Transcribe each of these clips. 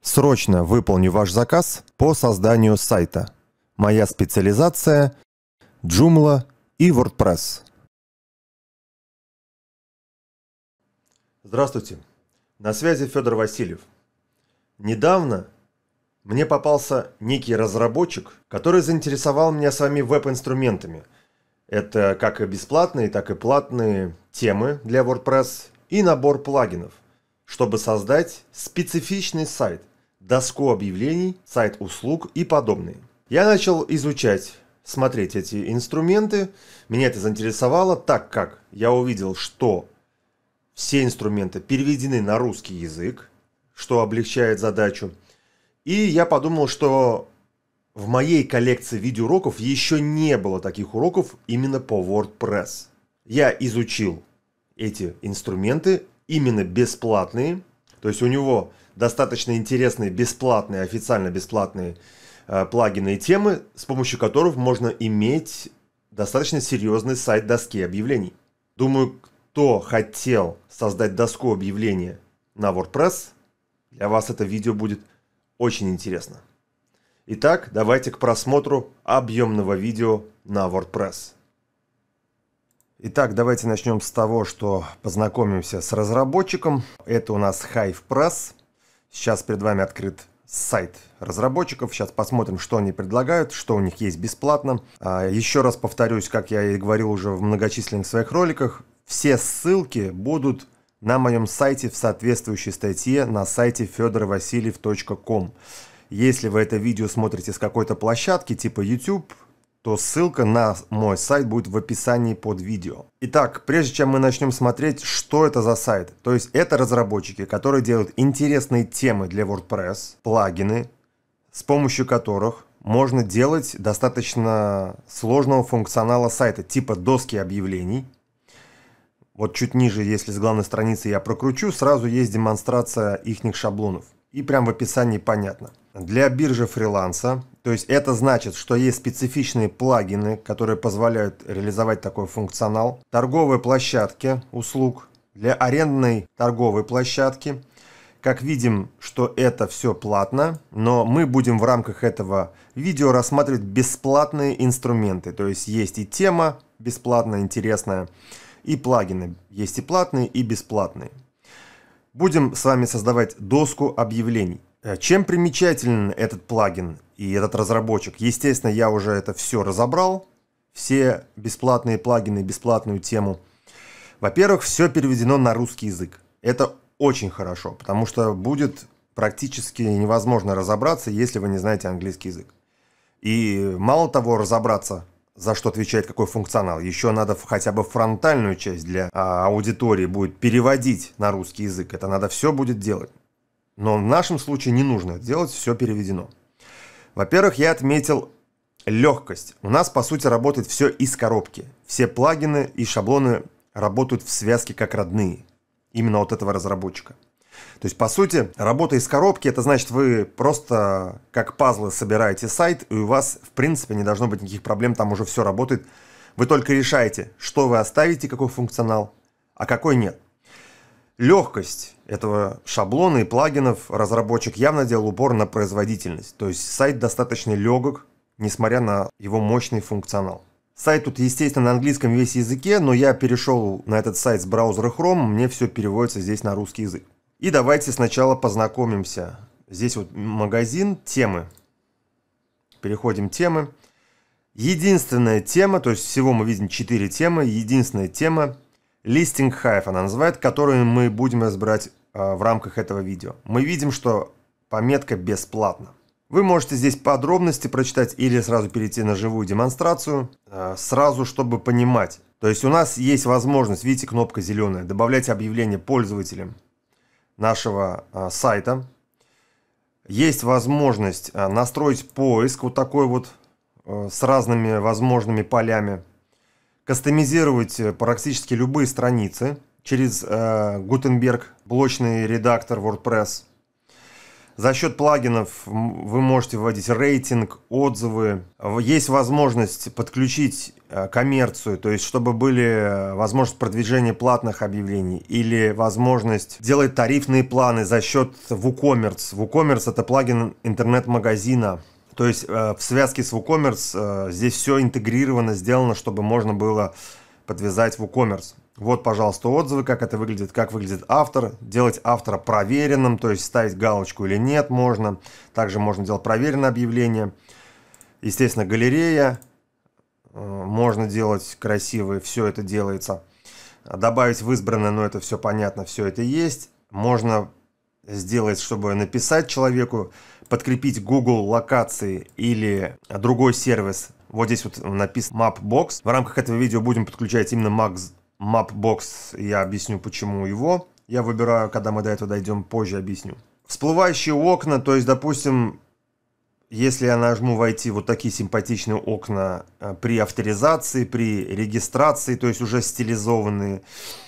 Срочно выполню ваш заказ по созданию сайта. Моя специализация – Joomla и WordPress. Здравствуйте, на связи Федор Васильев. Недавно мне попался некий разработчик, который заинтересовал меня своими веб-инструментами. Это как и бесплатные, так и платные темы для WordPress и набор плагинов чтобы создать специфичный сайт, доску объявлений, сайт услуг и подобные. Я начал изучать, смотреть эти инструменты. Меня это заинтересовало, так как я увидел, что все инструменты переведены на русский язык, что облегчает задачу. И я подумал, что в моей коллекции видеоуроков еще не было таких уроков именно по WordPress. Я изучил эти инструменты именно бесплатные. То есть у него достаточно интересные бесплатные, официально бесплатные э, плагины и темы, с помощью которых можно иметь достаточно серьезный сайт доски объявлений. Думаю, кто хотел создать доску объявления на WordPress, для вас это видео будет очень интересно. Итак, давайте к просмотру объемного видео на WordPress. Итак, давайте начнем с того, что познакомимся с разработчиком. Это у нас Hive Press. Сейчас перед вами открыт сайт разработчиков. Сейчас посмотрим, что они предлагают, что у них есть бесплатно. А, еще раз повторюсь, как я и говорил уже в многочисленных своих роликах, все ссылки будут на моем сайте в соответствующей статье на сайте fedorovasильев.com. Если вы это видео смотрите с какой-то площадки типа YouTube, то ссылка на мой сайт будет в описании под видео. Итак, прежде чем мы начнем смотреть, что это за сайт, то есть это разработчики, которые делают интересные темы для WordPress, плагины, с помощью которых можно делать достаточно сложного функционала сайта, типа доски объявлений. Вот чуть ниже, если с главной страницы я прокручу, сразу есть демонстрация их шаблонов и прям в описании понятно. Для биржи фриланса, то есть это значит, что есть специфичные плагины, которые позволяют реализовать такой функционал, торговые площадки услуг, для арендной торговой площадки. Как видим, что это все платно, но мы будем в рамках этого видео рассматривать бесплатные инструменты. То есть есть и тема бесплатная, интересная, и плагины. Есть и платные, и бесплатные. Будем с вами создавать доску объявлений. Э, чем примечателен этот плагин и этот разработчик? Естественно, я уже это все разобрал. Все бесплатные плагины, бесплатную тему. Во-первых, все переведено на русский язык. Это очень хорошо, потому что будет практически невозможно разобраться, если вы не знаете английский язык. И мало того, разобраться за что отвечает какой функционал. Еще надо хотя бы фронтальную часть для а, аудитории будет переводить на русский язык. Это надо все будет делать. Но в нашем случае не нужно это делать, все переведено. Во-первых, я отметил легкость. У нас, по сути, работает все из коробки. Все плагины и шаблоны работают в связке как родные. Именно от этого разработчика. То есть, по сути, работа из коробки, это значит, вы просто как пазлы собираете сайт, и у вас, в принципе, не должно быть никаких проблем, там уже все работает. Вы только решаете, что вы оставите, какой функционал, а какой нет. Легкость этого шаблона и плагинов разработчик явно делал упор на производительность. То есть сайт достаточно легок, несмотря на его мощный функционал. Сайт тут, естественно, на английском весь языке, но я перешел на этот сайт с браузера Chrome, мне все переводится здесь на русский язык. И давайте сначала познакомимся. Здесь вот магазин темы. Переходим темы. Единственная тема, то есть всего мы видим 4 темы, единственная тема Listing Hive она называет, которую мы будем разбирать э, в рамках этого видео. Мы видим, что пометка бесплатна. Вы можете здесь подробности прочитать или сразу перейти на живую демонстрацию, э, сразу, чтобы понимать. То есть у нас есть возможность, видите, кнопка зеленая, добавлять объявление пользователям нашего а, сайта. Есть возможность а, настроить поиск вот такой вот а, с разными возможными полями. Кастомизировать э, практически любые страницы через Gutenberg э, блочный редактор WordPress. За счет плагинов вы можете вводить рейтинг, отзывы. Есть возможность подключить Э, коммерцию, то есть чтобы были э, возможность продвижения платных объявлений или возможность делать тарифные планы за счет WooCommerce. WooCommerce это плагин интернет-магазина, то есть э, в связке с WooCommerce э, здесь все интегрировано, сделано, чтобы можно было подвязать WooCommerce. Вот, пожалуйста, отзывы, как это выглядит, как выглядит автор. Делать автора проверенным, то есть ставить галочку или нет можно. Также можно делать проверенное объявление. Естественно, галерея, Э, можно делать красивые, все это делается. Добавить в избранное, но это все понятно, все это есть. Можно сделать, чтобы написать человеку, подкрепить Google локации или другой сервис. Вот здесь вот написано Mapbox. В рамках этого видео будем подключать именно Mapbox. Я объясню, почему его. Я выбираю, когда мы до этого дойдем, позже объясню. Всплывающие окна, то есть, допустим, если я нажму «Войти», вот такие симпатичные окна э, при авторизации, при регистрации, то есть уже стилизованные.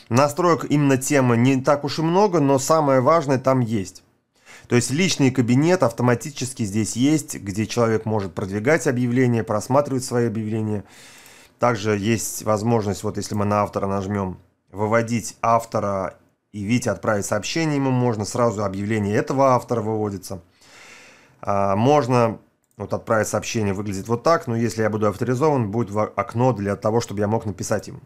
Настроек именно темы не так уж и много, но самое важное там есть. То есть личный кабинет автоматически здесь есть, где человек может продвигать объявления, просматривать свои объявления. Также есть возможность, вот если мы на автора нажмем, выводить автора и видите, отправить сообщение ему можно, сразу объявление этого автора выводится – а, можно вот отправить сообщение, выглядит вот так, но если я буду авторизован, будет окно для того, чтобы я мог написать им.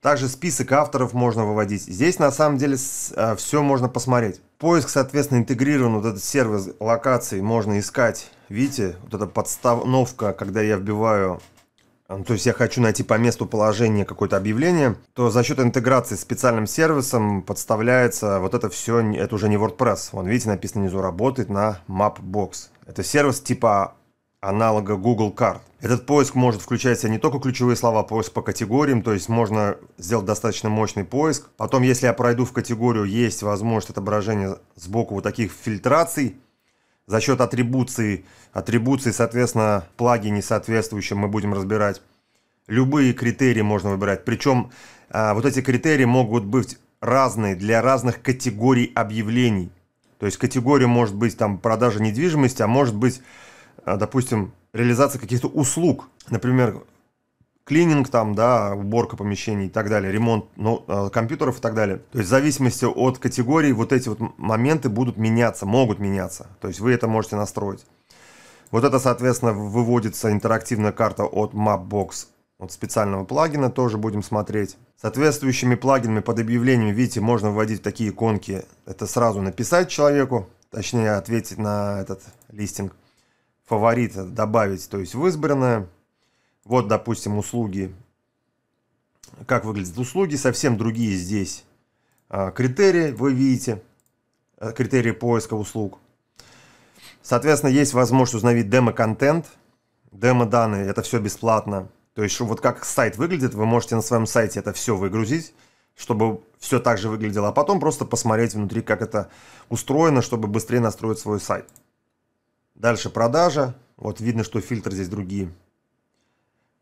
Также список авторов можно выводить. Здесь на самом деле э, все можно посмотреть. Поиск, соответственно, интегрирован, вот этот сервис локаций можно искать. Видите, вот эта подстановка, когда я вбиваю а, ну, то есть я хочу найти по месту положения какое-то объявление, то за счет интеграции с специальным сервисом подставляется вот это все, это уже не WordPress. Вон, видите, написано внизу, работает на Mapbox. Это сервис типа аналога Google карт. Этот поиск может включать в себя не только ключевые слова, поиск по категориям, то есть можно сделать достаточно мощный поиск. Потом, если я пройду в категорию, есть возможность отображения сбоку вот таких фильтраций, за счет атрибуции, атрибуции, соответственно, плаги соответствующие мы будем разбирать. Любые критерии можно выбирать. Причем а, вот эти критерии могут быть разные для разных категорий объявлений. То есть категория может быть там продажа недвижимости, а может быть, а, допустим, реализация каких-то услуг. Например, клининг там, да, уборка помещений и так далее, ремонт ну, э, компьютеров и так далее. То есть в зависимости от категории вот эти вот моменты будут меняться, могут меняться. То есть вы это можете настроить. Вот это, соответственно, выводится интерактивная карта от Mapbox, от специального плагина, тоже будем смотреть. Соответствующими плагинами под объявлениями, видите, можно вводить такие иконки. Это сразу написать человеку, точнее ответить на этот листинг. фаворит э, добавить, то есть в избранное – вот, допустим, услуги. Как выглядят услуги, совсем другие здесь а, критерии, вы видите, э, критерии поиска услуг. Соответственно, есть возможность установить демо-контент, демо-данные, это все бесплатно. То есть, вот как сайт выглядит, вы можете на своем сайте это все выгрузить, чтобы все так же выглядело, а потом просто посмотреть внутри, как это устроено, чтобы быстрее настроить свой сайт. Дальше продажа. Вот видно, что фильтры здесь другие.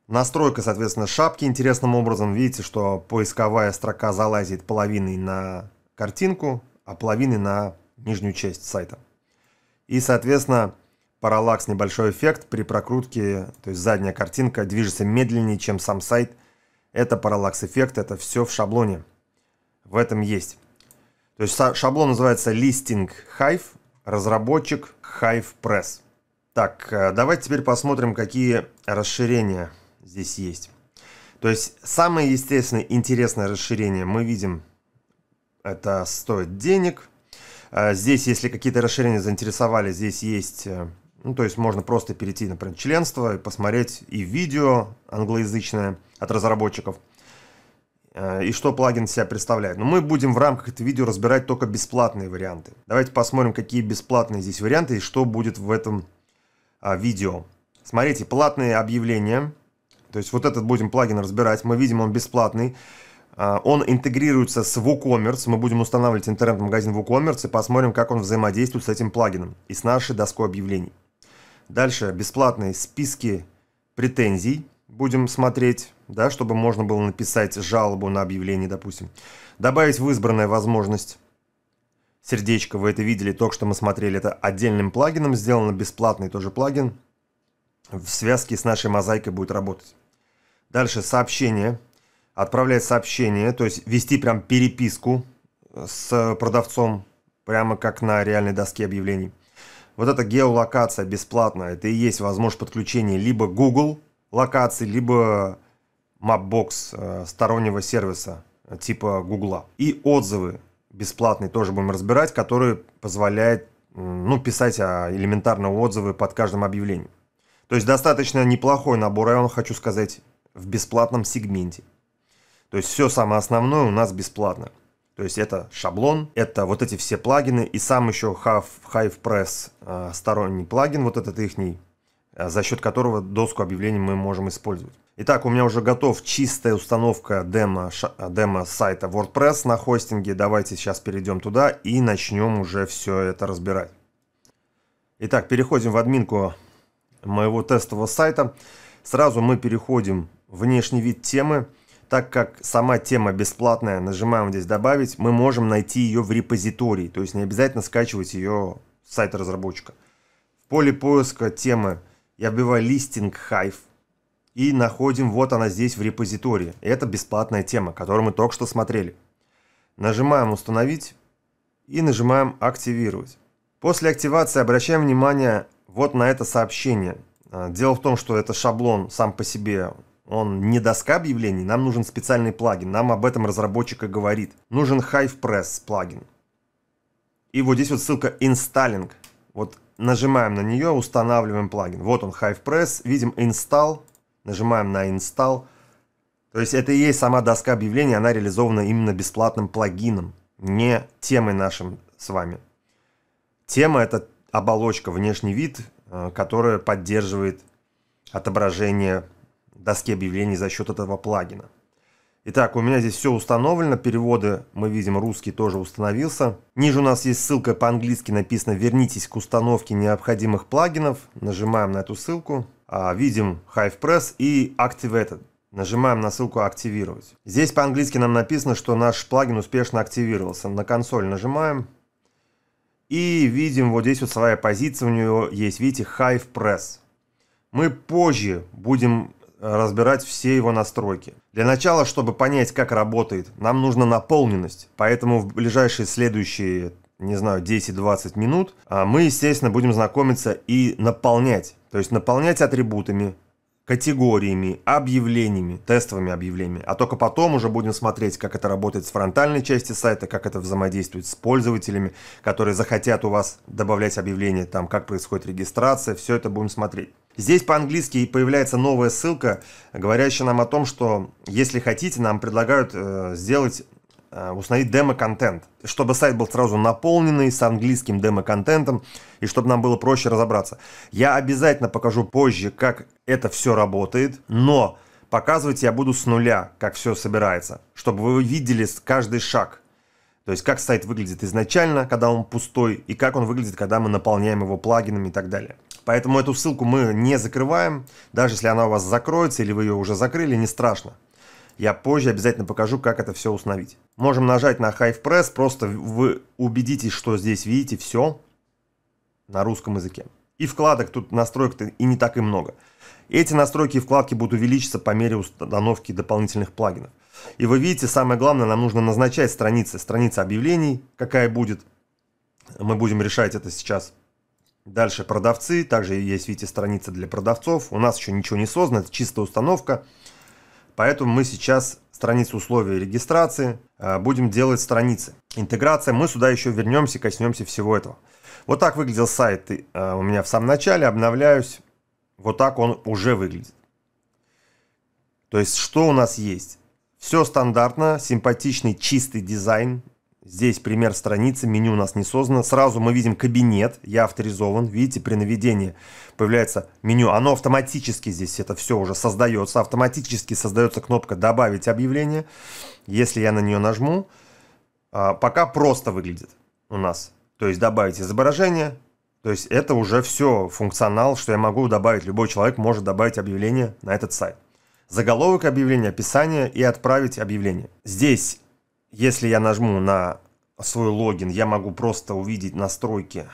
Настройка, соответственно, шапки интересным образом. Видите, что поисковая строка залазит половиной на картинку, а половиной на нижнюю часть сайта. И, соответственно, параллакс небольшой эффект при прокрутке, то есть задняя картинка движется медленнее, чем сам сайт. Это параллакс эффект, это все в шаблоне. В этом есть. То есть шаблон называется Listing Hive, разработчик Hive Press. Так, э, давайте теперь посмотрим, какие расширения здесь есть. То есть самое естественное интересное расширение мы видим, это стоит денег. А, здесь, если какие-то расширения заинтересовали, здесь есть, э, ну, то есть можно просто перейти, например, членство и посмотреть и видео англоязычное от разработчиков, а, и что плагин себя представляет. Но мы будем в рамках этого видео разбирать только бесплатные варианты. Давайте посмотрим, какие бесплатные здесь варианты и что будет в этом а, видео. Смотрите, платные объявления – то есть вот этот будем плагин разбирать. Мы видим, он бесплатный. А, он интегрируется с WooCommerce. Мы будем устанавливать интернет-магазин WooCommerce и посмотрим, как он взаимодействует с этим плагином и с нашей доской объявлений. Дальше бесплатные списки претензий будем смотреть, да, чтобы можно было написать жалобу на объявление, допустим. Добавить в избранная возможность сердечко, вы это видели, только что мы смотрели, это отдельным плагином сделано, бесплатный тоже плагин. В связке с нашей мозаикой будет работать. Дальше сообщение. Отправлять сообщение, то есть вести прям переписку э, с продавцом, прямо как на реальной доске объявлений. Вот эта геолокация бесплатная, это и есть возможность подключения либо Google локации, либо Mapbox э, стороннего сервиса э, типа Google. И отзывы бесплатные тоже будем разбирать, которые позволяют, ну, писать а, элементарно отзывы под каждым объявлением. То есть достаточно неплохой набор, я вам хочу сказать, в бесплатном сегменте. То есть все самое основное у нас бесплатно. То есть это шаблон, это вот эти все плагины и сам еще HivePress э, сторонний плагин, вот этот ихний э, за счет которого доску объявлений мы можем использовать. Итак, у меня уже готов чистая установка демо, э, демо сайта WordPress на хостинге. Давайте сейчас перейдем туда и начнем уже все это разбирать. Итак, переходим в админку моего тестового сайта. Сразу мы переходим внешний вид темы, так как сама тема бесплатная, нажимаем здесь «Добавить», мы можем найти ее в репозитории, то есть не обязательно скачивать ее с сайта разработчика. В поле поиска темы я вбиваю «Листинг Hive», и находим, вот она здесь в репозитории. Это бесплатная тема, которую мы только что смотрели. Нажимаем «Установить» и нажимаем «Активировать». После активации обращаем внимание вот на это сообщение. Дело в том, что это шаблон сам по себе он не доска объявлений, нам нужен специальный плагин. Нам об этом разработчика говорит. Нужен HivePress плагин. И вот здесь вот ссылка Installing. Вот нажимаем на нее, устанавливаем плагин. Вот он, HivePress Видим Install. Нажимаем на Install. То есть это и есть сама доска объявлений. Она реализована именно бесплатным плагином. Не темой нашим с вами. Тема это оболочка, внешний вид, э, которая поддерживает отображение доске объявлений за счет этого плагина. Итак, у меня здесь все установлено, переводы, мы видим, русский тоже установился. Ниже у нас есть ссылка по-английски, написано «Вернитесь к установке необходимых плагинов». Нажимаем на эту ссылку, а, видим HivePress и Activated. Нажимаем на ссылку «Активировать». Здесь по-английски нам написано, что наш плагин успешно активировался. На консоль нажимаем. И видим, вот здесь вот своя позиция, у нее есть, видите, HivePress. Мы позже будем разбирать все его настройки. Для начала, чтобы понять, как работает, нам нужна наполненность, поэтому в ближайшие следующие не знаю, 10-20 минут, а, мы, естественно, будем знакомиться и наполнять. То есть наполнять атрибутами, категориями, объявлениями, тестовыми объявлениями. А только потом уже будем смотреть, как это работает с фронтальной части сайта, как это взаимодействует с пользователями, которые захотят у вас добавлять объявления, там, как происходит регистрация, все это будем смотреть. Здесь по-английски появляется новая ссылка, говорящая нам о том, что если хотите, нам предлагают э, сделать э, установить демо-контент, чтобы сайт был сразу наполненный с английским демо-контентом, и чтобы нам было проще разобраться. Я обязательно покажу позже, как это все работает, но показывать я буду с нуля, как все собирается, чтобы вы видели каждый шаг. То есть как сайт выглядит изначально, когда он пустой, и как он выглядит, когда мы наполняем его плагинами и так далее. Поэтому эту ссылку мы не закрываем, даже если она у вас закроется или вы ее уже закрыли, не страшно. Я позже обязательно покажу, как это все установить. Можем нажать на HivePress, просто вы убедитесь, что здесь видите все на русском языке. И вкладок тут настроек-то и не так и много. Эти настройки и вкладки будут увеличиться по мере установки дополнительных плагинов. И вы видите, самое главное, нам нужно назначать страницы. Страница объявлений, какая будет. Мы будем решать это сейчас. Дальше продавцы. Также есть, видите, страница для продавцов. У нас еще ничего не создано, это чистая установка. Поэтому мы сейчас страницу условия регистрации э, будем делать страницы. Интеграция. Мы сюда еще вернемся, коснемся всего этого. Вот так выглядел сайт э, у меня в самом начале. Обновляюсь. Вот так он уже выглядит. То есть что у нас есть? Все стандартно, симпатичный чистый дизайн. Здесь пример страницы, меню у нас не создано. Сразу мы видим кабинет, я авторизован. Видите, при наведении появляется меню. Оно автоматически здесь, это все уже создается. Автоматически создается кнопка «Добавить объявление». Если я на нее нажму, а, пока просто выглядит у нас. То есть добавить изображение, то есть это уже все функционал, что я могу добавить. Любой человек может добавить объявление на этот сайт. Заголовок объявления, описание и отправить объявление. Здесь, если я нажму на свой логин, я могу просто увидеть настройки,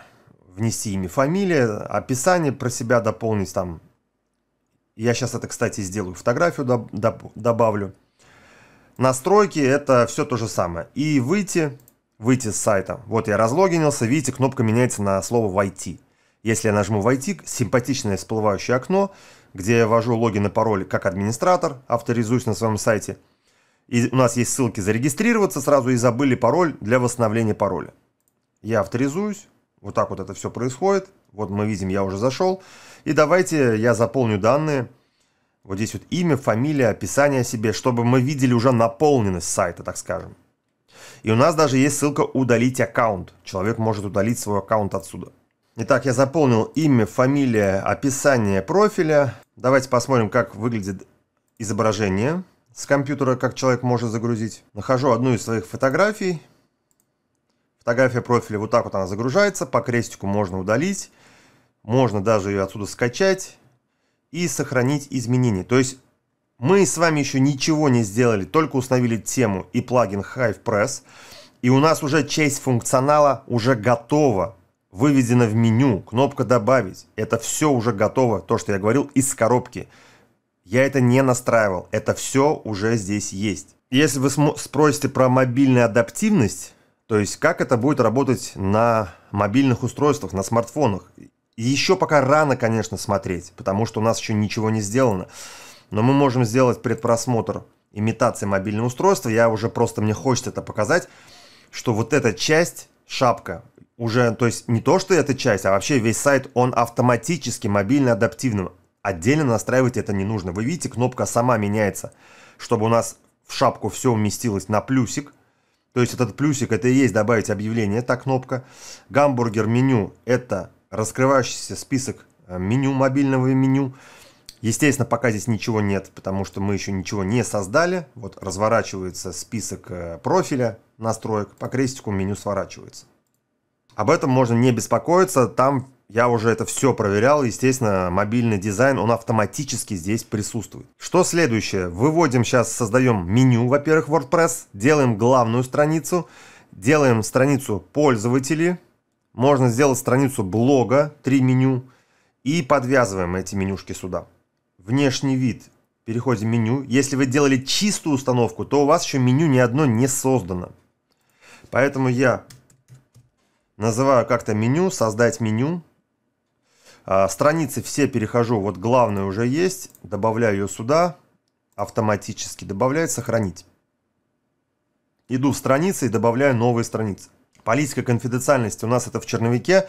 внести имя, фамилия, описание про себя дополнить там. Я сейчас это, кстати, сделаю, фотографию доб- добавлю. Настройки это все то же самое. И выйти Выйти с сайта. Вот я разлогинился, видите, кнопка меняется на слово «Войти». Если я нажму «Войти», симпатичное всплывающее окно, где я ввожу логин и пароль как администратор, авторизуюсь на своем сайте. И у нас есть ссылки «Зарегистрироваться» сразу и «Забыли пароль» для восстановления пароля. Я авторизуюсь. Вот так вот это все происходит. Вот мы видим, я уже зашел. И давайте я заполню данные. Вот здесь вот имя, фамилия, описание о себе, чтобы мы видели уже наполненность сайта, так скажем. И у нас даже есть ссылка «Удалить аккаунт». Человек может удалить свой аккаунт отсюда. Итак, я заполнил имя, фамилия, описание профиля. Давайте посмотрим, как выглядит изображение с компьютера, как человек может загрузить. Нахожу одну из своих фотографий. Фотография профиля вот так вот она загружается. По крестику можно удалить. Можно даже ее отсюда скачать и сохранить изменения. То есть мы с вами еще ничего не сделали, только установили тему и плагин Hive Press, и у нас уже часть функционала уже готова, выведена в меню, кнопка «Добавить». Это все уже готово, то, что я говорил, из коробки. Я это не настраивал, это все уже здесь есть. Если вы спросите про мобильную адаптивность, то есть как это будет работать на мобильных устройствах, на смартфонах, еще пока рано, конечно, смотреть, потому что у нас еще ничего не сделано но мы можем сделать предпросмотр имитации мобильного устройства. Я уже просто, мне хочется это показать, что вот эта часть, шапка, уже, то есть не то, что эта часть, а вообще весь сайт, он автоматически мобильно адаптивным. Отдельно настраивать это не нужно. Вы видите, кнопка сама меняется, чтобы у нас в шапку все уместилось на плюсик. То есть этот плюсик это и есть добавить объявление, это кнопка. Гамбургер меню это раскрывающийся список э, меню, мобильного меню. Естественно, пока здесь ничего нет, потому что мы еще ничего не создали. Вот разворачивается список э, профиля настроек, по крестику меню сворачивается. Об этом можно не беспокоиться, там я уже это все проверял, естественно, мобильный дизайн, он автоматически здесь присутствует. Что следующее? Выводим сейчас, создаем меню, во-первых, WordPress, делаем главную страницу, делаем страницу пользователи, можно сделать страницу блога, три меню, и подвязываем эти менюшки сюда внешний вид. Переходим в меню. Если вы делали чистую установку, то у вас еще меню ни одно не создано. Поэтому я называю как-то меню, создать меню. А, страницы все перехожу, вот главное уже есть. Добавляю ее сюда, автоматически добавляю, сохранить. Иду в страницы и добавляю новые страницы. Политика конфиденциальности у нас это в черновике.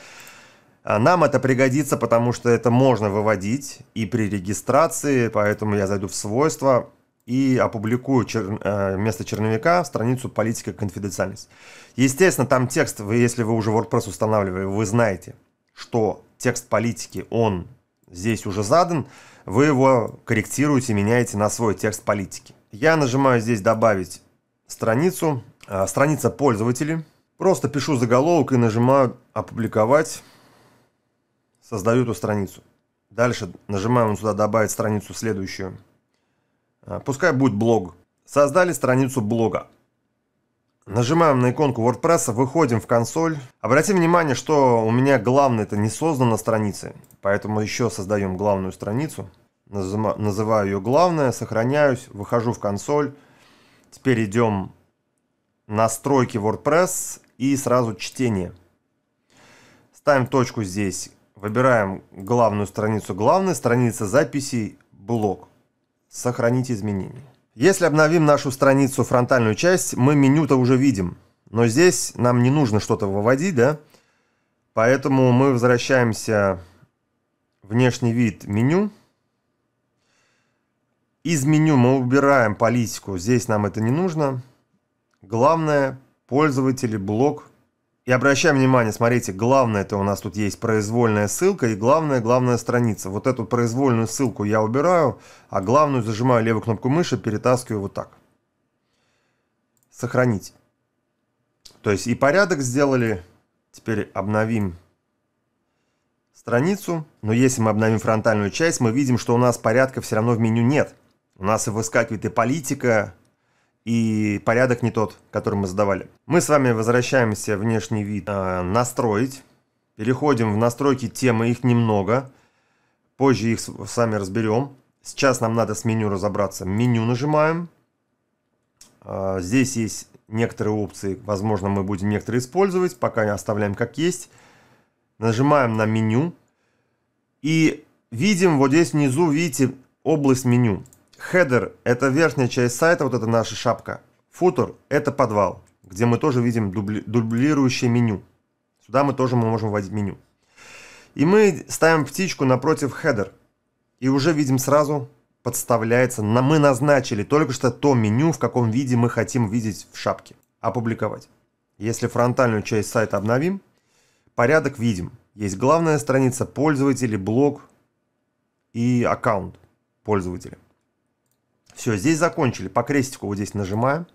А нам это пригодится, потому что это можно выводить и при регистрации, поэтому я зайду в свойства и опубликую чер... вместо э, черновика страницу политика конфиденциальность. Естественно, там текст, вы, если вы уже WordPress устанавливали, вы знаете, что текст политики, он здесь уже задан, вы его корректируете, меняете на свой текст политики. Я нажимаю здесь «Добавить страницу», а, страница «Пользователи», просто пишу заголовок и нажимаю «Опубликовать». Создаю эту страницу. Дальше нажимаем сюда «Добавить страницу следующую». А, пускай будет блог. Создали страницу блога. Нажимаем на иконку WordPress, выходим в консоль. Обратим внимание, что у меня главное это не создано страницы, поэтому еще создаем главную страницу. Называю ее главная, сохраняюсь, выхожу в консоль. Теперь идем настройки WordPress и сразу чтение. Ставим точку здесь Выбираем главную страницу главной, страница записей, блок. Сохранить изменения. Если обновим нашу страницу фронтальную часть, мы меню-то уже видим. Но здесь нам не нужно что-то выводить, да? Поэтому мы возвращаемся внешний вид меню. Из меню мы убираем политику, здесь нам это не нужно. Главное, пользователи, блок, и обращаем внимание, смотрите, главное это у нас тут есть произвольная ссылка и главная, главная страница. Вот эту произвольную ссылку я убираю, а главную зажимаю левую кнопку мыши, перетаскиваю вот так. Сохранить. То есть и порядок сделали. Теперь обновим страницу. Но если мы обновим фронтальную часть, мы видим, что у нас порядка все равно в меню нет. У нас и выскакивает и политика, и порядок не тот, который мы задавали. Мы с вами возвращаемся в внешний вид э, настроить. Переходим в настройки темы, их немного. Позже их с вами разберем. Сейчас нам надо с меню разобраться. Меню нажимаем. Э, здесь есть некоторые опции. Возможно, мы будем некоторые использовать. Пока оставляем как есть. Нажимаем на меню. И видим вот здесь внизу, видите, область меню. Хедер – это верхняя часть сайта, вот это наша шапка. Футер – это подвал, где мы тоже видим дубли дублирующее меню. Сюда мы тоже мы можем вводить меню. И мы ставим птичку напротив хедер. И уже видим сразу, подставляется, на, мы назначили только что то меню, в каком виде мы хотим видеть в шапке. Опубликовать. Если фронтальную часть сайта обновим, порядок видим. Есть главная страница, пользователи, блог и аккаунт пользователя. Все, здесь закончили. По крестику вот здесь нажимаем.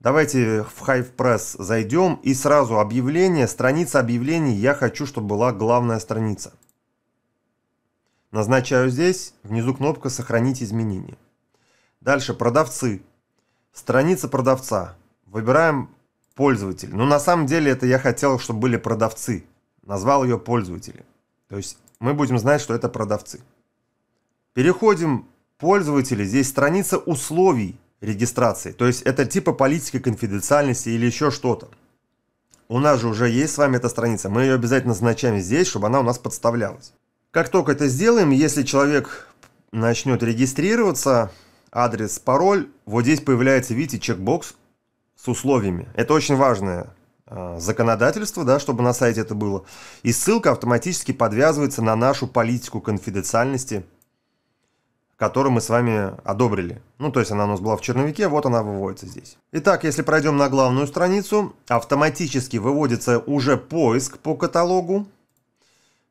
Давайте в Hive Press зайдем и сразу объявление, страница объявлений. Я хочу, чтобы была главная страница. Назначаю здесь, внизу кнопка «Сохранить изменения». Дальше продавцы. Страница продавца. Выбираем пользователь. Но ну, на самом деле это я хотел, чтобы были продавцы. Назвал ее пользователи. То есть мы будем знать, что это продавцы. Переходим Пользователи здесь страница условий регистрации. То есть это типа политики конфиденциальности или еще что-то. У нас же уже есть с вами эта страница, мы ее обязательно назначаем здесь, чтобы она у нас подставлялась. Как только это сделаем, если человек начнет регистрироваться, адрес, пароль, вот здесь появляется, видите, чекбокс с условиями. Это очень важное а, законодательство, да, чтобы на сайте это было. И ссылка автоматически подвязывается на нашу политику конфиденциальности которую мы с вами одобрили. Ну, то есть она у нас была в черновике, вот она выводится здесь. Итак, если пройдем на главную страницу, автоматически выводится уже поиск по каталогу,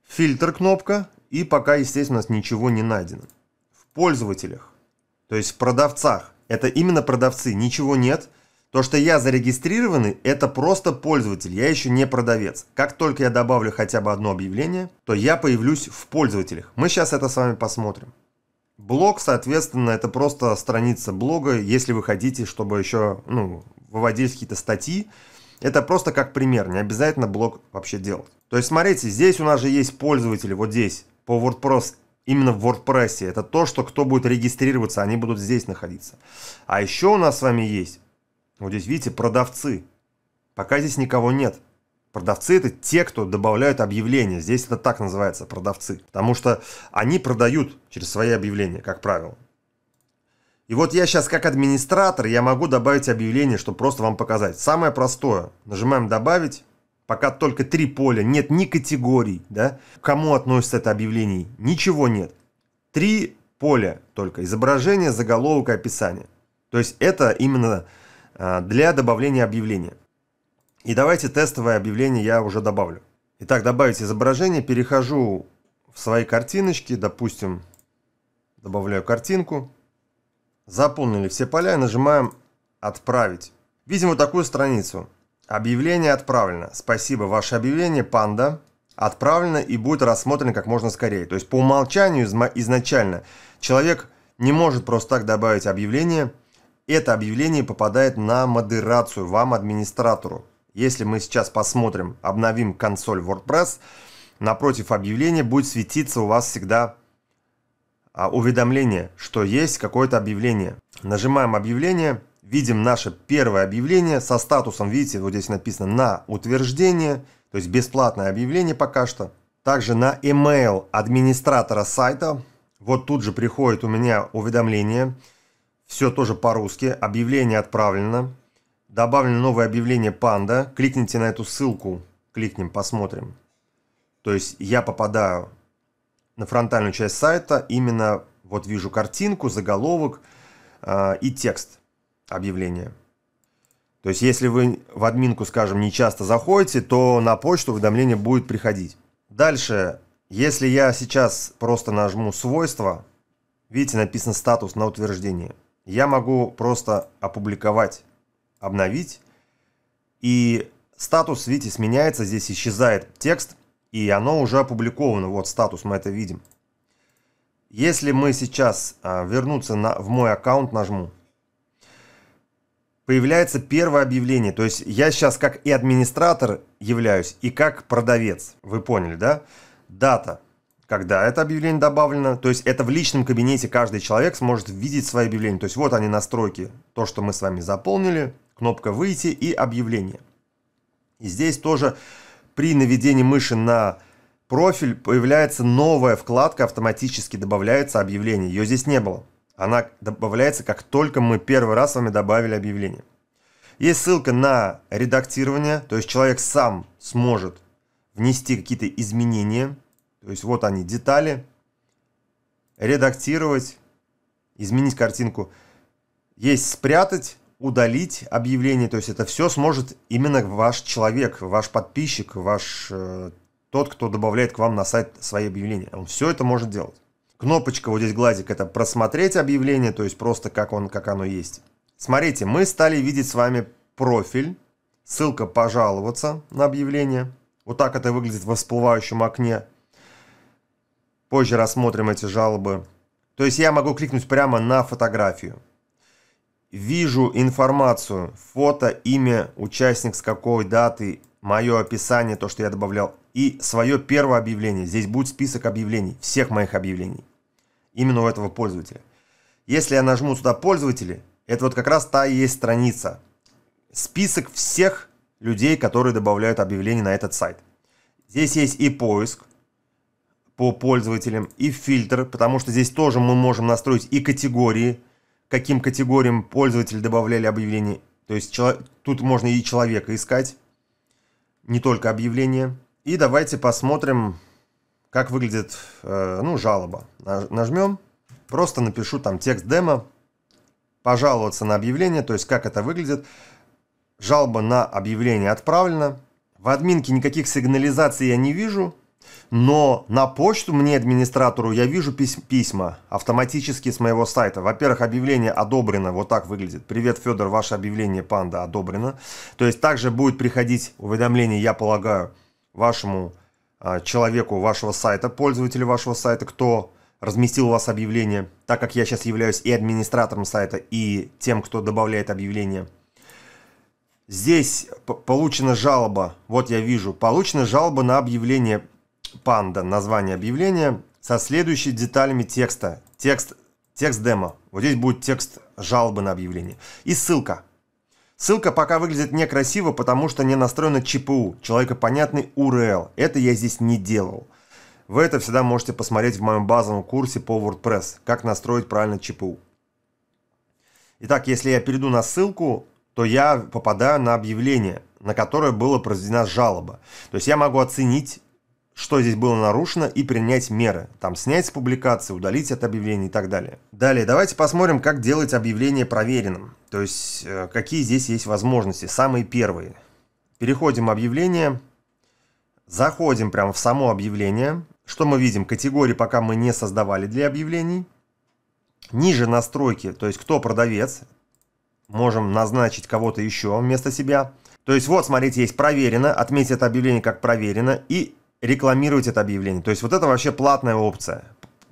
фильтр кнопка, и пока, естественно, у нас ничего не найдено. В пользователях, то есть в продавцах, это именно продавцы, ничего нет. То, что я зарегистрированный, это просто пользователь, я еще не продавец. Как только я добавлю хотя бы одно объявление, то я появлюсь в пользователях. Мы сейчас это с вами посмотрим. Блог, соответственно, это просто страница блога, если вы хотите, чтобы еще ну, выводились какие-то статьи. Это просто как пример, не обязательно блог вообще делать. То есть, смотрите, здесь у нас же есть пользователи, вот здесь, по WordPress, именно в WordPress. Это то, что кто будет регистрироваться, они будут здесь находиться. А еще у нас с вами есть, вот здесь, видите, продавцы. Пока здесь никого нет. Продавцы это те, кто добавляют объявления. Здесь это так называется, продавцы. Потому что они продают через свои объявления, как правило. И вот я сейчас как администратор, я могу добавить объявление, чтобы просто вам показать. Самое простое. Нажимаем «Добавить». Пока только три поля, нет ни категорий, да? кому относится это объявление? Ничего нет. Три поля только. Изображение, заголовок и описание. То есть это именно а, для добавления объявления. И давайте тестовое объявление я уже добавлю. Итак, добавить изображение, перехожу в свои картиночки, допустим, добавляю картинку, заполнили все поля и нажимаем «Отправить». Видим вот такую страницу. Объявление отправлено. Спасибо, ваше объявление, панда, отправлено и будет рассмотрено как можно скорее. То есть по умолчанию изначально человек не может просто так добавить объявление. Это объявление попадает на модерацию, вам, администратору. Если мы сейчас посмотрим, обновим консоль WordPress, напротив объявления будет светиться у вас всегда а, уведомление, что есть какое-то объявление. Нажимаем объявление, видим наше первое объявление со статусом, видите, вот здесь написано на утверждение, то есть бесплатное объявление пока что. Также на email администратора сайта, вот тут же приходит у меня уведомление, все тоже по-русски, объявление отправлено, Добавлено новое объявление «Панда». Кликните на эту ссылку. Кликнем, посмотрим. То есть я попадаю на фронтальную часть сайта. Именно вот вижу картинку, заголовок э, и текст объявления. То есть если вы в админку, скажем, не часто заходите, то на почту уведомление будет приходить. Дальше, если я сейчас просто нажму «Свойства», видите, написано «Статус на утверждение». Я могу просто опубликовать обновить. И статус, видите, сменяется, здесь исчезает текст, и оно уже опубликовано. Вот статус, мы это видим. Если мы сейчас а, вернуться на, в мой аккаунт нажму, появляется первое объявление. То есть я сейчас как и администратор являюсь, и как продавец. Вы поняли, да? Дата, когда это объявление добавлено. То есть это в личном кабинете каждый человек сможет видеть свои объявления. То есть вот они настройки, то, что мы с вами заполнили кнопка «Выйти» и «Объявление». И здесь тоже при наведении мыши на профиль появляется новая вкладка, автоматически добавляется объявление. Ее здесь не было. Она добавляется, как только мы первый раз с вами добавили объявление. Есть ссылка на редактирование, то есть человек сам сможет внести какие-то изменения. То есть вот они, детали. Редактировать, изменить картинку. Есть спрятать, удалить объявление, то есть это все сможет именно ваш человек, ваш подписчик, ваш э, тот, кто добавляет к вам на сайт свои объявления. Он все это может делать. Кнопочка вот здесь глазик это просмотреть объявление, то есть просто как он, как оно есть. Смотрите, мы стали видеть с вами профиль, ссылка пожаловаться на объявление. Вот так это выглядит в всплывающем окне. Позже рассмотрим эти жалобы. То есть я могу кликнуть прямо на фотографию. Вижу информацию, фото, имя, участник с какой даты, мое описание, то, что я добавлял, и свое первое объявление. Здесь будет список объявлений, всех моих объявлений. Именно у этого пользователя. Если я нажму сюда «Пользователи», это вот как раз та и есть страница. Список всех людей, которые добавляют объявления на этот сайт. Здесь есть и поиск по пользователям, и фильтр, потому что здесь тоже мы можем настроить и категории – каким категориям пользователь добавляли объявления. То есть тут можно и человека искать, не только объявление. И давайте посмотрим, как выглядит э, ну, жалоба. Нажмем, просто напишу там текст демо, пожаловаться на объявление, то есть как это выглядит. Жалоба на объявление отправлена. В админке никаких сигнализаций я не вижу, но на почту мне, администратору, я вижу пись- письма автоматически с моего сайта. Во-первых, объявление одобрено, вот так выглядит. Привет, Федор, ваше объявление панда одобрено. То есть также будет приходить уведомление, я полагаю, вашему э, человеку вашего сайта, пользователю вашего сайта, кто разместил у вас объявление, так как я сейчас являюсь и администратором сайта, и тем, кто добавляет объявление. Здесь получена жалоба, вот я вижу, получена жалоба на объявление панда, название объявления, со следующими деталями текста. Текст, текст демо. Вот здесь будет текст жалобы на объявление. И ссылка. Ссылка пока выглядит некрасиво, потому что не настроена ЧПУ, человекопонятный URL. Это я здесь не делал. Вы это всегда можете посмотреть в моем базовом курсе по WordPress, как настроить правильно ЧПУ. Итак, если я перейду на ссылку, то я попадаю на объявление, на которое была произведена жалоба. То есть я могу оценить что здесь было нарушено и принять меры. Там снять с публикации, удалить от объявлений и так далее. Далее, давайте посмотрим, как делать объявление проверенным. То есть, э, какие здесь есть возможности. Самые первые. Переходим в объявление. Заходим прямо в само объявление. Что мы видим? Категории пока мы не создавали для объявлений. Ниже настройки, то есть кто продавец. Можем назначить кого-то еще вместо себя. То есть вот, смотрите, есть проверено, отметить это объявление как проверено и рекламировать это объявление. То есть вот это вообще платная опция.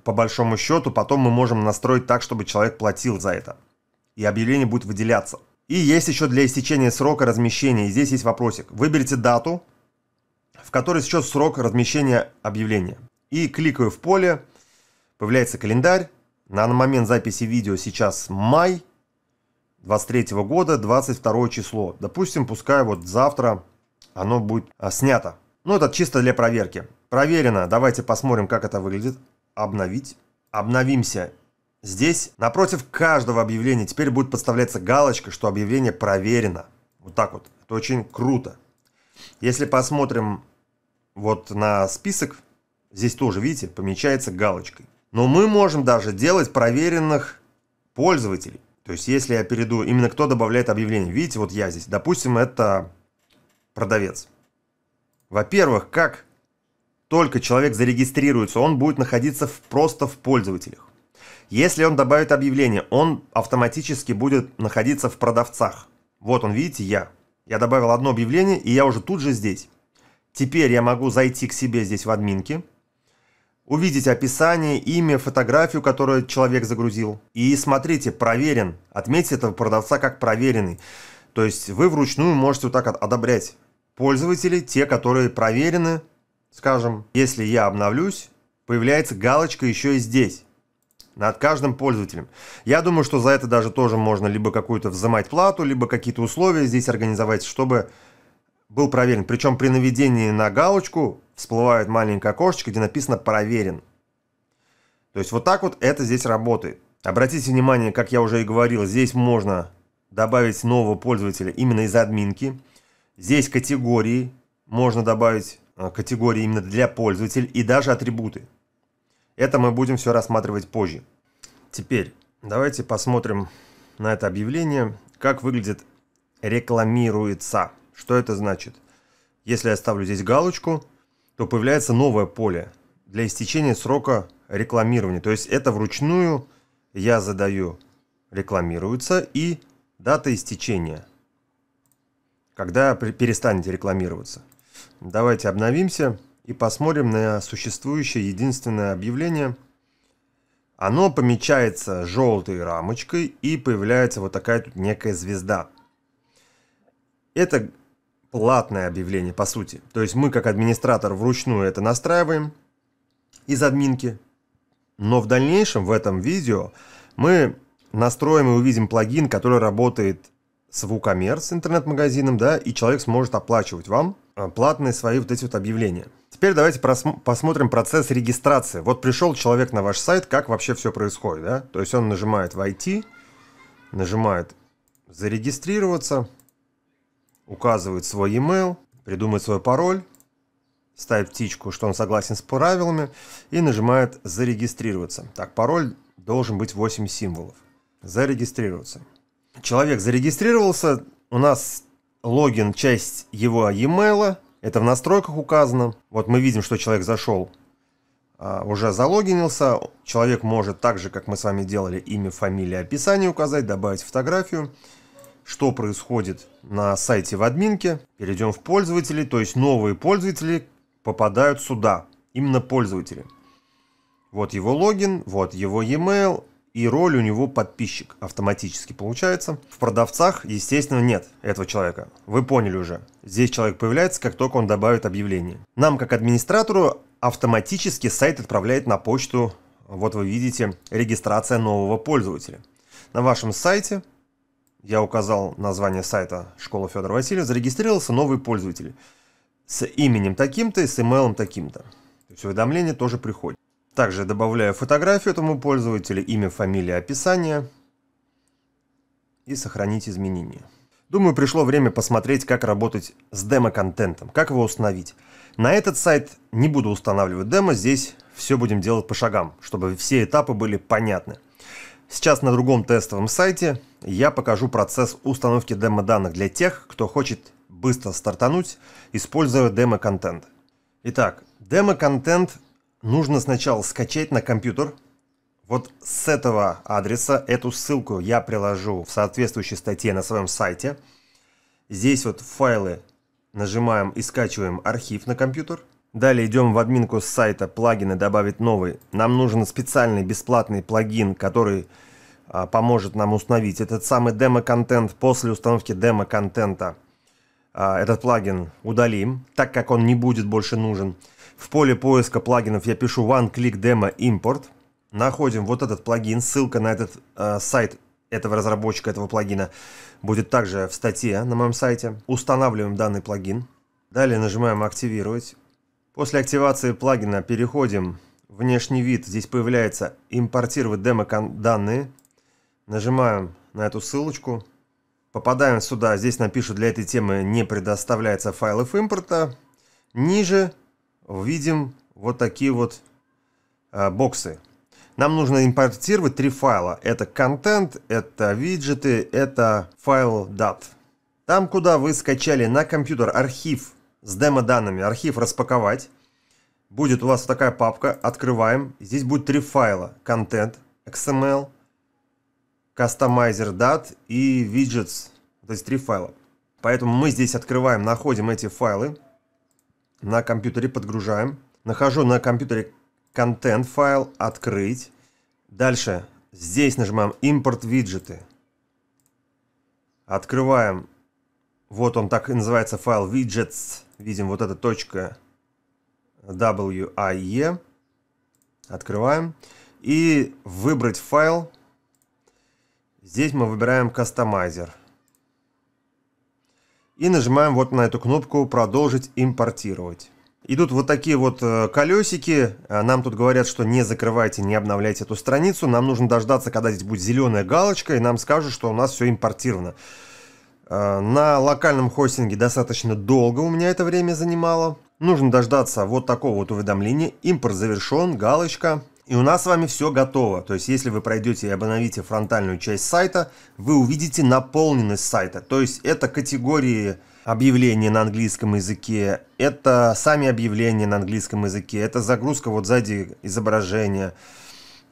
По большому счету, потом мы можем настроить так, чтобы человек платил за это. И объявление будет выделяться. И есть еще для истечения срока размещения. И здесь есть вопросик. Выберите дату, в которой сейчас срок размещения объявления. И кликаю в поле, появляется календарь. На момент записи видео сейчас май 23 года, 22 число. Допустим, пускай вот завтра оно будет а, снято. Ну, это чисто для проверки. Проверено. Давайте посмотрим, как это выглядит. Обновить. Обновимся. Здесь напротив каждого объявления теперь будет подставляться галочка, что объявление проверено. Вот так вот. Это очень круто. Если посмотрим вот на список, здесь тоже, видите, помечается галочкой. Но мы можем даже делать проверенных пользователей. То есть, если я перейду, именно кто добавляет объявление. Видите, вот я здесь. Допустим, это продавец. Во-первых, как только человек зарегистрируется, он будет находиться в, просто в пользователях. Если он добавит объявление, он автоматически будет находиться в продавцах. Вот он, видите, я. Я добавил одно объявление, и я уже тут же здесь. Теперь я могу зайти к себе здесь в админке, увидеть описание, имя, фотографию, которую человек загрузил. И смотрите, проверен. Отметьте этого продавца как проверенный. То есть вы вручную можете вот так одобрять пользователи, те, которые проверены, скажем, если я обновлюсь, появляется галочка еще и здесь, над каждым пользователем. Я думаю, что за это даже тоже можно либо какую-то взимать плату, либо какие-то условия здесь организовать, чтобы был проверен. Причем при наведении на галочку всплывает маленькое окошечко, где написано «проверен». То есть вот так вот это здесь работает. Обратите внимание, как я уже и говорил, здесь можно добавить нового пользователя именно из админки. Здесь категории, можно добавить э, категории именно для пользователя и даже атрибуты. Это мы будем все рассматривать позже. Теперь давайте посмотрим на это объявление, как выглядит рекламируется. Что это значит? Если я ставлю здесь галочку, то появляется новое поле для истечения срока рекламирования. То есть это вручную я задаю рекламируется и дата истечения когда перестанете рекламироваться. Давайте обновимся и посмотрим на существующее единственное объявление. Оно помечается желтой рамочкой и появляется вот такая тут некая звезда. Это платное объявление, по сути. То есть мы, как администратор, вручную это настраиваем из админки. Но в дальнейшем в этом видео мы настроим и увидим плагин, который работает с WooCommerce интернет-магазином, да, и человек сможет оплачивать вам э, платные свои вот эти вот объявления. Теперь давайте посмотрим процесс регистрации. Вот пришел человек на ваш сайт, как вообще все происходит, да? То есть он нажимает «Войти», нажимает «Зарегистрироваться», указывает свой email, придумает свой пароль, ставит птичку, что он согласен с правилами, и нажимает «Зарегистрироваться». Так, пароль должен быть 8 символов. «Зарегистрироваться». Человек зарегистрировался, у нас логин, часть его e-mail, это в настройках указано. Вот мы видим, что человек зашел, а, уже залогинился. Человек может так же, как мы с вами делали, имя, фамилия, описание указать, добавить фотографию. Что происходит на сайте в админке? Перейдем в пользователи, то есть новые пользователи попадают сюда, именно пользователи. Вот его логин, вот его e-mail, и роль у него подписчик автоматически получается. В продавцах, естественно, нет этого человека. Вы поняли уже. Здесь человек появляется, как только он добавит объявление. Нам, как администратору, автоматически сайт отправляет на почту, вот вы видите, регистрация нового пользователя. На вашем сайте, я указал название сайта «Школа Федора Васильева», зарегистрировался новый пользователь с именем таким-то и с имейлом таким-то. То есть уведомление тоже приходит. Также добавляю фотографию этому пользователю, имя, фамилия, описание и сохранить изменения. Думаю, пришло время посмотреть, как работать с демо-контентом, как его установить. На этот сайт не буду устанавливать демо, здесь все будем делать по шагам, чтобы все этапы были понятны. Сейчас на другом тестовом сайте я покажу процесс установки демо-данных для тех, кто хочет быстро стартануть, используя демо-контент. Итак, демо-контент нужно сначала скачать на компьютер вот с этого адреса. Эту ссылку я приложу в соответствующей статье на своем сайте. Здесь вот файлы нажимаем и скачиваем архив на компьютер. Далее идем в админку с сайта плагины добавить новый. Нам нужен специальный бесплатный плагин, который а, поможет нам установить этот самый демо-контент после установки демо-контента. А, этот плагин удалим, так как он не будет больше нужен. В поле поиска плагинов я пишу One Click Demo Import. Находим вот этот плагин, ссылка на этот э, сайт этого разработчика, этого плагина будет также в статье на моем сайте. Устанавливаем данный плагин. Далее нажимаем «Активировать». После активации плагина переходим в внешний вид. Здесь появляется «Импортировать демо-данные». Нажимаем на эту ссылочку. Попадаем сюда. Здесь напишут, для этой темы не предоставляется файлов импорта. Ниже видим вот такие вот э, боксы. Нам нужно импортировать три файла. Это контент, это виджеты, это файл dat. Там, куда вы скачали на компьютер архив с демо-данными, архив распаковать, будет у вас такая папка, открываем. Здесь будет три файла. Контент, XML, Customizer dat и widgets. То есть три файла. Поэтому мы здесь открываем, находим эти файлы на компьютере подгружаем. Нахожу на компьютере контент файл, открыть. Дальше здесь нажимаем импорт виджеты. Открываем, вот он так и называется файл widgets. Видим вот эта точка WIE. Открываем. И выбрать файл. Здесь мы выбираем кастомайзер и нажимаем вот на эту кнопку «Продолжить импортировать». Идут вот такие вот э, колесики. Э, нам тут говорят, что не закрывайте, не обновляйте эту страницу. Нам нужно дождаться, когда здесь будет зеленая галочка, и нам скажут, что у нас все импортировано. Э, на локальном хостинге достаточно долго у меня это время занимало. Нужно дождаться вот такого вот уведомления. Импорт завершен, галочка. И у нас с вами все готово. То есть, если вы пройдете и обновите фронтальную часть сайта, вы увидите наполненность сайта. То есть, это категории объявления на английском языке, это сами объявления на английском языке, это загрузка вот сзади изображения.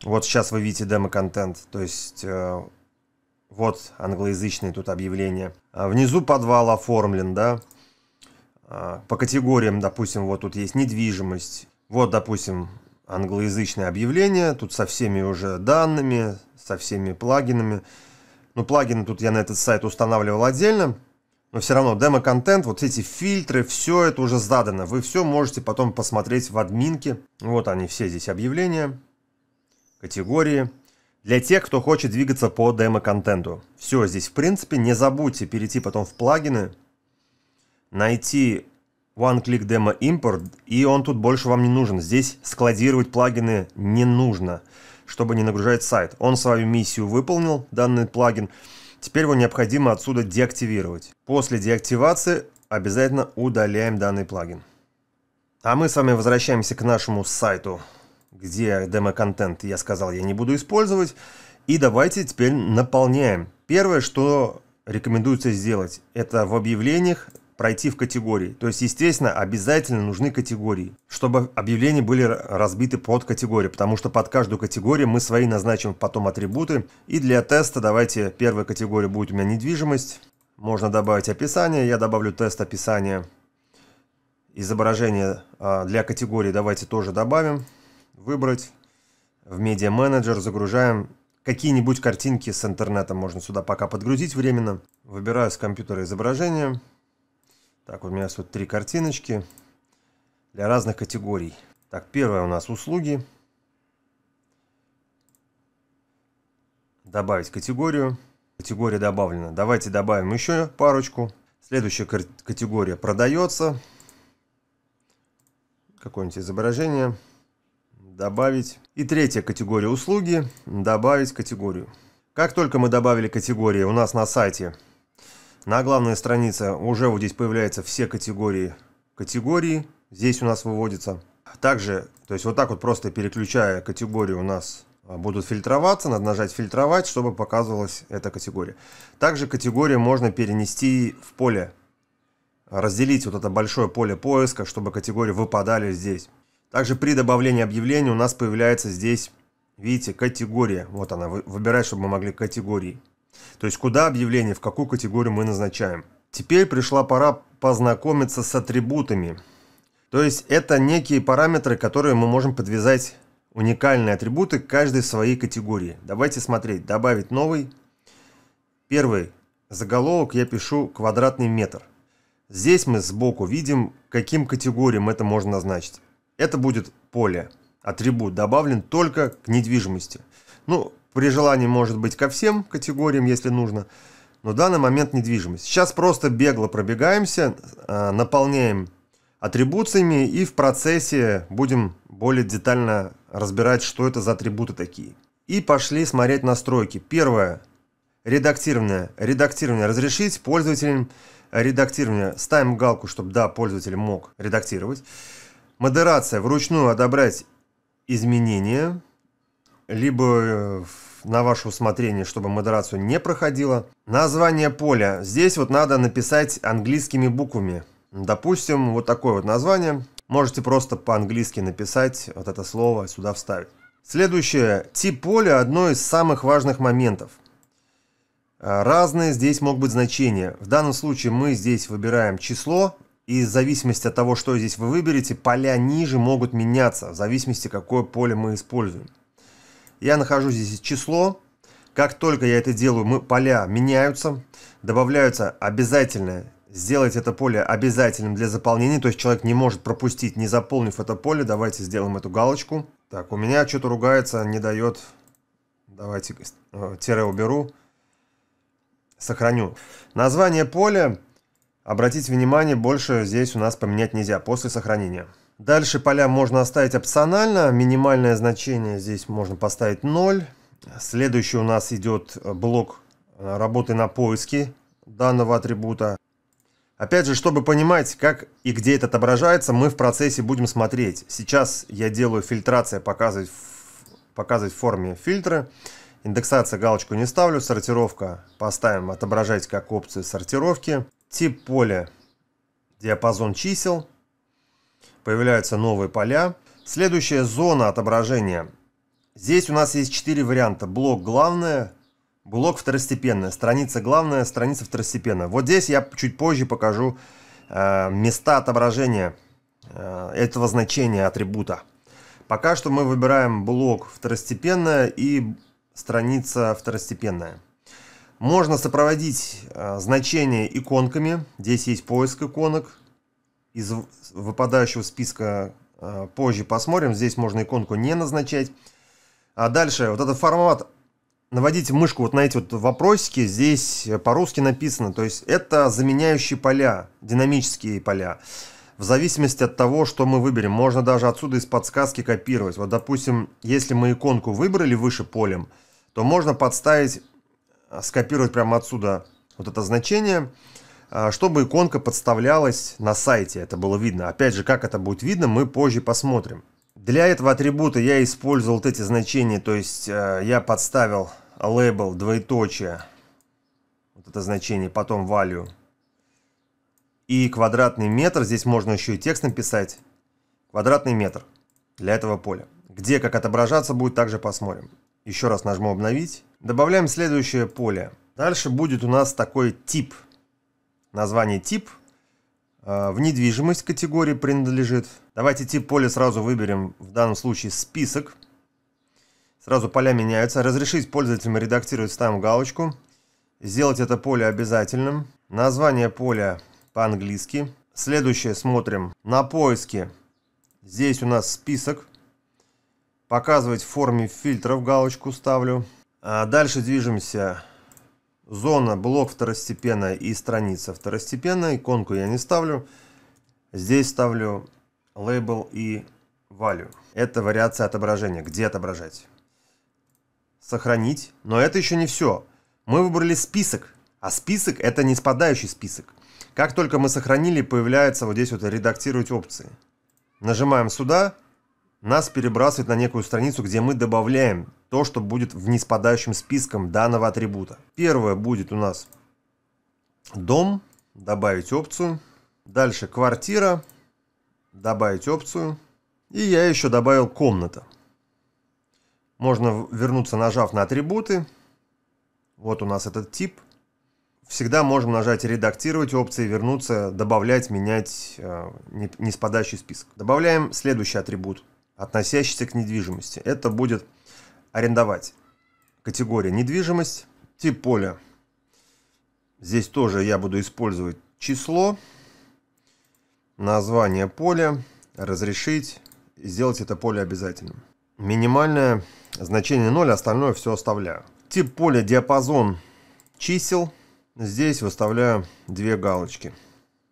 Вот сейчас вы видите демо-контент. То есть... Э, вот англоязычные тут объявления. А внизу подвал оформлен, да. А, по категориям, допустим, вот тут есть недвижимость. Вот, допустим, англоязычное объявление, тут со всеми уже данными, со всеми плагинами. Ну, плагины тут я на этот сайт устанавливал отдельно, но все равно демо-контент, вот эти фильтры, все это уже задано. Вы все можете потом посмотреть в админке. Вот они все здесь объявления, категории. Для тех, кто хочет двигаться по демо-контенту. Все здесь в принципе. Не забудьте перейти потом в плагины, найти One Click Demo Import, и он тут больше вам не нужен. Здесь складировать плагины не нужно, чтобы не нагружать сайт. Он свою миссию выполнил, данный плагин. Теперь его необходимо отсюда деактивировать. После деактивации обязательно удаляем данный плагин. А мы с вами возвращаемся к нашему сайту, где демо-контент, я сказал, я не буду использовать. И давайте теперь наполняем. Первое, что рекомендуется сделать, это в объявлениях пройти в категории. То есть, естественно, обязательно нужны категории, чтобы объявления были разбиты под категории, потому что под каждую категорию мы свои назначим потом атрибуты. И для теста давайте первая категория будет у меня недвижимость. Можно добавить описание, я добавлю тест описания. Изображение а, для категории давайте тоже добавим. Выбрать. В медиа менеджер загружаем какие-нибудь картинки с интернета. Можно сюда пока подгрузить временно. Выбираю с компьютера изображение. Так, у меня есть вот три картиночки для разных категорий. Так, первая у нас услуги. Добавить категорию. Категория добавлена. Давайте добавим еще парочку. Следующая категория продается. Какое-нибудь изображение. Добавить. И третья категория услуги. Добавить категорию. Как только мы добавили категории, у нас на сайте на главной странице уже вот здесь появляются все категории. Категории здесь у нас выводятся. Также, то есть вот так вот просто переключая категорию у нас а, будут фильтроваться, надо нажать фильтровать, чтобы показывалась эта категория. Также категорию можно перенести в поле, разделить вот это большое поле поиска, чтобы категории выпадали здесь. Также при добавлении объявлений у нас появляется здесь, видите, категория. Вот она, выбирать, чтобы мы могли категории. То есть куда объявление, в какую категорию мы назначаем. Теперь пришла пора познакомиться с атрибутами. То есть это некие параметры, которые мы можем подвязать уникальные атрибуты каждой своей категории. Давайте смотреть. Добавить новый. Первый заголовок я пишу квадратный метр. Здесь мы сбоку видим, каким категориям это можно назначить. Это будет поле. Атрибут добавлен только к недвижимости. Ну, при желании может быть ко всем категориям, если нужно. Но в данный момент недвижимость. Сейчас просто бегло пробегаемся, а, наполняем атрибуциями и в процессе будем более детально разбирать, что это за атрибуты такие. И пошли смотреть настройки. Первое. Редактирование. Редактирование. Разрешить пользователям редактирование. Ставим галку, чтобы да, пользователь мог редактировать. Модерация. Вручную одобрять изменения. Либо э, в на ваше усмотрение, чтобы модерацию не проходила. Название поля. Здесь вот надо написать английскими буквами. Допустим, вот такое вот название. Можете просто по-английски написать вот это слово сюда вставить. Следующее. Тип поля – одно из самых важных моментов. Э, разные здесь могут быть значения. В данном случае мы здесь выбираем число, и в зависимости от того, что здесь вы выберете, поля ниже могут меняться, в зависимости, какое поле мы используем. Я нахожу здесь число. Как только я это делаю, мы, поля меняются. Добавляются обязательно. Сделать это поле обязательным для заполнения. То есть человек не может пропустить, не заполнив это поле. Давайте сделаем эту галочку. Так, у меня что-то ругается, не дает. Давайте э, тире уберу. Сохраню. Название поля. Обратите внимание, больше здесь у нас поменять нельзя после сохранения. Дальше поля можно оставить опционально. Минимальное значение здесь можно поставить 0. Следующий у нас идет блок э, работы на поиске данного атрибута. Опять же, чтобы понимать, как и где это отображается, мы в процессе будем смотреть. Сейчас я делаю фильтрация, показывать, показывать в форме фильтры. Индексация галочку не ставлю, сортировка поставим отображать как опцию сортировки. Тип поля диапазон чисел появляются новые поля. Следующая зона отображения. Здесь у нас есть четыре варианта. Блок главное, блок второстепенное, страница главная, страница второстепенная. Вот здесь я чуть позже покажу э, места отображения э, этого значения атрибута. Пока что мы выбираем блок второстепенная и страница второстепенная. Можно сопроводить э, значение иконками. Здесь есть поиск иконок из выпадающего списка э, позже посмотрим. Здесь можно иконку не назначать. А дальше вот этот формат наводите мышку вот на эти вот вопросики, здесь по-русски написано, то есть это заменяющие поля, динамические поля. В зависимости от того, что мы выберем, можно даже отсюда из подсказки копировать. Вот, допустим, если мы иконку выбрали выше полем, то можно подставить, э, скопировать прямо отсюда вот это значение – а, чтобы иконка подставлялась на сайте, это было видно. Опять же, как это будет видно, мы позже посмотрим. Для этого атрибута я использовал вот эти значения, то есть э, я подставил label двоеточие, вот это значение, потом value и квадратный метр, здесь можно еще и текст написать, квадратный метр для этого поля. Где, как отображаться будет, также посмотрим. Еще раз нажму обновить. Добавляем следующее поле. Дальше будет у нас такой тип – название тип. Э, в недвижимость категории принадлежит. Давайте тип поля сразу выберем, в данном случае список. Сразу поля меняются. Разрешить пользователям редактировать ставим галочку. Сделать это поле обязательным. Название поля по-английски. Следующее смотрим. На поиске. Здесь у нас список. Показывать в форме фильтров галочку ставлю. А дальше движемся Зона, блок второстепенная и страница второстепенная. Иконку я не ставлю. Здесь ставлю label и value. Это вариация отображения. Где отображать? Сохранить. Но это еще не все. Мы выбрали список. А список это не спадающий список. Как только мы сохранили, появляется вот здесь вот редактировать опции. Нажимаем сюда. Нас перебрасывает на некую страницу, где мы добавляем то, что будет в неспадающем списком данного атрибута. Первое будет у нас дом, добавить опцию. Дальше квартира, добавить опцию. И я еще добавил комната. Можно вернуться, нажав на атрибуты. Вот у нас этот тип. Всегда можем нажать «Редактировать опции», «Вернуться», «Добавлять», «Менять», э, «Неспадающий список». Добавляем следующий атрибут, относящийся к недвижимости. Это будет арендовать. Категория недвижимость, тип поля. Здесь тоже я буду использовать число, название поля, разрешить сделать это поле обязательным. Минимальное значение 0, остальное все оставляю. Тип поля диапазон чисел. Здесь выставляю две галочки.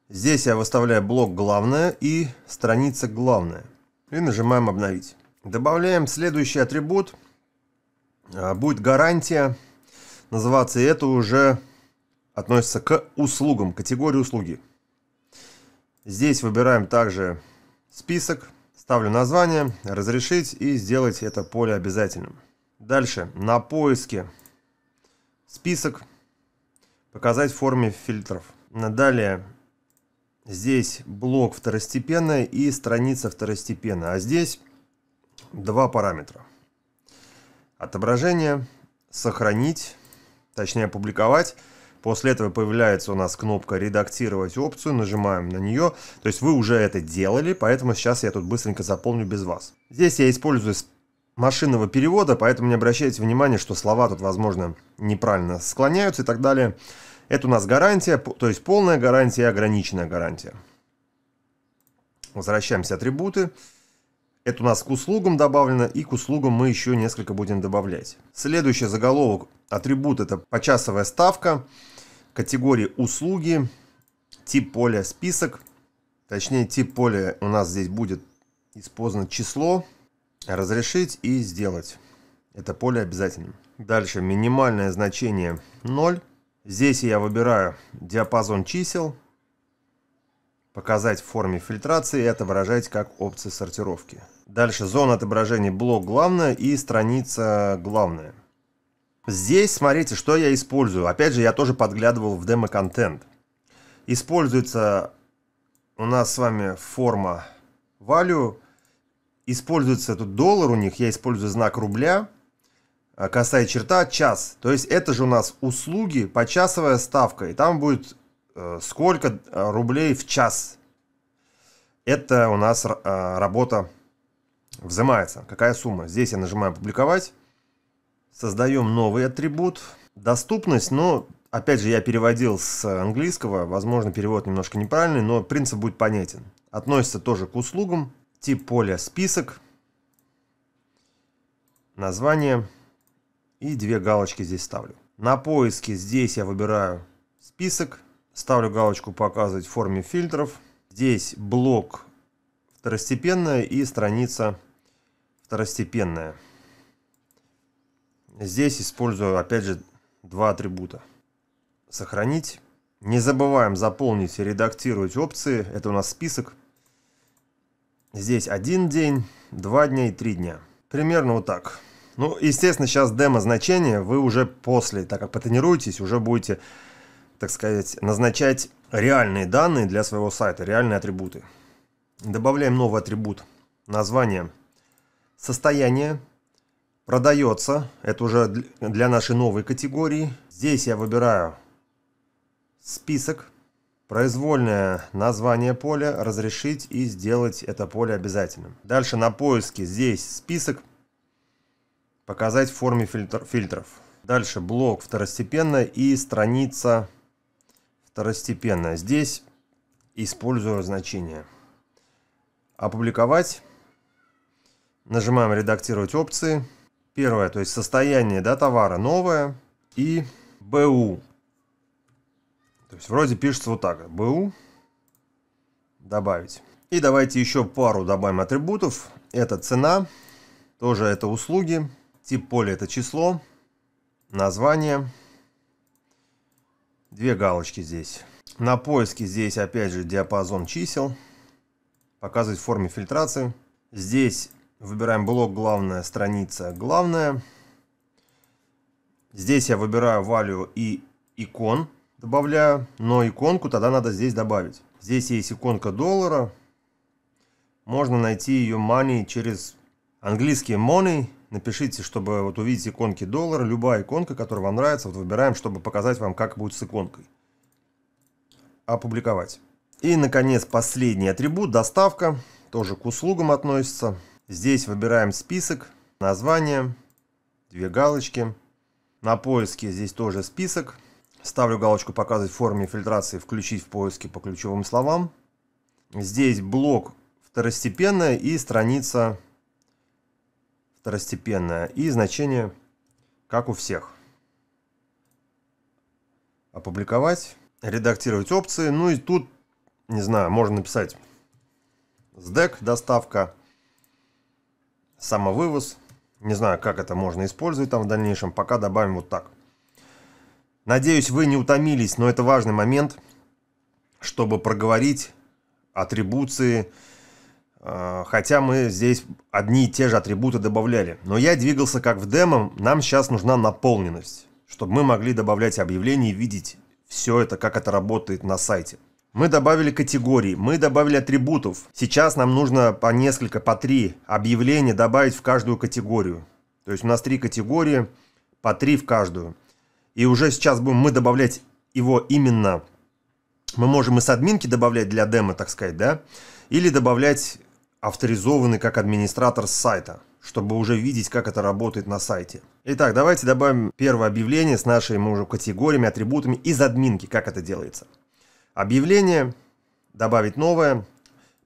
Здесь я выставляю блок «Главное» и страница «Главное». И нажимаем «Обновить». Добавляем следующий атрибут – а, будет гарантия называться, и это уже относится к услугам, категории услуги. Здесь выбираем также список, ставлю название, разрешить и сделать это поле обязательным. Дальше на поиске список показать в форме фильтров. Далее здесь блок второстепенная и страница второстепенная, а здесь два параметра – Отображение «Сохранить», точнее «Публиковать». После этого появляется у нас кнопка «Редактировать опцию», нажимаем на нее. То есть вы уже это делали, поэтому сейчас я тут быстренько заполню без вас. Здесь я использую машинного перевода, поэтому не обращайте внимания, что слова тут, возможно, неправильно склоняются и так далее. Это у нас гарантия, то есть полная гарантия и ограниченная гарантия. Возвращаемся атрибуты. атрибуты. Это у нас к услугам добавлено, и к услугам мы еще несколько будем добавлять. Следующий заголовок, атрибут это почасовая ставка, категории услуги, тип поля список, точнее тип поля у нас здесь будет использовано число, разрешить и сделать. Это поле обязательно. Дальше минимальное значение 0. Здесь я выбираю диапазон чисел, показать в форме фильтрации и выражать как опции сортировки. Дальше зона отображения блок главное и страница главная. Здесь смотрите, что я использую. Опять же, я тоже подглядывал в демо-контент. Используется у нас с вами форма value. Используется тут доллар у них. Я использую знак рубля. А, косая черта, час. То есть это же у нас услуги, почасовая ставка. И там будет э, сколько э, рублей в час. Это у нас э, работа взимается, какая сумма. Здесь я нажимаю «Публиковать», создаем новый атрибут, доступность, но опять же я переводил с английского, возможно перевод немножко неправильный, но принцип будет понятен. Относится тоже к услугам, тип поля «Список», название и две галочки здесь ставлю. На поиске здесь я выбираю список, ставлю галочку «Показывать в форме фильтров». Здесь блок второстепенная и страница второстепенная. Здесь использую опять же два атрибута. Сохранить. Не забываем заполнить и редактировать опции. Это у нас список. Здесь один день, два дня и три дня. Примерно вот так. Ну, естественно, сейчас демо значение вы уже после, так как потренируетесь, уже будете, так сказать, назначать реальные данные для своего сайта, реальные атрибуты. Добавляем новый атрибут. Название – состояние продается, это уже для нашей новой категории. Здесь я выбираю список, произвольное название поля, разрешить и сделать это поле обязательным. Дальше на поиске здесь список, показать в форме фильтр, фильтров. Дальше блок второстепенно и страница второстепенная. Здесь использую значение. Опубликовать Нажимаем «Редактировать опции». Первое, то есть состояние да, товара новое и БУ. То есть вроде пишется вот так. БУ. Добавить. И давайте еще пару добавим атрибутов. Это цена. Тоже это услуги. Тип поля это число. Название. Две галочки здесь. На поиске здесь опять же диапазон чисел. Показывать в форме фильтрации. Здесь Выбираем блок «Главная страница», «Главная». Здесь я выбираю value и икон добавляю, но иконку тогда надо здесь добавить. Здесь есть иконка доллара. Можно найти ее money через английский money. Напишите, чтобы вот увидеть иконки доллара. Любая иконка, которая вам нравится, вот выбираем, чтобы показать вам, как будет с иконкой. Опубликовать. И, наконец, последний атрибут – доставка. Тоже к услугам относится. Здесь выбираем список, название, две галочки. На поиске здесь тоже список. Ставлю галочку «Показывать форме фильтрации включить в поиске по ключевым словам». Здесь блок второстепенная и страница второстепенная. И значение как у всех. Опубликовать, редактировать опции. Ну и тут, не знаю, можно написать сдэк, доставка самовывоз. Не знаю, как это можно использовать там в дальнейшем. Пока добавим вот так. Надеюсь, вы не утомились, но это важный момент, чтобы проговорить атрибуции, а, хотя мы здесь одни и те же атрибуты добавляли. Но я двигался как в демо, нам сейчас нужна наполненность, чтобы мы могли добавлять объявления и видеть все это, как это работает на сайте. Мы добавили категории, мы добавили атрибутов. Сейчас нам нужно по несколько, по три объявления добавить в каждую категорию. То есть у нас три категории, по три в каждую. И уже сейчас будем мы добавлять его именно. Мы можем и с админки добавлять для демо, так сказать, да? Или добавлять авторизованный как администратор с сайта, чтобы уже видеть, как это работает на сайте. Итак, давайте добавим первое объявление с нашими уже категориями, атрибутами из админки, как это делается. Объявление, добавить новое.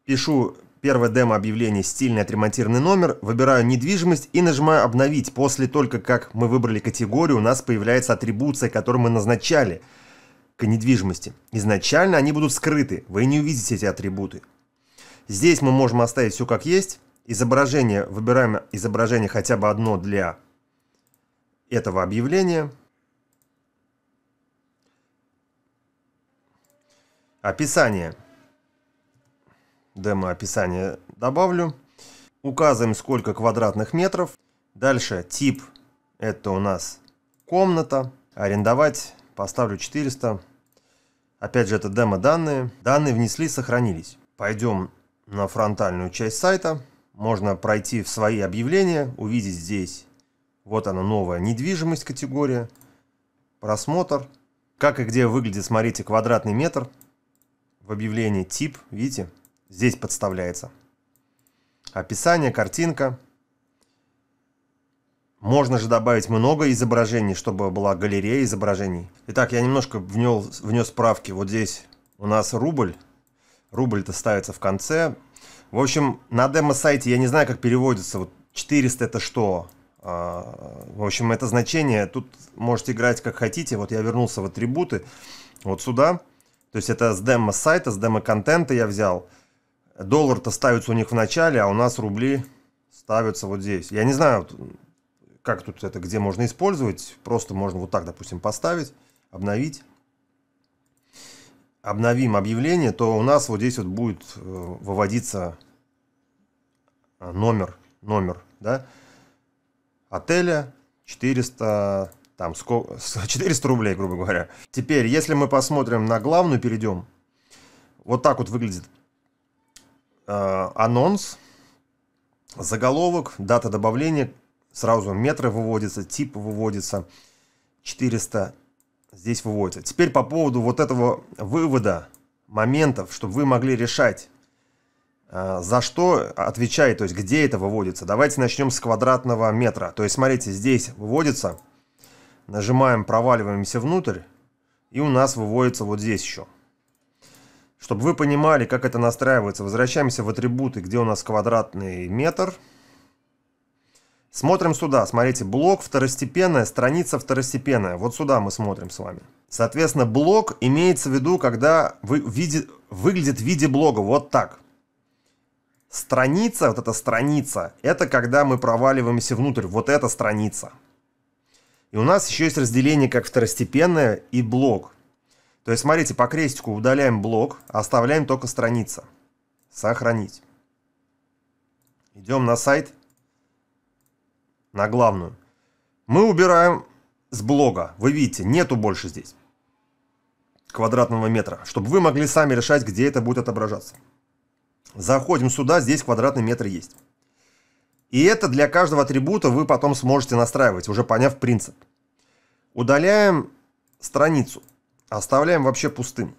Пишу первое демо-объявление «Стильный отремонтированный номер», выбираю «Недвижимость» и нажимаю «Обновить». После только как мы выбрали категорию, у нас появляется атрибуция, которую мы назначали к недвижимости. Изначально они будут скрыты, вы не увидите эти атрибуты. Здесь мы можем оставить все как есть. Изображение, выбираем изображение хотя бы одно для этого объявления – Описание. Демо-описание добавлю. Указываем, сколько квадратных метров. Дальше тип. Это у нас комната. Арендовать поставлю 400. Опять же, это демо-данные. Данные внесли, сохранились. Пойдем на фронтальную часть сайта. Можно пройти в свои объявления, увидеть здесь. Вот она, новая недвижимость категория. Просмотр. Как и где выглядит, смотрите, квадратный метр в объявлении тип, видите, здесь подставляется. Описание, картинка. Можно же добавить много изображений, чтобы была галерея изображений. Итак, я немножко внес внес справки. Вот здесь у нас рубль. Рубль-то ставится в конце. В общем, на демо-сайте, я не знаю, как переводится, вот 400 это что? А, в общем, это значение, тут можете играть как хотите. Вот я вернулся в атрибуты, вот сюда. То есть это с демо-сайта, с демо-контента я взял. Доллар-то ставится у них в начале, а у нас рубли ставятся вот здесь. Я не знаю, как тут это, где можно использовать. Просто можно вот так, допустим, поставить, обновить. Обновим объявление, то у нас вот здесь вот будет э, выводиться э, номер, номер, да, отеля 400 там 400 рублей, грубо говоря. Теперь, если мы посмотрим на главную, перейдем. Вот так вот выглядит э, анонс, заголовок, дата добавления, сразу метры выводится, тип выводится, 400 здесь выводится. Теперь по поводу вот этого вывода моментов, чтобы вы могли решать, э, за что отвечает, то есть где это выводится. Давайте начнем с квадратного метра. То есть смотрите, здесь выводится Нажимаем, проваливаемся внутрь. И у нас выводится вот здесь еще. Чтобы вы понимали, как это настраивается, возвращаемся в атрибуты, где у нас квадратный метр. Смотрим сюда, смотрите, блок второстепенная, страница второстепенная. Вот сюда мы смотрим с вами. Соответственно, блок имеется в виду, когда вы виде, выглядит в виде блога, вот так. Страница, вот эта страница, это когда мы проваливаемся внутрь, вот эта страница. И у нас еще есть разделение как второстепенное и блок. То есть, смотрите, по крестику удаляем блок, а оставляем только страница. Сохранить. Идем на сайт, на главную. Мы убираем с блога. Вы видите, нету больше здесь квадратного метра, чтобы вы могли сами решать, где это будет отображаться. Заходим сюда, здесь квадратный метр есть. И это для каждого атрибута вы потом сможете настраивать, уже поняв принцип. Удаляем страницу. Оставляем вообще пустым.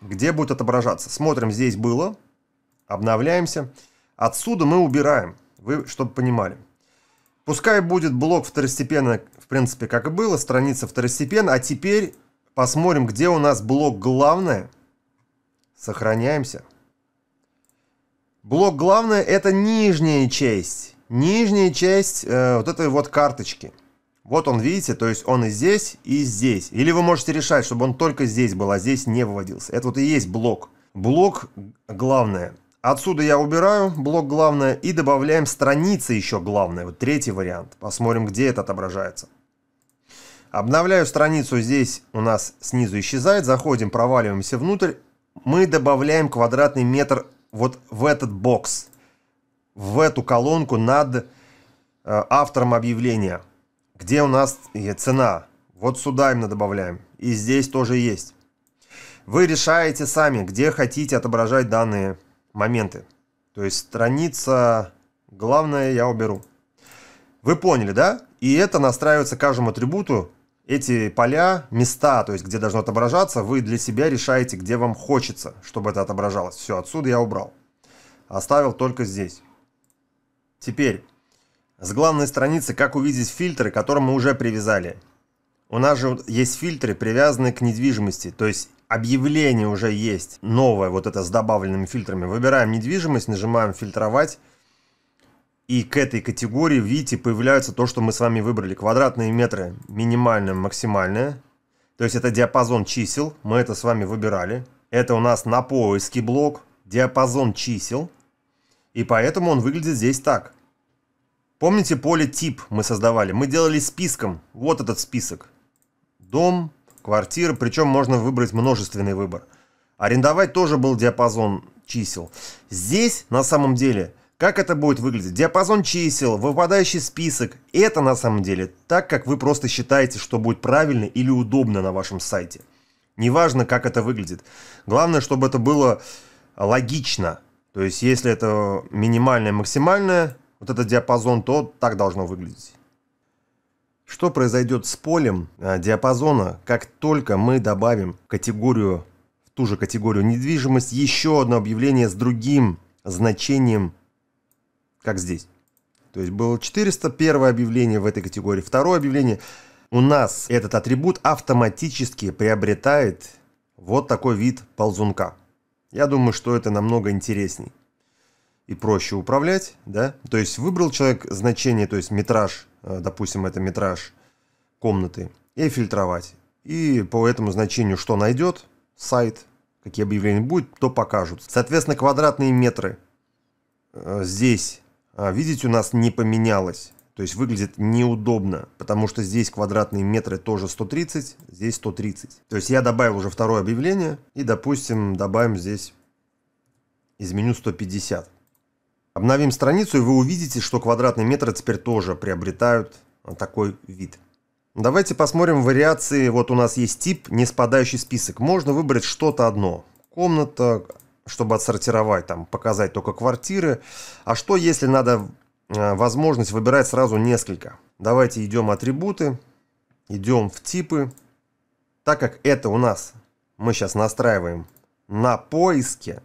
Где будет отображаться? Смотрим, здесь было. Обновляемся. Отсюда мы убираем, вы чтобы понимали. Пускай будет блок второстепенно, в принципе, как и было, страница второстепенно. А теперь посмотрим, где у нас блок главное. Сохраняемся. Блок главное это нижняя часть. Нижняя часть э, вот этой вот карточки. Вот он, видите, то есть он и здесь, и здесь. Или вы можете решать, чтобы он только здесь был, а здесь не выводился. Это вот и есть блок. Блок главное. Отсюда я убираю блок главное и добавляем страницы еще главное. Вот третий вариант. Посмотрим, где это отображается. Обновляю страницу, здесь у нас снизу исчезает. Заходим, проваливаемся внутрь. Мы добавляем квадратный метр вот в этот бокс, в эту колонку над э, автором объявления, где у нас цена. Вот сюда именно добавляем. И здесь тоже есть. Вы решаете сами, где хотите отображать данные моменты. То есть страница, главное я уберу. Вы поняли, да? И это настраивается каждому атрибуту эти поля, места, то есть где должно отображаться, вы для себя решаете, где вам хочется, чтобы это отображалось. Все, отсюда я убрал. Оставил только здесь. Теперь, с главной страницы, как увидеть фильтры, которые мы уже привязали. У нас же есть фильтры, привязанные к недвижимости, то есть объявление уже есть новое, вот это с добавленными фильтрами. Выбираем недвижимость, нажимаем «Фильтровать», и к этой категории, видите, появляется то, что мы с вами выбрали. Квадратные метры минимальное, максимальное. То есть это диапазон чисел. Мы это с вами выбирали. Это у нас на поиске блок. Диапазон чисел. И поэтому он выглядит здесь так. Помните поле тип мы создавали? Мы делали списком. Вот этот список. Дом, квартира. Причем можно выбрать множественный выбор. Арендовать тоже был диапазон чисел. Здесь на самом деле как это будет выглядеть? Диапазон чисел, выпадающий список. Это на самом деле так, как вы просто считаете, что будет правильно или удобно на вашем сайте. Неважно, как это выглядит. Главное, чтобы это было логично. То есть, если это минимальное, максимальное, вот этот диапазон, то так должно выглядеть. Что произойдет с полем а, диапазона, как только мы добавим категорию, в ту же категорию недвижимость, еще одно объявление с другим значением как здесь. То есть было 400, первое объявление в этой категории, второе объявление. У нас этот атрибут автоматически приобретает вот такой вид ползунка. Я думаю, что это намного интересней и проще управлять, да? То есть выбрал человек значение, то есть метраж, э, допустим, это метраж комнаты, и фильтровать. И по этому значению, что найдет сайт, какие объявления будет, то покажут. Соответственно, квадратные метры э, здесь а, видите, у нас не поменялось. То есть выглядит неудобно, потому что здесь квадратные метры тоже 130, здесь 130. То есть я добавил уже второе объявление и, допустим, добавим здесь, изменю 150. Обновим страницу и вы увидите, что квадратные метры теперь тоже приобретают а, такой вид. Давайте посмотрим вариации. Вот у нас есть тип неспадающий список». Можно выбрать что-то одно. Комната, чтобы отсортировать, там, показать только квартиры. А что, если надо э, возможность выбирать сразу несколько? Давайте идем атрибуты, идем в типы. Так как это у нас мы сейчас настраиваем на поиске,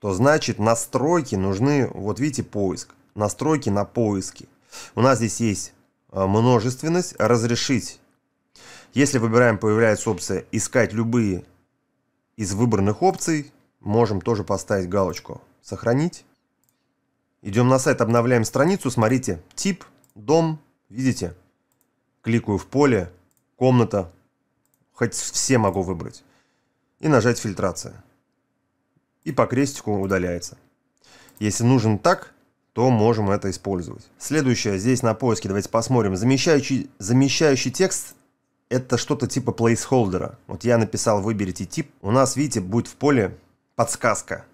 то значит настройки нужны, вот видите, поиск. Настройки на поиске. У нас здесь есть э, множественность, разрешить. Если выбираем, появляется опция «Искать любые из выбранных опций», можем тоже поставить галочку «Сохранить». Идем на сайт, обновляем страницу, смотрите, тип, дом, видите? Кликаю в поле, комната, хоть все могу выбрать. И нажать «Фильтрация». И по крестику удаляется. Если нужен так, то можем это использовать. Следующее здесь на поиске, давайте посмотрим. Замещающий, замещающий текст – это что-то типа плейсхолдера. Вот я написал «Выберите тип». У нас, видите, будет в поле подсказка.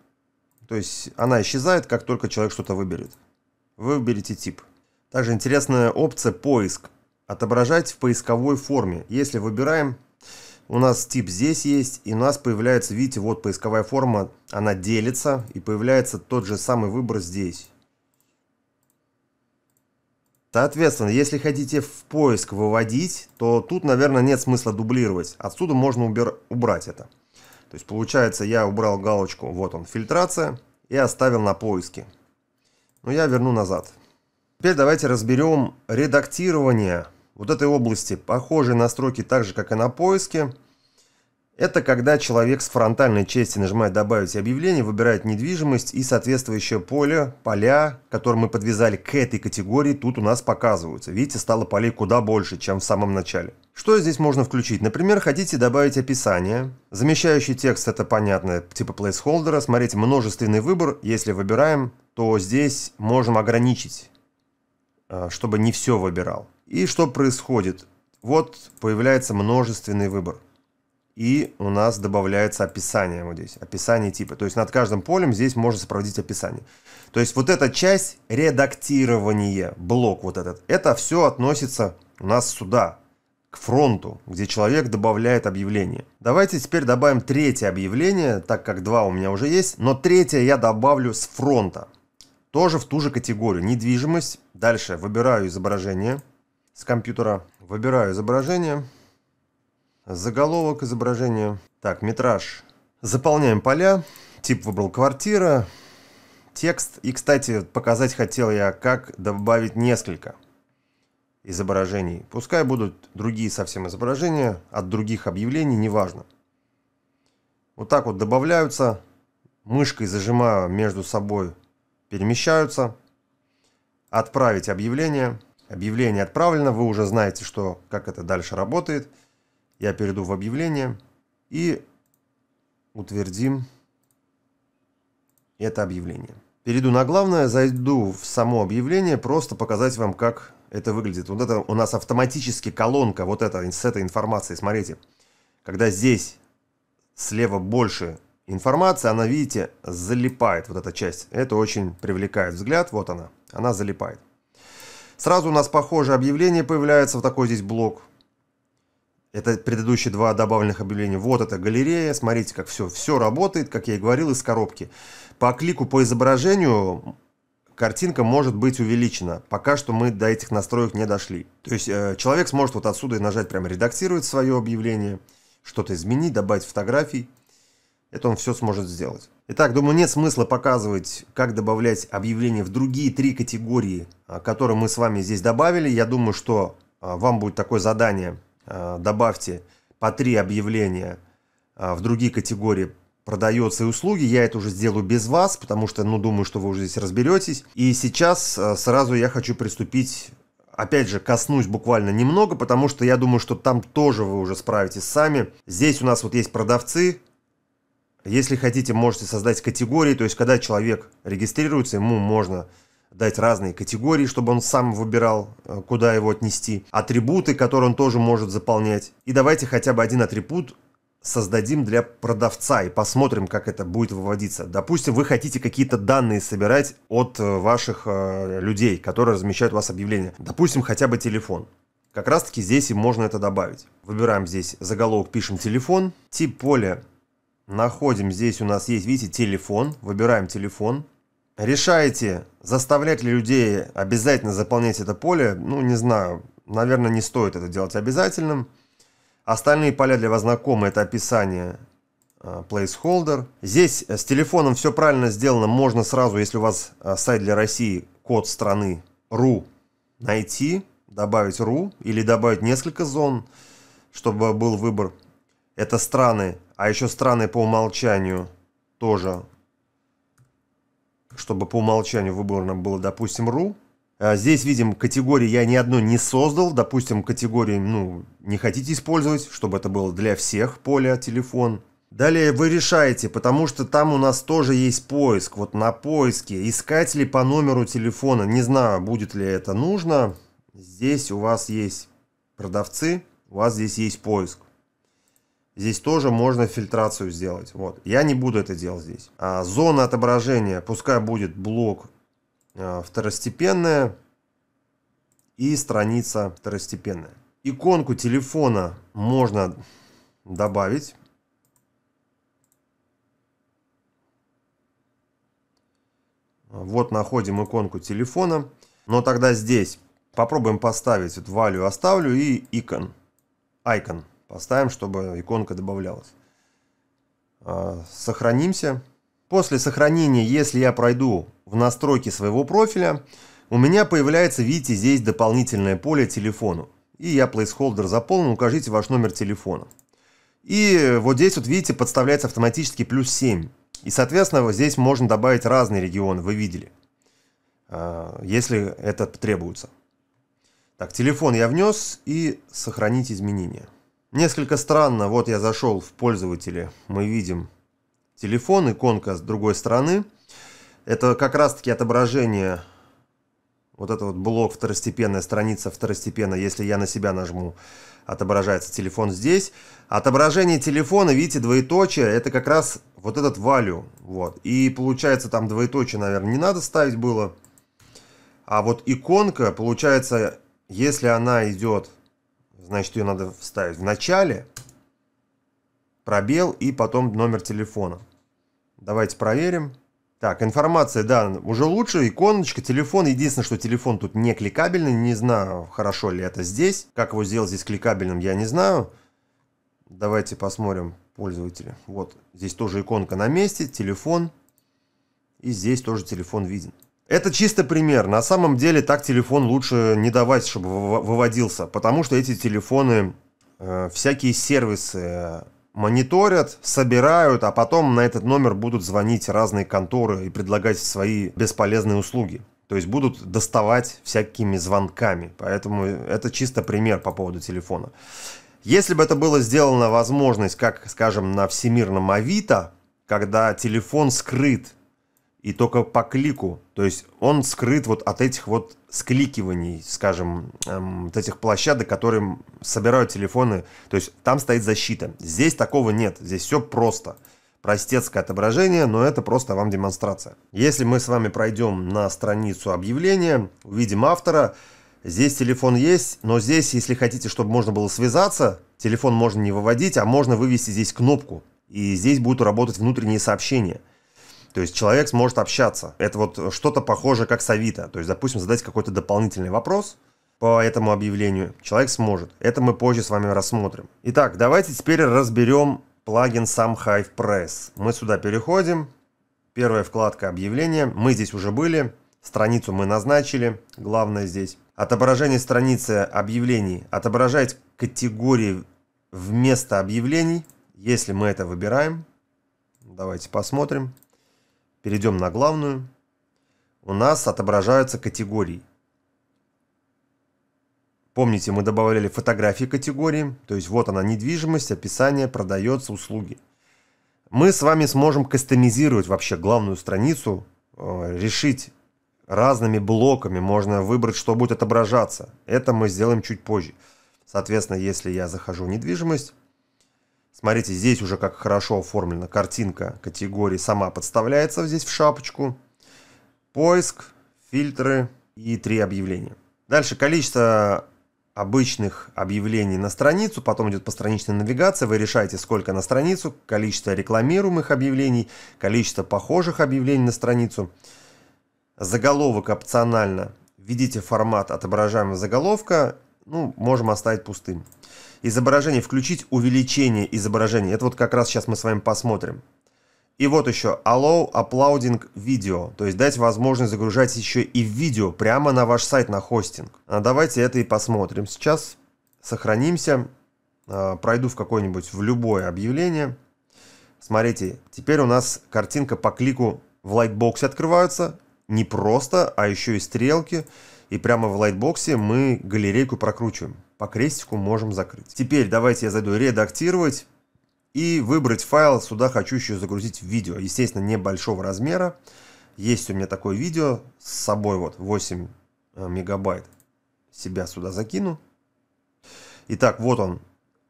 То есть она исчезает, как только человек что-то выберет. Вы выберете тип. Также интересная опция «Поиск». Отображать в поисковой форме. Если выбираем, у нас тип здесь есть, и у нас появляется, видите, вот поисковая форма, она делится, и появляется тот же самый выбор здесь. Соответственно, если хотите в поиск выводить, то тут, наверное, нет смысла дублировать. Отсюда можно убер... убрать это. То есть получается я убрал галочку, вот он, фильтрация, и оставил на поиске. Но я верну назад. Теперь давайте разберем редактирование вот этой области. Похожие настройки так же, как и на поиске. Это когда человек с фронтальной части нажимает «Добавить объявление», выбирает недвижимость и соответствующее поле, поля, которые мы подвязали к этой категории, тут у нас показываются. Видите, стало полей куда больше, чем в самом начале. Что здесь можно включить? Например, хотите добавить описание. Замещающий текст – это понятно, типа плейсхолдера. Смотрите, множественный выбор. Если выбираем, то здесь можем ограничить, э, чтобы не все выбирал. И что происходит? Вот появляется множественный выбор. И у нас добавляется описание вот здесь, описание типа. То есть над каждым полем здесь можно сопроводить описание. То есть вот эта часть редактирования, блок вот этот, это все относится у нас сюда, к фронту, где человек добавляет объявление. Давайте теперь добавим третье объявление, так как два у меня уже есть, но третье я добавлю с фронта. Тоже в ту же категорию. Недвижимость. Дальше выбираю изображение с компьютера. Выбираю изображение. Заголовок изображения. Так, метраж. Заполняем поля. Тип выбрал квартира. Текст. И, кстати, показать хотел я, как добавить несколько изображений. Пускай будут другие совсем изображения, от других объявлений, неважно. Вот так вот добавляются, мышкой зажимаю между собой, перемещаются. Отправить объявление. Объявление отправлено, вы уже знаете, что, как это дальше работает. Я перейду в объявление и утвердим это объявление. Перейду на главное, зайду в само объявление, просто показать вам, как это выглядит. Вот это у нас автоматически колонка, вот это, с этой информацией, смотрите. Когда здесь слева больше информации, она, видите, залипает, вот эта часть. Это очень привлекает взгляд, вот она, она залипает. Сразу у нас похожее объявление появляется, вот такой здесь блок. Это предыдущие два добавленных объявления. Вот эта галерея, смотрите, как все, все работает, как я и говорил, из коробки. По клику, по изображению картинка может быть увеличена. Пока что мы до этих настроек не дошли. То есть э, человек сможет вот отсюда и нажать прямо «Редактировать» свое объявление, что-то изменить, добавить фотографий. Это он все сможет сделать. Итак, думаю, нет смысла показывать, как добавлять объявления в другие три категории, э, которые мы с вами здесь добавили. Я думаю, что э, вам будет такое задание. Э, добавьте по три объявления в другие категории продается и услуги. Я это уже сделаю без вас, потому что, ну, думаю, что вы уже здесь разберетесь. И сейчас э, сразу я хочу приступить опять же, коснусь буквально немного, потому что я думаю, что там тоже вы уже справитесь сами. Здесь у нас вот есть продавцы. Если хотите, можете создать категории, то есть когда человек регистрируется, ему можно дать разные категории, чтобы он сам выбирал, э, куда его отнести. Атрибуты, которые он тоже может заполнять. И давайте хотя бы один атрибут создадим для продавца и посмотрим, как это будет выводиться. Допустим, вы хотите какие-то данные собирать от э, ваших э, людей, которые размещают у вас объявления. Допустим, хотя бы телефон. Как раз таки здесь и можно это добавить. Выбираем здесь заголовок, пишем телефон. Тип поля находим здесь у нас есть, видите, телефон. Выбираем телефон. Решаете, заставлять ли людей обязательно заполнять это поле. Ну, не знаю, наверное, не стоит это делать обязательным. Остальные поля для вас знакомы, это описание э, placeholder. Здесь э, с телефоном все правильно сделано, можно сразу, если у вас э, сайт для России, код страны RU найти, добавить RU или добавить несколько зон, чтобы был выбор. Это страны, а еще страны по умолчанию тоже, чтобы по умолчанию выборно было, допустим, RU. А, здесь видим категории я ни одной не создал. Допустим, категории ну, не хотите использовать, чтобы это было для всех поле телефон. Далее вы решаете, потому что там у нас тоже есть поиск. Вот на поиске искать ли по номеру телефона. Не знаю, будет ли это нужно. Здесь у вас есть продавцы, у вас здесь есть поиск. Здесь тоже можно фильтрацию сделать. Вот. Я не буду это делать здесь. А зона отображения, пускай будет блок Э, второстепенная и страница второстепенная. Иконку телефона можно добавить. Вот находим иконку телефона. Но тогда здесь попробуем поставить вот value оставлю и икон. Icon поставим, чтобы иконка добавлялась. Э, сохранимся. После сохранения, если я пройду в настройки своего профиля, у меня появляется, видите, здесь дополнительное поле телефону. И я placeholder заполнил, укажите ваш номер телефона. И вот здесь вот, видите, подставляется автоматически плюс 7. И, соответственно, вот здесь можно добавить разные регионы, вы видели, а, если это потребуется. Так, телефон я внес и сохранить изменения. Несколько странно, вот я зашел в пользователи, мы видим телефон, иконка с другой стороны. Это как раз-таки отображение, вот это вот блок второстепенная, страница второстепенная, если я на себя нажму, отображается телефон здесь. Отображение телефона, видите, двоеточие, это как раз вот этот валю, вот. И получается там двоеточие, наверное, не надо ставить было. А вот иконка, получается, если она идет, значит, ее надо вставить в начале, пробел и потом номер телефона. Давайте проверим. Так, информация, да, уже лучше. Иконочка, телефон. Единственное, что телефон тут не кликабельный. Не знаю, хорошо ли это здесь. Как его сделать здесь кликабельным, я не знаю. Давайте посмотрим пользователи. Вот, здесь тоже иконка на месте, телефон. И здесь тоже телефон виден. Это чисто пример. На самом деле так телефон лучше не давать, чтобы выводился. Потому что эти телефоны, э, всякие сервисы мониторят, собирают, а потом на этот номер будут звонить разные конторы и предлагать свои бесполезные услуги. То есть будут доставать всякими звонками. Поэтому это чисто пример по поводу телефона. Если бы это было сделано возможность, как, скажем, на всемирном Авито, когда телефон скрыт и только по клику. То есть он скрыт вот от этих вот скликиваний, скажем, эм, от этих площадок, которым собирают телефоны. То есть там стоит защита. Здесь такого нет. Здесь все просто. Простецкое отображение, но это просто вам демонстрация. Если мы с вами пройдем на страницу объявления, увидим автора, Здесь телефон есть, но здесь, если хотите, чтобы можно было связаться, телефон можно не выводить, а можно вывести здесь кнопку. И здесь будут работать внутренние сообщения – то есть человек сможет общаться. Это вот что-то похоже как с Авито. То есть, допустим, задать какой-то дополнительный вопрос по этому объявлению. Человек сможет. Это мы позже с вами рассмотрим. Итак, давайте теперь разберем плагин сам Hive Press. Мы сюда переходим. Первая вкладка объявления. Мы здесь уже были. Страницу мы назначили. Главное здесь. Отображение страницы объявлений Отображать категории вместо объявлений, если мы это выбираем. Давайте посмотрим. Перейдем на главную. У нас отображаются категории. Помните, мы добавляли фотографии категории, то есть вот она недвижимость, описание, продается, услуги. Мы с вами сможем кастомизировать вообще главную страницу, э, решить разными блоками, можно выбрать, что будет отображаться. Это мы сделаем чуть позже. Соответственно, если я захожу в недвижимость, Смотрите, здесь уже как хорошо оформлена картинка категории сама подставляется здесь в шапочку. Поиск, фильтры и три объявления. Дальше количество обычных объявлений на страницу, потом идет постраничная навигация, вы решаете, сколько на страницу, количество рекламируемых объявлений, количество похожих объявлений на страницу. Заголовок опционально. Введите формат отображаемого заголовка, ну, можем оставить пустым изображение, включить увеличение изображения. Это вот как раз сейчас мы с вами посмотрим. И вот еще Allow Uploading Video, то есть дать возможность загружать еще и видео прямо на ваш сайт на хостинг. А давайте это и посмотрим сейчас. Сохранимся, а, пройду в какое-нибудь, в любое объявление. Смотрите, теперь у нас картинка по клику в лайтбоксе открывается не просто, а еще и стрелки. И прямо в лайтбоксе мы галерейку прокручиваем по крестику можем закрыть. Теперь давайте я зайду редактировать и выбрать файл. Сюда хочу еще загрузить видео. Естественно, небольшого размера. Есть у меня такое видео с собой, вот 8 э, мегабайт. Себя сюда закину. Итак, вот он,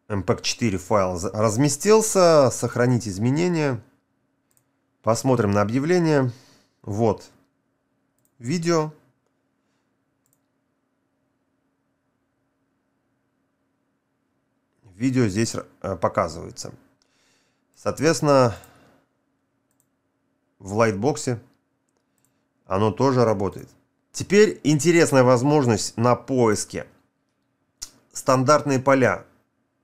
MPEG-4 файл разместился. Сохранить изменения. Посмотрим на объявление. Вот видео. видео здесь э, показывается. Соответственно, в лайтбоксе оно тоже работает. Теперь интересная возможность на поиске. Стандартные поля.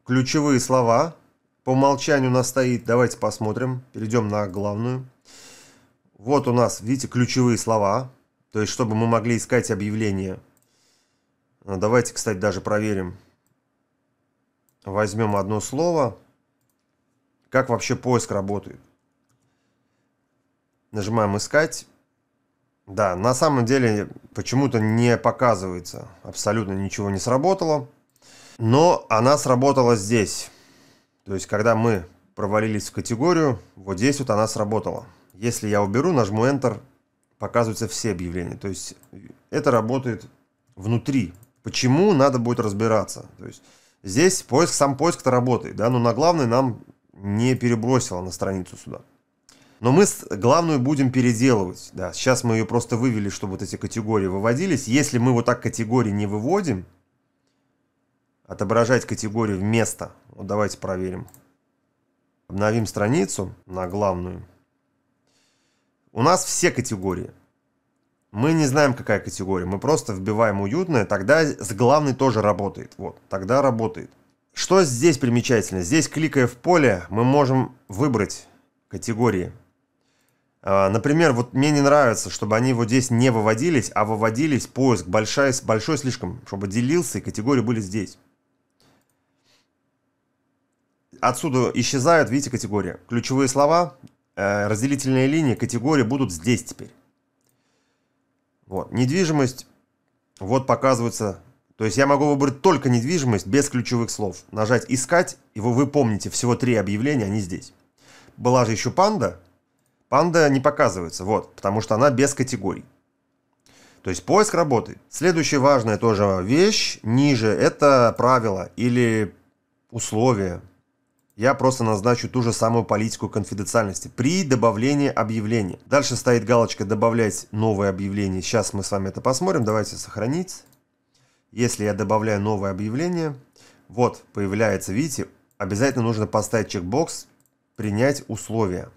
Ключевые слова. По умолчанию у нас стоит. Давайте посмотрим. Перейдем на главную. Вот у нас, видите, ключевые слова. То есть, чтобы мы могли искать объявление. Давайте, кстати, даже проверим. Возьмем одно слово. Как вообще поиск работает? Нажимаем «Искать». Да, на самом деле почему-то не показывается. Абсолютно ничего не сработало. Но она сработала здесь. То есть, когда мы провалились в категорию, вот здесь вот она сработала. Если я уберу, нажму Enter, показываются все объявления. То есть, э, это работает внутри. Почему надо будет разбираться? То есть, Здесь поиск, сам поиск-то работает, да, но на главный нам не перебросило на страницу сюда. Но мы главную будем переделывать, да. Сейчас мы ее просто вывели, чтобы вот эти категории выводились. Если мы вот так категории не выводим, отображать категорию вместо, вот давайте проверим. Обновим страницу на главную. У нас все категории. Мы не знаем, какая категория, мы просто вбиваем уютное, тогда с главной тоже работает. Вот, тогда работает. Что здесь примечательно? Здесь, кликая в поле, мы можем выбрать категории. А, например, вот мне не нравится, чтобы они вот здесь не выводились, а выводились поиск большой, большой слишком, чтобы делился и категории были здесь. Отсюда исчезают, видите, категории. Ключевые слова, э, разделительные линии, категории будут здесь теперь. Вот. Недвижимость, вот показывается, то есть я могу выбрать только недвижимость без ключевых слов. Нажать «Искать», и вы, вы помните, всего три объявления, они здесь. Была же еще панда. Панда не показывается, вот, потому что она без категорий. То есть поиск работает. Следующая важная тоже вещь ниже – это правило или условия, я просто назначу ту же самую политику конфиденциальности при добавлении объявления. Дальше стоит галочка «Добавлять новое объявление». Сейчас мы с вами это посмотрим. Давайте сохранить. Если я добавляю новое объявление, вот появляется, видите, обязательно нужно поставить чекбокс «Принять условия».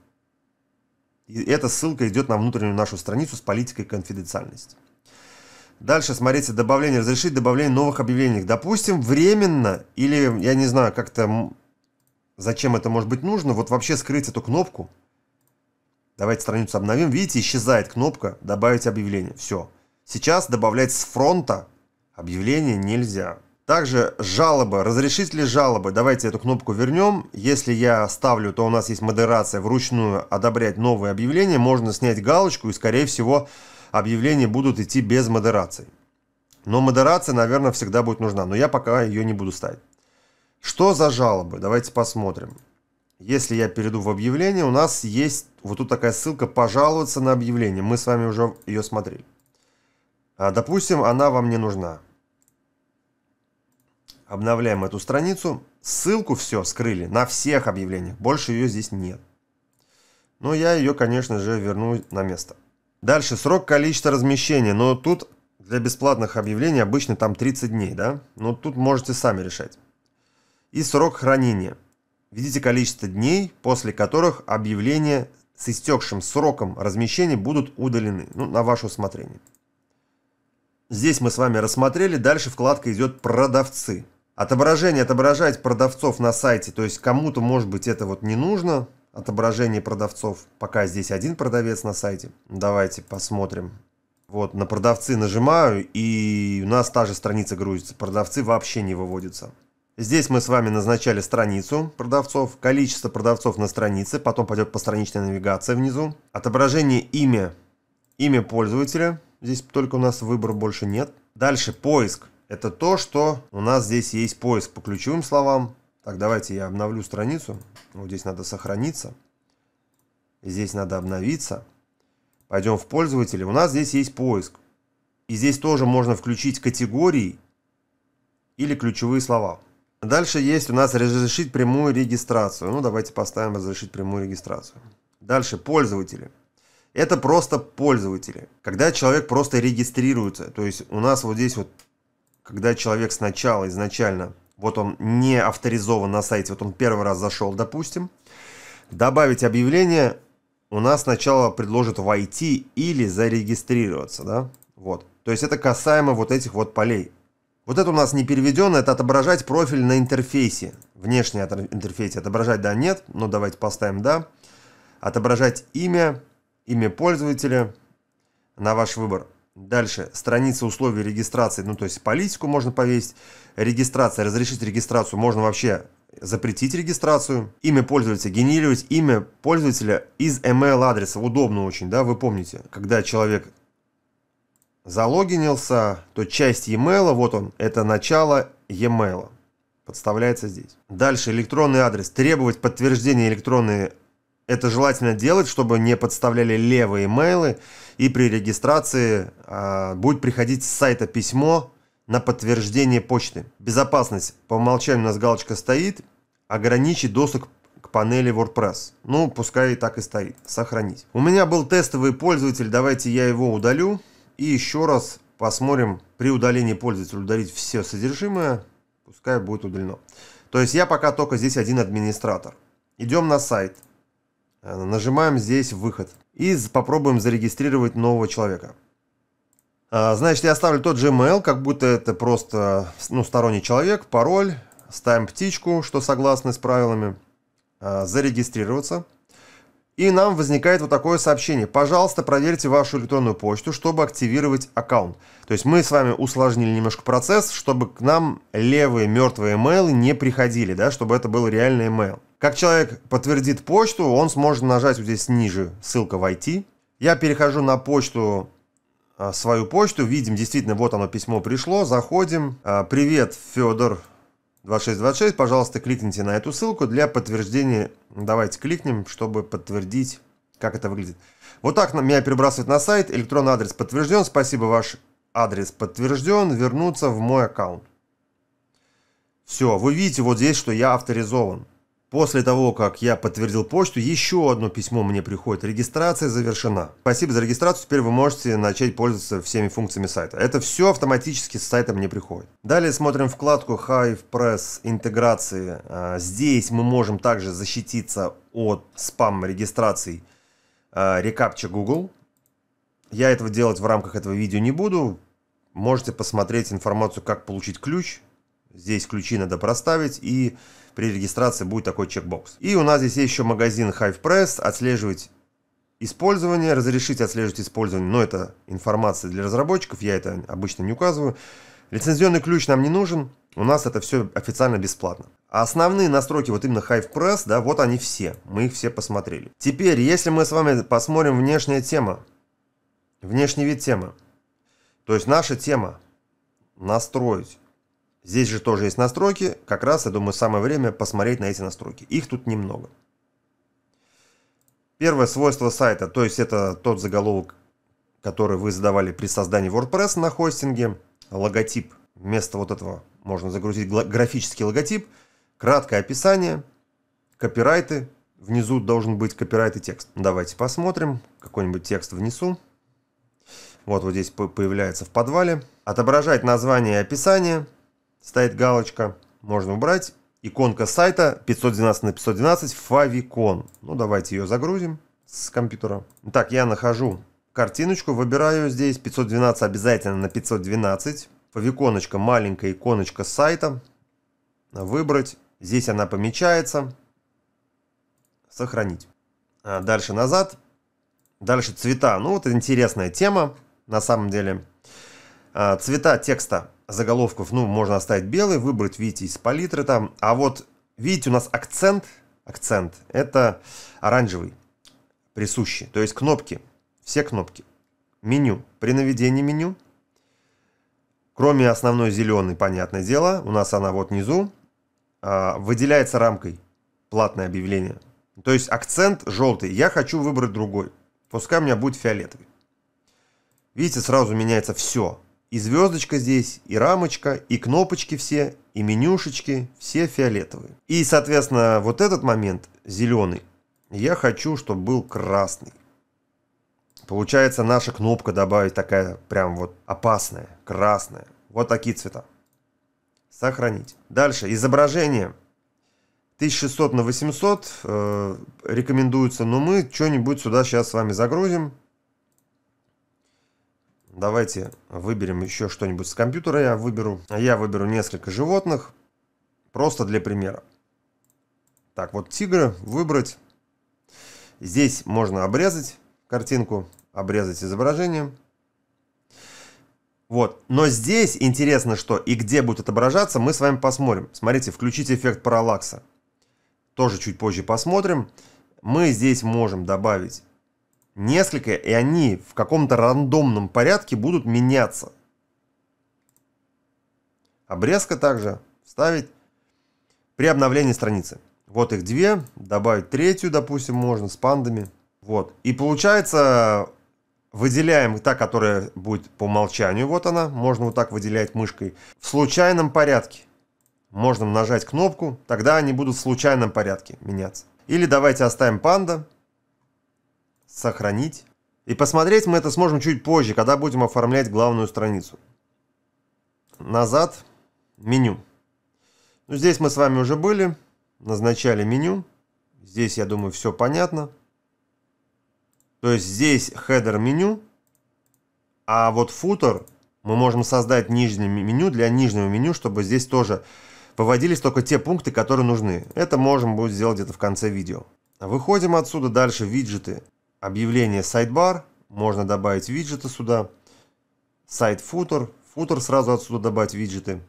И эта ссылка идет на внутреннюю нашу страницу с политикой конфиденциальности. Дальше, смотрите, добавление, разрешить добавление новых объявлений. Допустим, временно, или, я не знаю, как-то Зачем это может быть нужно? Вот вообще скрыть эту кнопку. Давайте страницу обновим. Видите, исчезает кнопка «Добавить объявление». Все. Сейчас добавлять с фронта объявление нельзя. Также жалобы. Разрешить ли жалобы? Давайте эту кнопку вернем. Если я ставлю, то у нас есть модерация вручную одобрять новые объявления. Можно снять галочку и, скорее всего, объявления будут идти без модерации. Но модерация, наверное, всегда будет нужна. Но я пока ее не буду ставить. Что за жалобы? Давайте посмотрим. Если я перейду в объявление, у нас есть вот тут такая ссылка «Пожаловаться на объявление». Мы с вами уже ее смотрели. А, допустим, она вам не нужна. Обновляем эту страницу. Ссылку все скрыли на всех объявлениях. Больше ее здесь нет. Но я ее, конечно же, верну на место. Дальше срок количества размещения. Но тут для бесплатных объявлений обычно там 30 дней, да? Но тут можете сами решать и срок хранения. Введите количество дней, после которых объявления с истекшим сроком размещения будут удалены, ну, на ваше усмотрение. Здесь мы с вами рассмотрели, дальше вкладка идет «Продавцы». Отображение отображать продавцов на сайте, то есть кому-то, может быть, это вот не нужно, отображение продавцов. Пока здесь один продавец на сайте. Давайте посмотрим. Вот, на продавцы нажимаю, и у нас та же страница грузится. Продавцы вообще не выводятся. Здесь мы с вами назначали страницу продавцов, количество продавцов на странице, потом пойдет постраничная навигация внизу. Отображение имя, имя пользователя. Здесь только у нас выбора больше нет. Дальше поиск. Это то, что у нас здесь есть поиск по ключевым словам. Так, давайте я обновлю страницу. Вот здесь надо сохраниться. Здесь надо обновиться. Пойдем в пользователи. У нас здесь есть поиск. И здесь тоже можно включить категории или ключевые слова. Дальше есть у нас разрешить прямую регистрацию. Ну, давайте поставим разрешить прямую регистрацию. Дальше пользователи. Это просто пользователи. Когда человек просто регистрируется, то есть у нас вот здесь вот, когда человек сначала, изначально, вот он не авторизован на сайте, вот он первый раз зашел, допустим, добавить объявление, у нас сначала предложат войти или зарегистрироваться, да, вот. То есть это касаемо вот этих вот полей. Вот это у нас не переведено, это отображать профиль на интерфейсе. Внешний интерфейс отображать да, нет, но давайте поставим да. Отображать имя, имя пользователя на ваш выбор. Дальше страница условий регистрации, ну то есть политику можно повесить, регистрация, разрешить регистрацию, можно вообще запретить регистрацию, имя пользователя, генерировать имя пользователя из email адреса, удобно очень, да, вы помните, когда человек залогинился, то часть e-mail, вот он, это начало e-mail. Подставляется здесь. Дальше электронный адрес. Требовать подтверждения электронной это желательно делать, чтобы не подставляли левые имейлы. И при регистрации э, будет приходить с сайта письмо на подтверждение почты. Безопасность. По умолчанию у нас галочка стоит. Ограничить доступ к панели WordPress. Ну, пускай и так и стоит. Сохранить. У меня был тестовый пользователь. Давайте я его удалю. И еще раз посмотрим, при удалении пользователя удалить все содержимое, пускай будет удалено. То есть я пока только здесь один администратор. Идем на сайт. Э, нажимаем здесь выход. И попробуем зарегистрировать нового человека. Э, значит, я оставлю тот же email, как будто это просто ну, сторонний человек, пароль, ставим птичку, что согласны с правилами, э, зарегистрироваться. И нам возникает вот такое сообщение. Пожалуйста, проверьте вашу электронную почту, чтобы активировать аккаунт. То есть мы с вами усложнили немножко процесс, чтобы к нам левые мертвые имейлы не приходили, да, чтобы это был реальный имейл. Как человек подтвердит почту, он сможет нажать вот здесь ниже ссылка «Войти». Я перехожу на почту а, свою почту, видим, действительно, вот оно письмо пришло, заходим. А, «Привет, Федор, 2626, пожалуйста, кликните на эту ссылку для подтверждения. Давайте кликнем, чтобы подтвердить, как это выглядит. Вот так меня перебрасывает на сайт. Электронный адрес подтвержден. Спасибо, ваш адрес подтвержден. Вернуться в мой аккаунт. Все, вы видите вот здесь, что я авторизован. После того, как я подтвердил почту, еще одно письмо мне приходит. Регистрация завершена. Спасибо за регистрацию. Теперь вы можете начать пользоваться всеми функциями сайта. Это все автоматически с сайта мне приходит. Далее смотрим вкладку Hive Press интеграции. Здесь мы можем также защититься от спам регистраций а, рекапча Google. Я этого делать в рамках этого видео не буду. Можете посмотреть информацию, как получить ключ. Здесь ключи надо проставить и при регистрации будет такой чекбокс. И у нас здесь есть еще магазин Hive Press, отслеживать использование, разрешить отслеживать использование, но это информация для разработчиков, я это обычно не указываю. Лицензионный ключ нам не нужен, у нас это все официально бесплатно. А основные настройки, вот именно Hive Press, да, вот они все, мы их все посмотрели. Теперь, если мы с вами посмотрим внешняя тема, внешний вид темы, то есть наша тема настроить Здесь же тоже есть настройки. Как раз, я думаю, самое время посмотреть на эти настройки. Их тут немного. Первое свойство сайта, то есть это тот заголовок, который вы задавали при создании WordPress на хостинге. Логотип. Вместо вот этого можно загрузить графический логотип. Краткое описание. Копирайты. Внизу должен быть копирайт и текст. Давайте посмотрим. Какой-нибудь текст внизу. Вот вот здесь появляется в подвале. Отображать название и описание стоит галочка, можно убрать. Иконка сайта 512 на 512 favicon. Ну, давайте ее загрузим с компьютера. Так, я нахожу картиночку, выбираю здесь 512 обязательно на 512. фавиконочка маленькая иконочка сайта. Выбрать. Здесь она помечается. Сохранить. А дальше назад. Дальше цвета. Ну, вот интересная тема на самом деле. А, цвета текста заголовков, ну, можно оставить белый, выбрать, видите, из палитры там. А вот, видите, у нас акцент, акцент, это оранжевый, присущий. То есть кнопки, все кнопки. Меню, при наведении меню, кроме основной зеленой, понятное дело, у нас она вот внизу, а, выделяется рамкой платное объявление. То есть акцент желтый, я хочу выбрать другой. Пускай у меня будет фиолетовый. Видите, сразу меняется все. И звездочка здесь, и рамочка, и кнопочки все, и менюшечки, все фиолетовые. И, соответственно, вот этот момент зеленый, я хочу, чтобы был красный. Получается, наша кнопка добавить такая прям вот опасная, красная. Вот такие цвета. Сохранить. Дальше, изображение. 1600 на 800 э, рекомендуется, но мы что-нибудь сюда сейчас с вами загрузим. Давайте выберем еще что-нибудь с компьютера. Я выберу, я выберу несколько животных. Просто для примера. Так, вот тигры выбрать. Здесь можно обрезать картинку, обрезать изображение. Вот. Но здесь интересно, что и где будет отображаться, мы с вами посмотрим. Смотрите, включить эффект параллакса. Тоже чуть позже посмотрим. Мы здесь можем добавить несколько, и они в каком-то рандомном порядке будут меняться. Обрезка также вставить при обновлении страницы. Вот их две, добавить третью, допустим, можно с пандами. Вот. И получается, выделяем та, которая будет по умолчанию, вот она, можно вот так выделять мышкой, в случайном порядке. Можно нажать кнопку, тогда они будут в случайном порядке меняться. Или давайте оставим панда, сохранить. И посмотреть мы это сможем чуть позже, когда будем оформлять главную страницу. Назад, меню. Ну, здесь мы с вами уже были, назначали меню. Здесь, я думаю, все понятно. То есть здесь хедер меню, а вот футер мы можем создать нижнее меню для нижнего меню, чтобы здесь тоже выводились только те пункты, которые нужны. Это можем будет сделать где-то в конце видео. Выходим отсюда, дальше виджеты объявление сайдбар, можно добавить виджеты сюда, сайт футер, футер сразу отсюда добавить виджеты.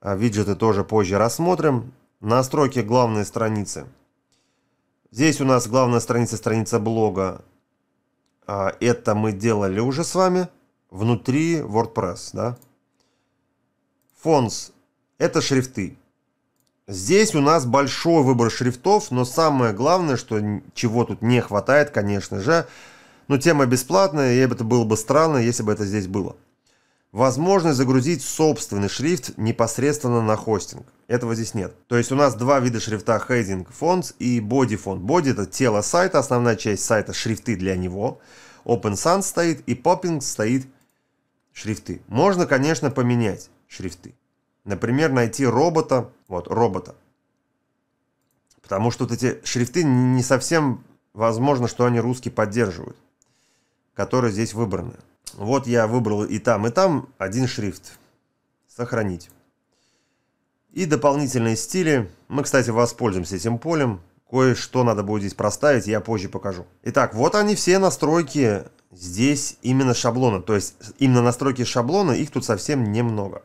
А виджеты тоже позже рассмотрим. Настройки главной страницы. Здесь у нас главная страница, страница блога. А, это мы делали уже с вами внутри WordPress. Да? Фонс – это шрифты. Здесь у нас большой выбор шрифтов, но самое главное, что чего тут не хватает, конечно же, но ну, тема бесплатная, и это было бы странно, если бы это здесь было. Возможность загрузить собственный шрифт непосредственно на хостинг. Этого здесь нет. То есть у нас два вида шрифта Heading Fonts и Body Font. Body это тело сайта, основная часть сайта, шрифты для него. Open Sans стоит и Popping стоит шрифты. Можно, конечно, поменять шрифты. Например, найти робота, вот, робота. Потому что вот эти шрифты не совсем возможно, что они русский поддерживают, которые здесь выбраны. Вот я выбрал и там, и там один шрифт. Сохранить. И дополнительные стили. Мы, кстати, воспользуемся этим полем. Кое-что надо будет здесь проставить, я позже покажу. Итак, вот они все настройки здесь именно шаблона. То есть именно настройки шаблона, их тут совсем немного.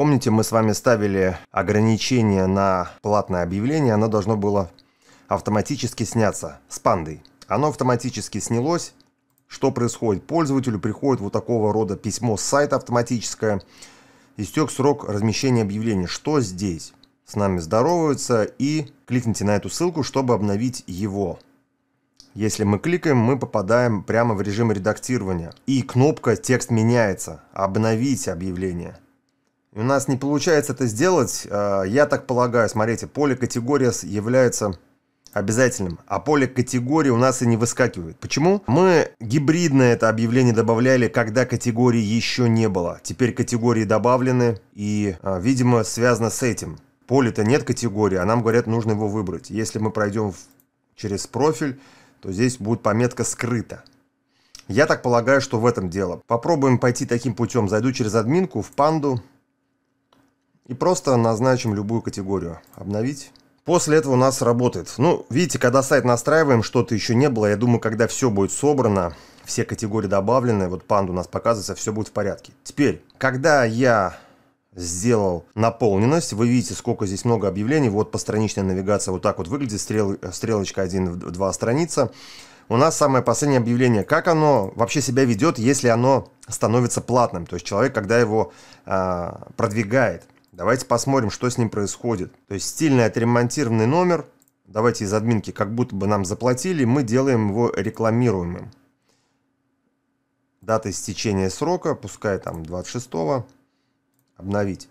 Помните, мы с вами ставили ограничение на платное объявление, оно должно было автоматически сняться с пандой. Оно автоматически снялось. Что происходит? Пользователю приходит вот такого рода письмо с сайта автоматическое. Истек срок размещения объявления. Что здесь? С нами здороваются и кликните на эту ссылку, чтобы обновить его. Если мы кликаем, мы попадаем прямо в режим редактирования. И кнопка «Текст меняется». «Обновить объявление». У нас не получается это сделать. А, я так полагаю, смотрите, поле категория является обязательным, а поле категории у нас и не выскакивает. Почему? Мы гибридное это объявление добавляли, когда категории еще не было. Теперь категории добавлены и, а, видимо, связано с этим. Поле-то нет категории, а нам говорят, нужно его выбрать. Если мы пройдем через профиль, то здесь будет пометка «Скрыто». Я так полагаю, что в этом дело. Попробуем пойти таким путем. Зайду через админку в панду, и просто назначим любую категорию. Обновить. После этого у нас работает. Ну, видите, когда сайт настраиваем, что-то еще не было. Я думаю, когда все будет собрано, все категории добавлены, вот панда у нас показывается, все будет в порядке. Теперь, когда я сделал наполненность. Вы видите, сколько здесь много объявлений. Вот постраничная навигация вот так вот выглядит. Стрел, стрелочка 1 в 2 страница. У нас самое последнее объявление. Как оно вообще себя ведет, если оно становится платным? То есть человек, когда его э, продвигает. Давайте посмотрим, что с ним происходит. То есть стильный отремонтированный номер. Давайте из админки как будто бы нам заплатили, мы делаем его рекламируемым. Дата истечения срока, пускай там 26 -го. обновить.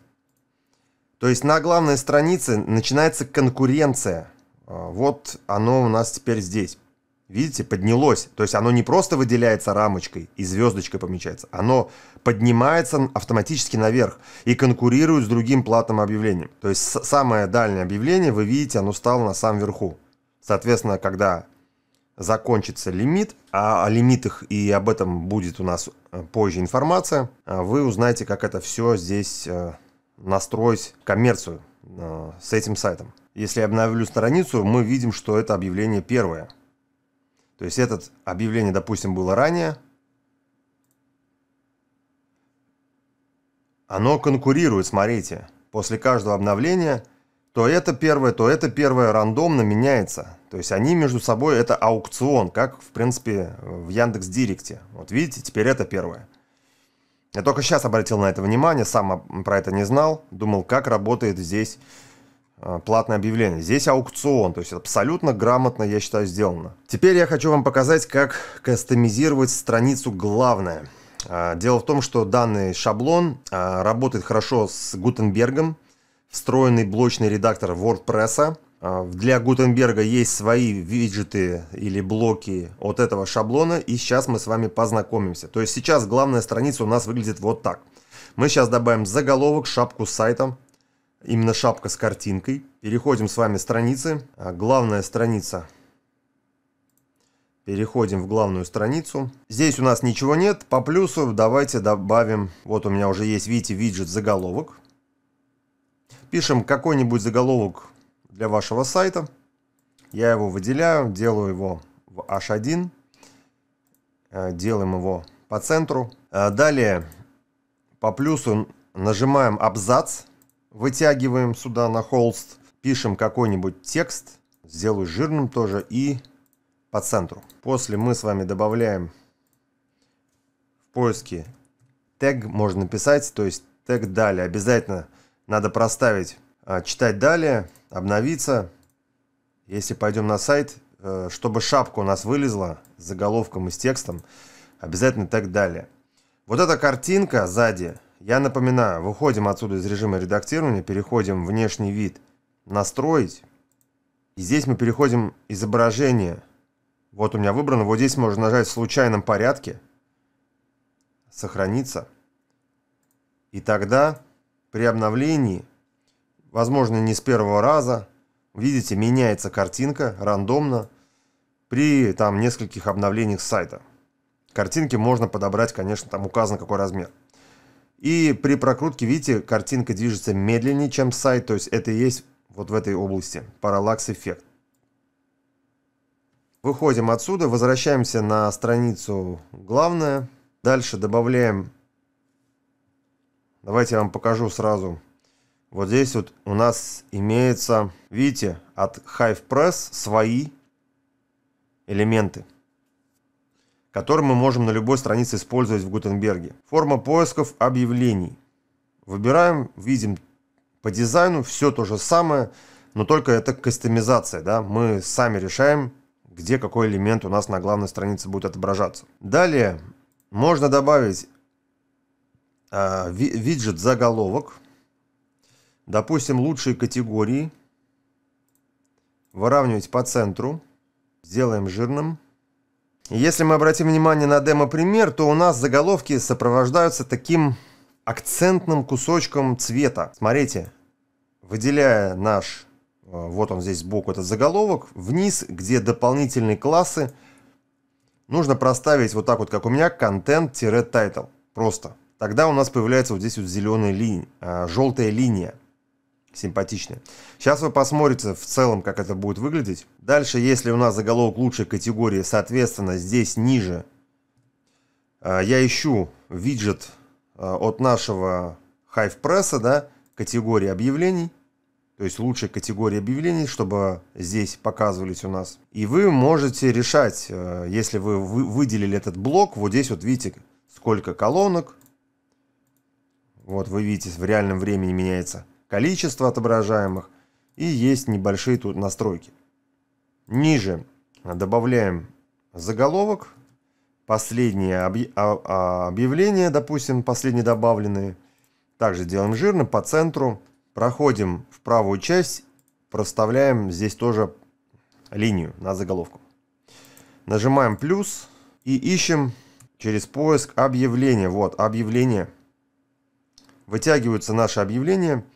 То есть на главной странице начинается конкуренция. А, вот оно у нас теперь здесь. Видите, поднялось. То есть оно не просто выделяется рамочкой и звездочкой помечается. Оно поднимается автоматически наверх и конкурирует с другим платным объявлением. То есть самое дальнее объявление, вы видите, оно стало на самом верху. Соответственно, когда закончится лимит, а о лимитах и об этом будет у нас э, позже информация, э, вы узнаете, как это все здесь э, настроить коммерцию с этим сайтом. Если я обновлю страницу, мы видим, что это объявление первое – то есть это объявление, допустим, было ранее. Оно конкурирует, смотрите. После каждого обновления то это первое, то это первое рандомно меняется. То есть они между собой, это аукцион, как, в принципе, в Яндекс Директе. Вот видите, теперь это первое. Я только сейчас обратил на это внимание, сам про это не знал. Думал, как работает здесь Э, платное объявление. Здесь аукцион, то есть абсолютно грамотно, я считаю, сделано. Теперь я хочу вам показать, как кастомизировать страницу главное. Э, дело в том, что данный шаблон э, работает хорошо с Гутенбергом, встроенный блочный редактор WordPress. Для Гутенберга есть свои виджеты или блоки от этого шаблона, и сейчас мы с вами познакомимся. То есть сейчас главная страница у нас выглядит вот так. Мы сейчас добавим заголовок, шапку с сайтом, именно шапка с картинкой. Переходим с вами страницы. А, главная страница. Переходим в главную страницу. Здесь у нас ничего нет. По плюсу давайте добавим. Вот у меня уже есть, видите, виджет заголовок. Пишем какой-нибудь заголовок для вашего сайта. Я его выделяю, делаю его в H1. Э, делаем его по центру. Э, далее по плюсу нажимаем абзац вытягиваем сюда на холст, пишем какой-нибудь текст, сделаю жирным тоже и по центру. После мы с вами добавляем в поиске тег, можно писать, то есть тег далее. Обязательно надо проставить а, читать далее, обновиться. Если пойдем на сайт, э, чтобы шапка у нас вылезла с заголовком и с текстом, обязательно тег далее. Вот эта картинка сзади – я напоминаю, выходим отсюда из режима редактирования, переходим внешний вид «Настроить». И здесь мы переходим изображение. Вот у меня выбрано. Вот здесь можно нажать в случайном порядке. Сохраниться. И тогда при обновлении, возможно не с первого раза, видите, меняется картинка рандомно при там нескольких обновлениях сайта. Картинки можно подобрать, конечно, там указан какой размер. И при прокрутке, видите, картинка движется медленнее, чем сайт. То есть это и есть вот в этой области параллакс-эффект. Выходим отсюда, возвращаемся на страницу главная. Дальше добавляем... Давайте я вам покажу сразу. Вот здесь вот у нас имеется, видите, от Hive Press свои элементы который мы можем на любой странице использовать в Гутенберге. Форма поисков объявлений. Выбираем, видим по дизайну все то же самое, но только это кастомизация, да, мы сами решаем, где какой элемент у нас на главной странице будет отображаться. Далее можно добавить э, ви виджет заголовок, допустим, лучшие категории, выравнивать по центру, сделаем жирным, если мы обратим внимание на демо-пример, то у нас заголовки сопровождаются таким акцентным кусочком цвета. Смотрите, выделяя наш, э, вот он здесь сбоку, этот заголовок, вниз, где дополнительные классы, нужно проставить вот так вот, как у меня, контент-тайтл. Просто. Тогда у нас появляется вот здесь вот зеленая линия, э, желтая линия симпатичные. Сейчас вы посмотрите в целом, как это будет выглядеть. Дальше, если у нас заголовок лучшей категории, соответственно, здесь ниже э, я ищу виджет э, от нашего HivePress, да, категории объявлений, то есть лучшей категории объявлений, чтобы здесь показывались у нас. И вы можете решать, э, если вы выделили этот блок, вот здесь вот видите, сколько колонок. Вот вы видите, в реальном времени меняется количество отображаемых и есть небольшие тут настройки. Ниже добавляем заголовок, последние а, а, объявления, допустим, последние добавленные. Также делаем жирным по центру, проходим в правую часть, проставляем здесь тоже линию на заголовку. Нажимаем плюс и ищем через поиск объявления. Вот объявление. Вытягиваются наши объявления –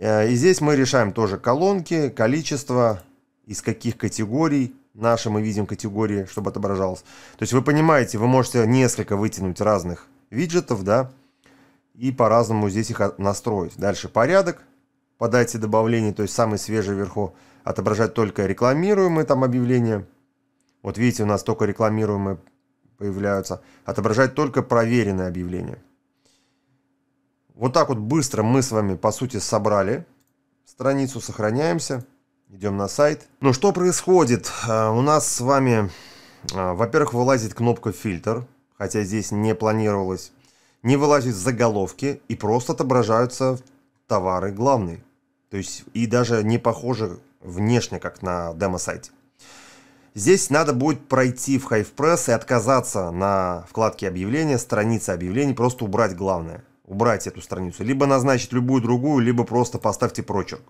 Э, и здесь мы решаем тоже колонки, количество, из каких категорий, наши мы видим категории, чтобы отображалось. То есть вы понимаете, вы можете несколько вытянуть разных виджетов, да, и по-разному здесь их настроить. Дальше порядок, подайте добавление, то есть самый свежий вверху отображать только рекламируемые там объявления. Вот видите, у нас только рекламируемые появляются. Отображать только проверенные объявления. Вот так вот быстро мы с вами, по сути, собрали. Страницу сохраняемся. Идем на сайт. Но ну, что происходит? Э, у нас с вами, э, во-первых, вылазит кнопка «Фильтр», хотя здесь не планировалось. Не вылазит заголовки и просто отображаются товары главные. То есть и даже не похожи внешне, как на демо-сайте. Здесь надо будет пройти в HivePress и отказаться на вкладке объявления, страницы объявлений, просто убрать главное убрать эту страницу, либо назначить любую другую, либо просто поставьте прочерк.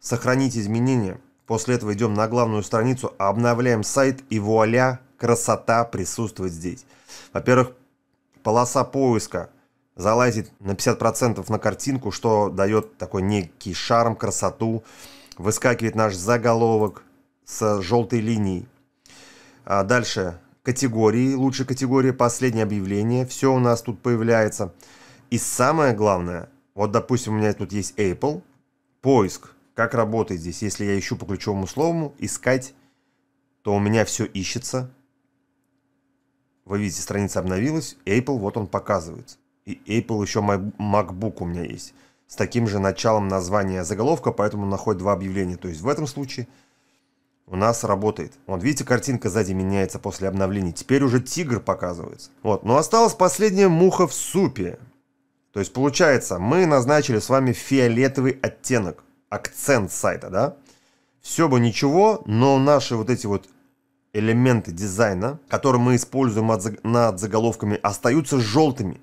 Сохранить изменения. После этого идем на главную страницу, обновляем сайт и вуаля, красота присутствует здесь. Во-первых, полоса поиска залазит на 50% на картинку, что дает такой некий шарм, красоту. Выскакивает наш заголовок с желтой линией. А дальше категории, лучшая категория, последнее объявление. Все у нас тут появляется. И самое главное, вот допустим у меня тут есть Apple, поиск, как работает здесь, если я ищу по ключевому слову, искать, то у меня все ищется. Вы видите, страница обновилась, Apple, вот он показывается. И Apple еще MacBook у меня есть. С таким же началом названия заголовка, поэтому он находит два объявления. То есть в этом случае у нас работает. Вот видите, картинка сзади меняется после обновления. Теперь уже тигр показывается. Вот, но осталась последняя муха в супе. То есть получается, мы назначили с вами фиолетовый оттенок, акцент сайта, да? Все бы ничего, но наши вот эти вот элементы дизайна, которые мы используем над заголовками, остаются желтыми.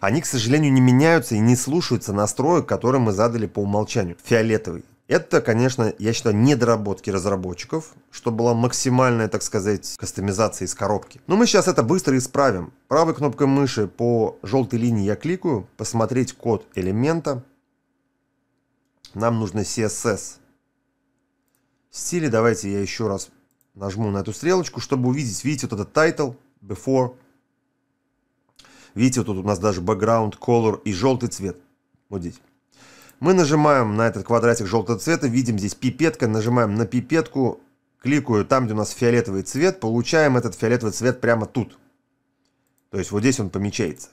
Они, к сожалению, не меняются и не слушаются настроек, которые мы задали по умолчанию. Фиолетовый. Это, конечно, я считаю, недоработки разработчиков, что была максимальная, так сказать, кастомизация из коробки. Но мы сейчас это быстро исправим. Правой кнопкой мыши по желтой линии я кликаю, посмотреть код элемента. Нам нужно CSS. Стили давайте я еще раз нажму на эту стрелочку, чтобы увидеть, видите, вот этот title, before. Видите, вот тут у нас даже background, color и желтый цвет. Вот здесь. Мы нажимаем на этот квадратик желтого цвета, видим здесь пипетка, нажимаем на пипетку, кликаю там, где у нас фиолетовый цвет, получаем этот фиолетовый цвет прямо тут. То есть вот здесь он помечается.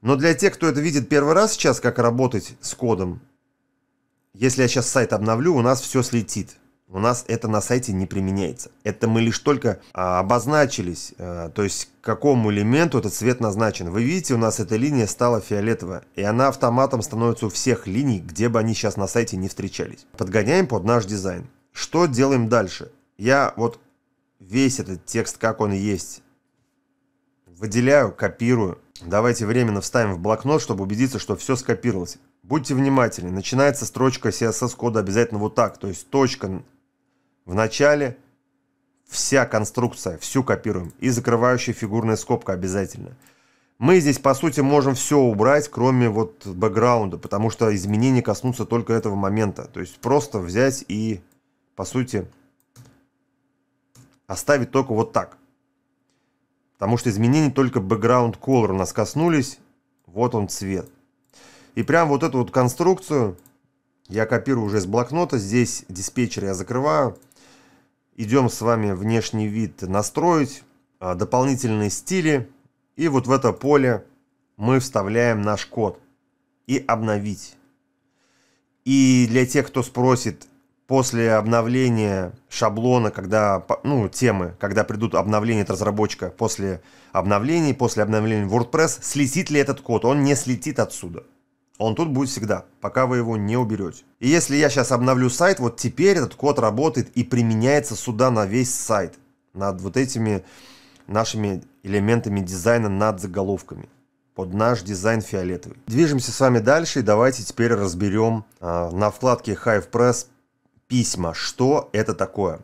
Но для тех, кто это видит первый раз сейчас, как работать с кодом, если я сейчас сайт обновлю, у нас все слетит. У нас это на сайте не применяется. Это мы лишь только а, обозначились, э, то есть к какому элементу этот цвет назначен. Вы видите, у нас эта линия стала фиолетовая, и она автоматом становится у всех линий, где бы они сейчас на сайте не встречались. Подгоняем под наш дизайн. Что делаем дальше? Я вот весь этот текст, как он есть, выделяю, копирую. Давайте временно вставим в блокнот, чтобы убедиться, что все скопировалось. Будьте внимательны, начинается строчка CSS-кода обязательно вот так, то есть точка Вначале вся конструкция, всю копируем. И закрывающая фигурная скобка обязательно. Мы здесь, по сути, можем все убрать, кроме вот бэкграунда, потому что изменения коснутся только этого момента. То есть просто взять и, по сути, оставить только вот так. Потому что изменения только бэкграунд color у нас коснулись. Вот он цвет. И прям вот эту вот конструкцию я копирую уже из блокнота. Здесь диспетчер я закрываю идем с вами внешний вид настроить, а, дополнительные стили, и вот в это поле мы вставляем наш код и обновить. И для тех, кто спросит, после обновления шаблона, когда, ну, темы, когда придут обновления от разработчика после обновлений, после обновления WordPress, слетит ли этот код? Он не слетит отсюда. Он тут будет всегда, пока вы его не уберете. И если я сейчас обновлю сайт, вот теперь этот код работает и применяется сюда на весь сайт. Над вот этими нашими элементами дизайна над заголовками. Под наш дизайн фиолетовый. Движемся с вами дальше и давайте теперь разберем э, на вкладке HivePress письма. Что это такое?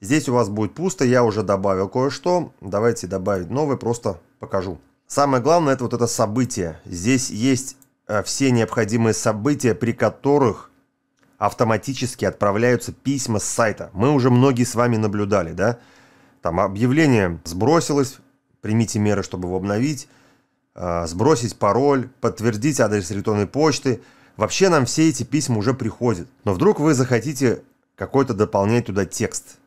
Здесь у вас будет пусто, я уже добавил кое-что. Давайте добавить новое, просто покажу. Самое главное это вот это событие. Здесь есть Э, все необходимые события, при которых автоматически отправляются письма с сайта. Мы уже многие с вами наблюдали, да? Там объявление сбросилось, примите меры, чтобы его обновить, э, сбросить пароль, подтвердить адрес электронной почты. Вообще нам все эти письма уже приходят. Но вдруг вы захотите какой-то дополнять туда текст –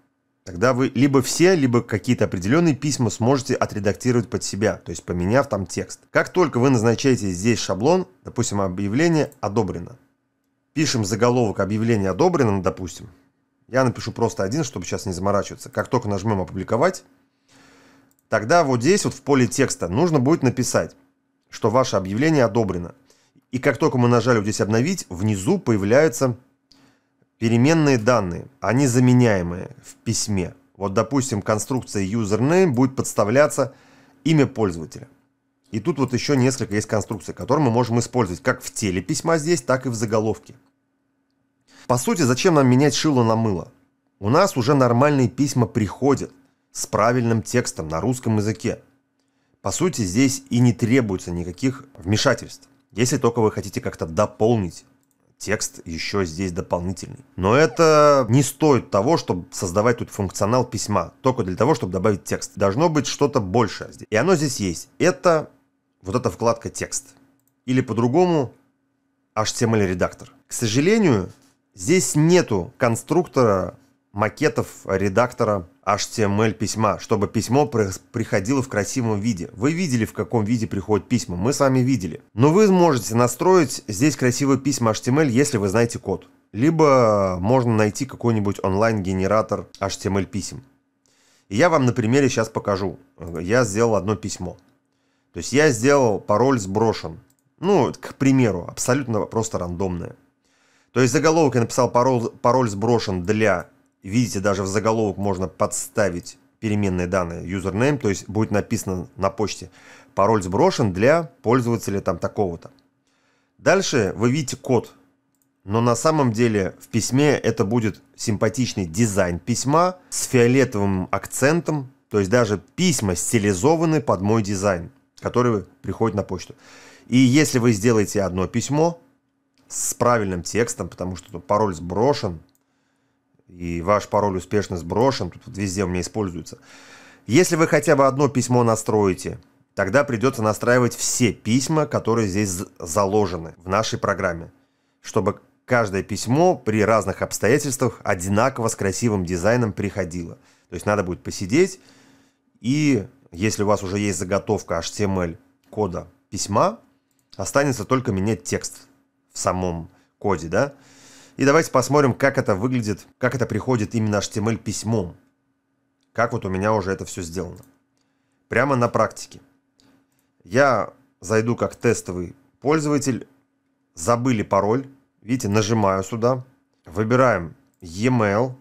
Тогда вы либо все, либо какие-то определенные письма сможете отредактировать под себя, то есть поменяв там текст. Как только вы назначаете здесь шаблон, допустим, объявление одобрено. Пишем заголовок объявление одобрено, допустим. Я напишу просто один, чтобы сейчас не заморачиваться. Как только нажмем опубликовать, тогда вот здесь вот в поле текста нужно будет написать, что ваше объявление одобрено. И как только мы нажали вот здесь обновить, внизу появляется Переменные данные, они заменяемые в письме. Вот, допустим, конструкция username будет подставляться имя пользователя. И тут вот еще несколько есть конструкций, которые мы можем использовать как в теле письма здесь, так и в заголовке. По сути, зачем нам менять шило на мыло? У нас уже нормальные письма приходят с правильным текстом на русском языке. По сути, здесь и не требуется никаких вмешательств, если только вы хотите как-то дополнить текст еще здесь дополнительный. Но это не стоит того, чтобы создавать тут функционал письма, только для того, чтобы добавить текст. Должно быть что-то большее здесь. И оно здесь есть. Это вот эта вкладка «Текст». Или по-другому HTML-редактор. К сожалению, здесь нету конструктора макетов редактора HTML письма, чтобы письмо приходило в красивом виде. Вы видели, в каком виде приходят письма, мы с вами видели. Но вы можете настроить здесь красивые письма HTML, если вы знаете код. Либо можно найти какой-нибудь онлайн-генератор HTML писем. И я вам на примере сейчас покажу. Я сделал одно письмо. То есть я сделал пароль сброшен. Ну, к примеру, абсолютно просто рандомное. То есть заголовок я написал пароль, пароль сброшен для Видите, даже в заголовок можно подставить переменные данные username, то есть будет написано на почте пароль сброшен для пользователя там такого-то. Дальше вы видите код, но на самом деле в письме это будет симпатичный дизайн письма с фиолетовым акцентом, то есть даже письма стилизованы под мой дизайн, который приходит на почту. И если вы сделаете одно письмо с правильным текстом, потому что пароль сброшен, и ваш пароль успешно сброшен, тут везде у меня используется. Если вы хотя бы одно письмо настроите, тогда придется настраивать все письма, которые здесь заложены в нашей программе, чтобы каждое письмо при разных обстоятельствах одинаково с красивым дизайном приходило. То есть надо будет посидеть, и если у вас уже есть заготовка HTML кода письма, останется только менять текст в самом коде, да, и давайте посмотрим, как это выглядит, как это приходит именно HTML письмом. Как вот у меня уже это все сделано. Прямо на практике. Я зайду как тестовый пользователь, забыли пароль, видите, нажимаю сюда, выбираем e-mail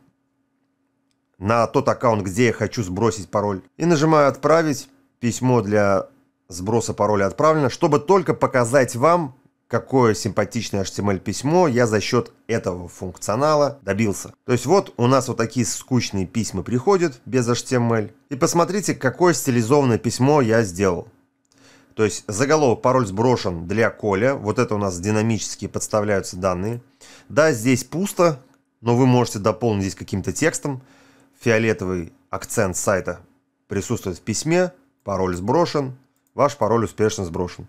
на тот аккаунт, где я хочу сбросить пароль, и нажимаю «Отправить», письмо для сброса пароля отправлено, чтобы только показать вам какое симпатичное HTML-письмо я за счет этого функционала добился. То есть вот у нас вот такие скучные письма приходят без HTML. И посмотрите, какое стилизованное письмо я сделал. То есть заголовок пароль сброшен для Коля. Вот это у нас динамически подставляются данные. Да, здесь пусто, но вы можете дополнить здесь каким-то текстом. Фиолетовый акцент сайта присутствует в письме. Пароль сброшен. Ваш пароль успешно сброшен.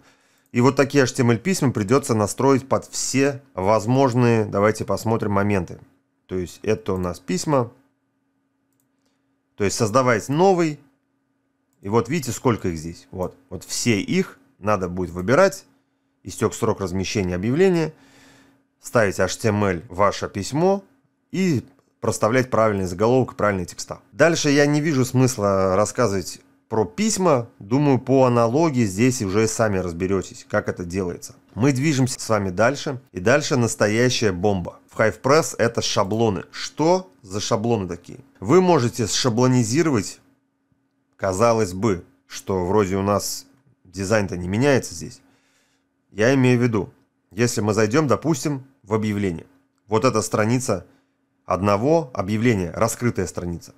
И вот такие HTML-письма придется настроить под все возможные, давайте посмотрим, моменты. То есть это у нас письма. То есть создавать новый. И вот видите, сколько их здесь. Вот, вот все их надо будет выбирать. Истек срок размещения объявления. Ставить HTML ваше письмо. И проставлять правильный заголовок и правильные текста. Дальше я не вижу смысла рассказывать про письма, думаю, по аналогии здесь уже сами разберетесь, как это делается. Мы движемся с вами дальше, и дальше настоящая бомба. В Hive Press это шаблоны. Что за шаблоны такие? Вы можете шаблонизировать, казалось бы, что вроде у нас дизайн-то не меняется здесь. Я имею в виду, если мы зайдем, допустим, в объявление. Вот эта страница одного объявления, раскрытая страница.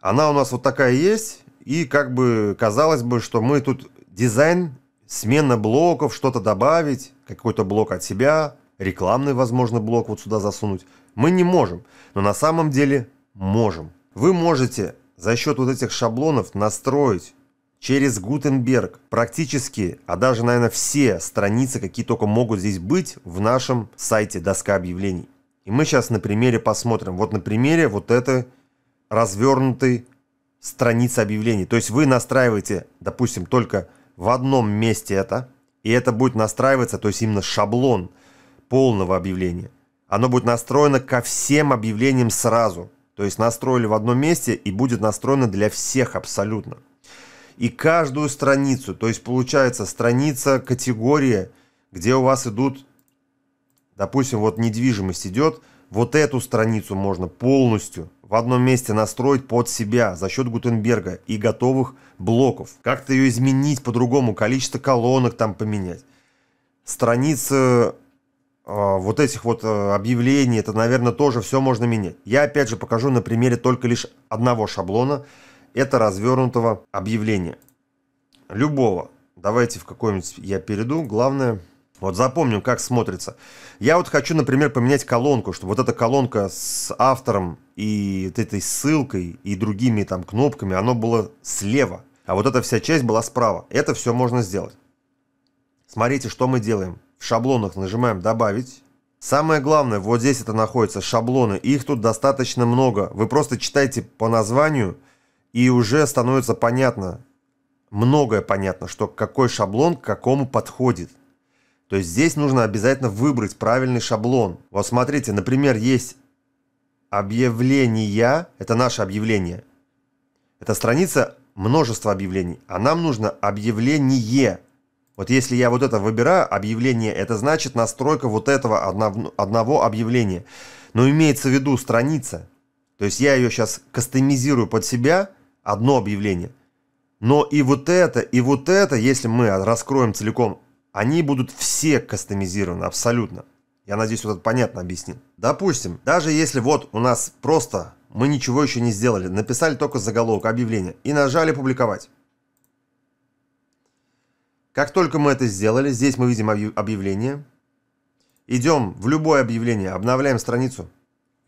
Она у нас вот такая есть, и как бы казалось бы, что мы тут дизайн, смена блоков, что-то добавить, какой-то блок от себя, рекламный, возможно, блок вот сюда засунуть. Мы не можем, но на самом деле можем. Вы можете за счет вот этих шаблонов настроить через Гутенберг практически, а даже, наверное, все страницы, какие только могут здесь быть в нашем сайте доска объявлений. И мы сейчас на примере посмотрим. Вот на примере вот этой развернутой страница объявлений. То есть вы настраиваете, допустим, только в одном месте это, и это будет настраиваться, то есть именно шаблон полного объявления. Оно будет настроено ко всем объявлениям сразу. То есть настроили в одном месте и будет настроено для всех абсолютно. И каждую страницу, то есть получается страница категория, где у вас идут, допустим, вот недвижимость идет, вот эту страницу можно полностью в одном месте настроить под себя за счет Гутенберга и готовых блоков. Как-то ее изменить по-другому, количество колонок там поменять. Страницы а, вот этих вот а, объявлений, это, наверное, тоже все можно менять. Я, опять же, покажу на примере только лишь одного шаблона, это развернутого объявления. Любого. Давайте в какой-нибудь я перейду. Главное, вот запомним, как смотрится. Я вот хочу, например, поменять колонку, чтобы вот эта колонка с автором и вот этой ссылкой и другими там кнопками, оно было слева, а вот эта вся часть была справа. Это все можно сделать. Смотрите, что мы делаем. В шаблонах нажимаем «Добавить». Самое главное, вот здесь это находится, шаблоны. Их тут достаточно много. Вы просто читайте по названию, и уже становится понятно, многое понятно, что какой шаблон к какому подходит. То есть здесь нужно обязательно выбрать правильный шаблон. Вот смотрите, например, есть объявления, это наше объявление. Это страница множество объявлений, а нам нужно объявление. Вот если я вот это выбираю, объявление, это значит настройка вот этого одного объявления. Но имеется в виду страница. То есть я ее сейчас кастомизирую под себя, одно объявление. Но и вот это, и вот это, если мы раскроем целиком они будут все кастомизированы абсолютно. Я надеюсь, вот это понятно объяснил. Допустим, даже если вот у нас просто мы ничего еще не сделали, написали только заголовок, объявление и нажали «Публиковать». Как только мы это сделали, здесь мы видим объявление. Идем в любое объявление, обновляем страницу.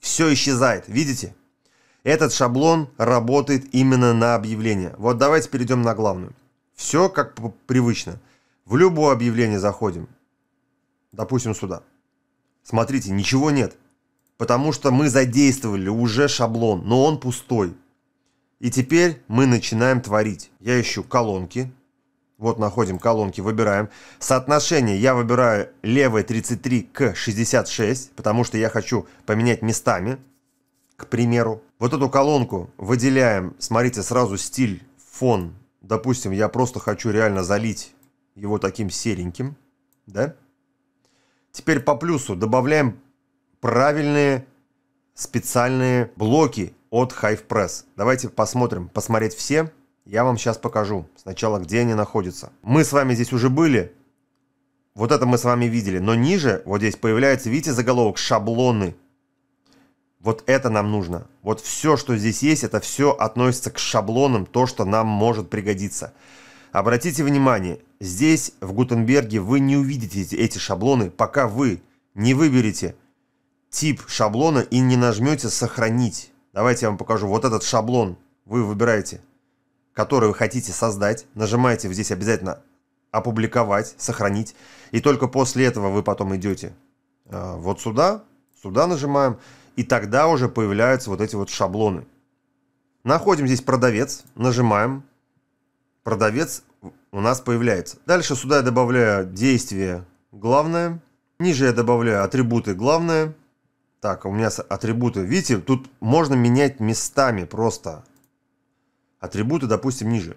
Все исчезает, видите? Этот шаблон работает именно на объявление. Вот давайте перейдем на главную. Все как привычно. В любое объявление заходим. Допустим, сюда. Смотрите, ничего нет. Потому что мы задействовали уже шаблон, но он пустой. И теперь мы начинаем творить. Я ищу колонки. Вот находим колонки, выбираем. Соотношение я выбираю левое 33 к 66, потому что я хочу поменять местами, к примеру. Вот эту колонку выделяем, смотрите, сразу стиль, фон. Допустим, я просто хочу реально залить его таким сереньким, да? Теперь по плюсу добавляем правильные специальные блоки от Hive Press. Давайте посмотрим, посмотреть все. Я вам сейчас покажу сначала, где они находятся. Мы с вами здесь уже были. Вот это мы с вами видели. Но ниже, вот здесь появляется, видите, заголовок «Шаблоны». Вот это нам нужно. Вот все, что здесь есть, это все относится к шаблонам, то, что нам может пригодиться. Обратите внимание, Здесь, в Гутенберге, вы не увидите эти шаблоны, пока вы не выберете тип шаблона и не нажмете «Сохранить». Давайте я вам покажу. Вот этот шаблон вы выбираете, который вы хотите создать. Нажимаете здесь обязательно «Опубликовать», «Сохранить». И только после этого вы потом идете э, вот сюда, сюда нажимаем, и тогда уже появляются вот эти вот шаблоны. Находим здесь продавец, нажимаем. Продавец у нас появляется. Дальше сюда я добавляю действие главное. Ниже я добавляю атрибуты главное. Так, а у меня атрибуты. Видите, тут можно менять местами просто. Атрибуты, допустим, ниже.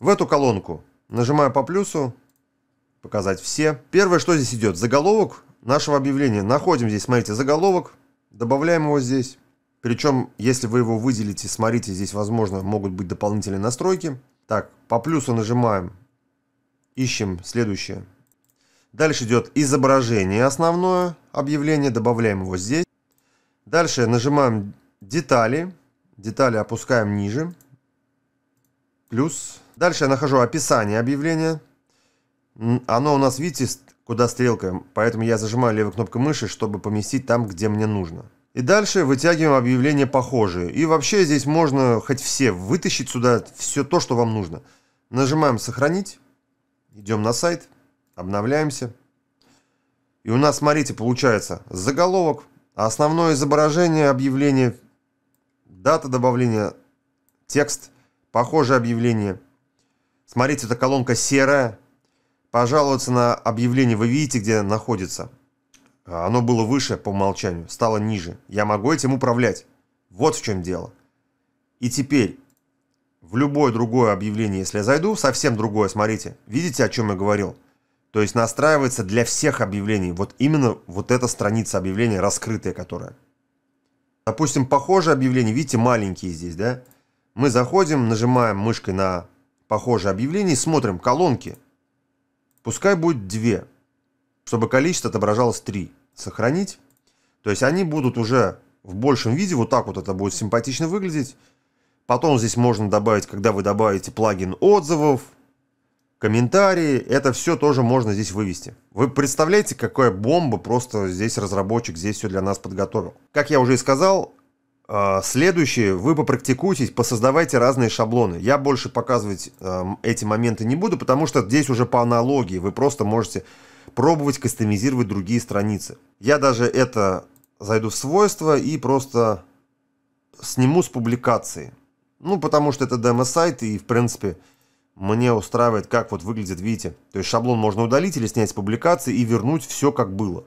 В эту колонку нажимаю по плюсу. Показать все. Первое, что здесь идет. Заголовок нашего объявления. Находим здесь, смотрите, заголовок. Добавляем его здесь. Причем, если вы его выделите, смотрите, здесь, возможно, могут быть дополнительные настройки. Так, по плюсу нажимаем. Ищем следующее. Дальше идет изображение основное, объявление, добавляем его здесь. Дальше нажимаем детали, детали опускаем ниже, плюс. Дальше я нахожу описание объявления. Оно у нас, видите, куда стрелка, поэтому я зажимаю левой кнопкой мыши, чтобы поместить там, где мне нужно. И дальше вытягиваем объявления похожие. И вообще здесь можно хоть все вытащить сюда все то, что вам нужно. Нажимаем «Сохранить», идем на сайт, обновляемся. И у нас, смотрите, получается заголовок, а основное изображение объявления, дата добавления, текст, похожее объявление. Смотрите, эта колонка серая. Пожаловаться на объявление вы видите, где находится – а, оно было выше по умолчанию, стало ниже. Я могу этим управлять. Вот в чем дело. И теперь в любое другое объявление, если я зайду, совсем другое, смотрите. Видите, о чем я говорил? То есть настраивается для всех объявлений. Вот именно вот эта страница объявления, раскрытая которая. Допустим, похожее объявление, видите, маленькие здесь, да? Мы заходим, нажимаем мышкой на похожее объявление и смотрим колонки. Пускай будет две чтобы количество отображалось 3. Сохранить. То есть они будут уже в большем виде, вот так вот это будет симпатично выглядеть. Потом здесь можно добавить, когда вы добавите плагин отзывов, комментарии, это все тоже можно здесь вывести. Вы представляете, какая бомба просто здесь разработчик здесь все для нас подготовил. Как я уже и сказал, э, следующее, вы попрактикуйтесь, посоздавайте разные шаблоны. Я больше показывать э, эти моменты не буду, потому что здесь уже по аналогии вы просто можете пробовать кастомизировать другие страницы. Я даже это зайду в свойства и просто сниму с публикации. Ну, потому что это демо-сайт, и, в принципе, мне устраивает, как вот выглядит, видите. То есть шаблон можно удалить или снять с публикации и вернуть все, как было.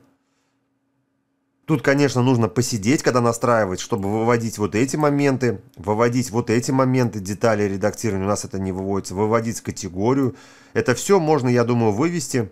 Тут, конечно, нужно посидеть, когда настраивать, чтобы выводить вот эти моменты, выводить вот эти моменты, детали редактирования, у нас это не выводится, выводить категорию. Это все можно, я думаю, вывести.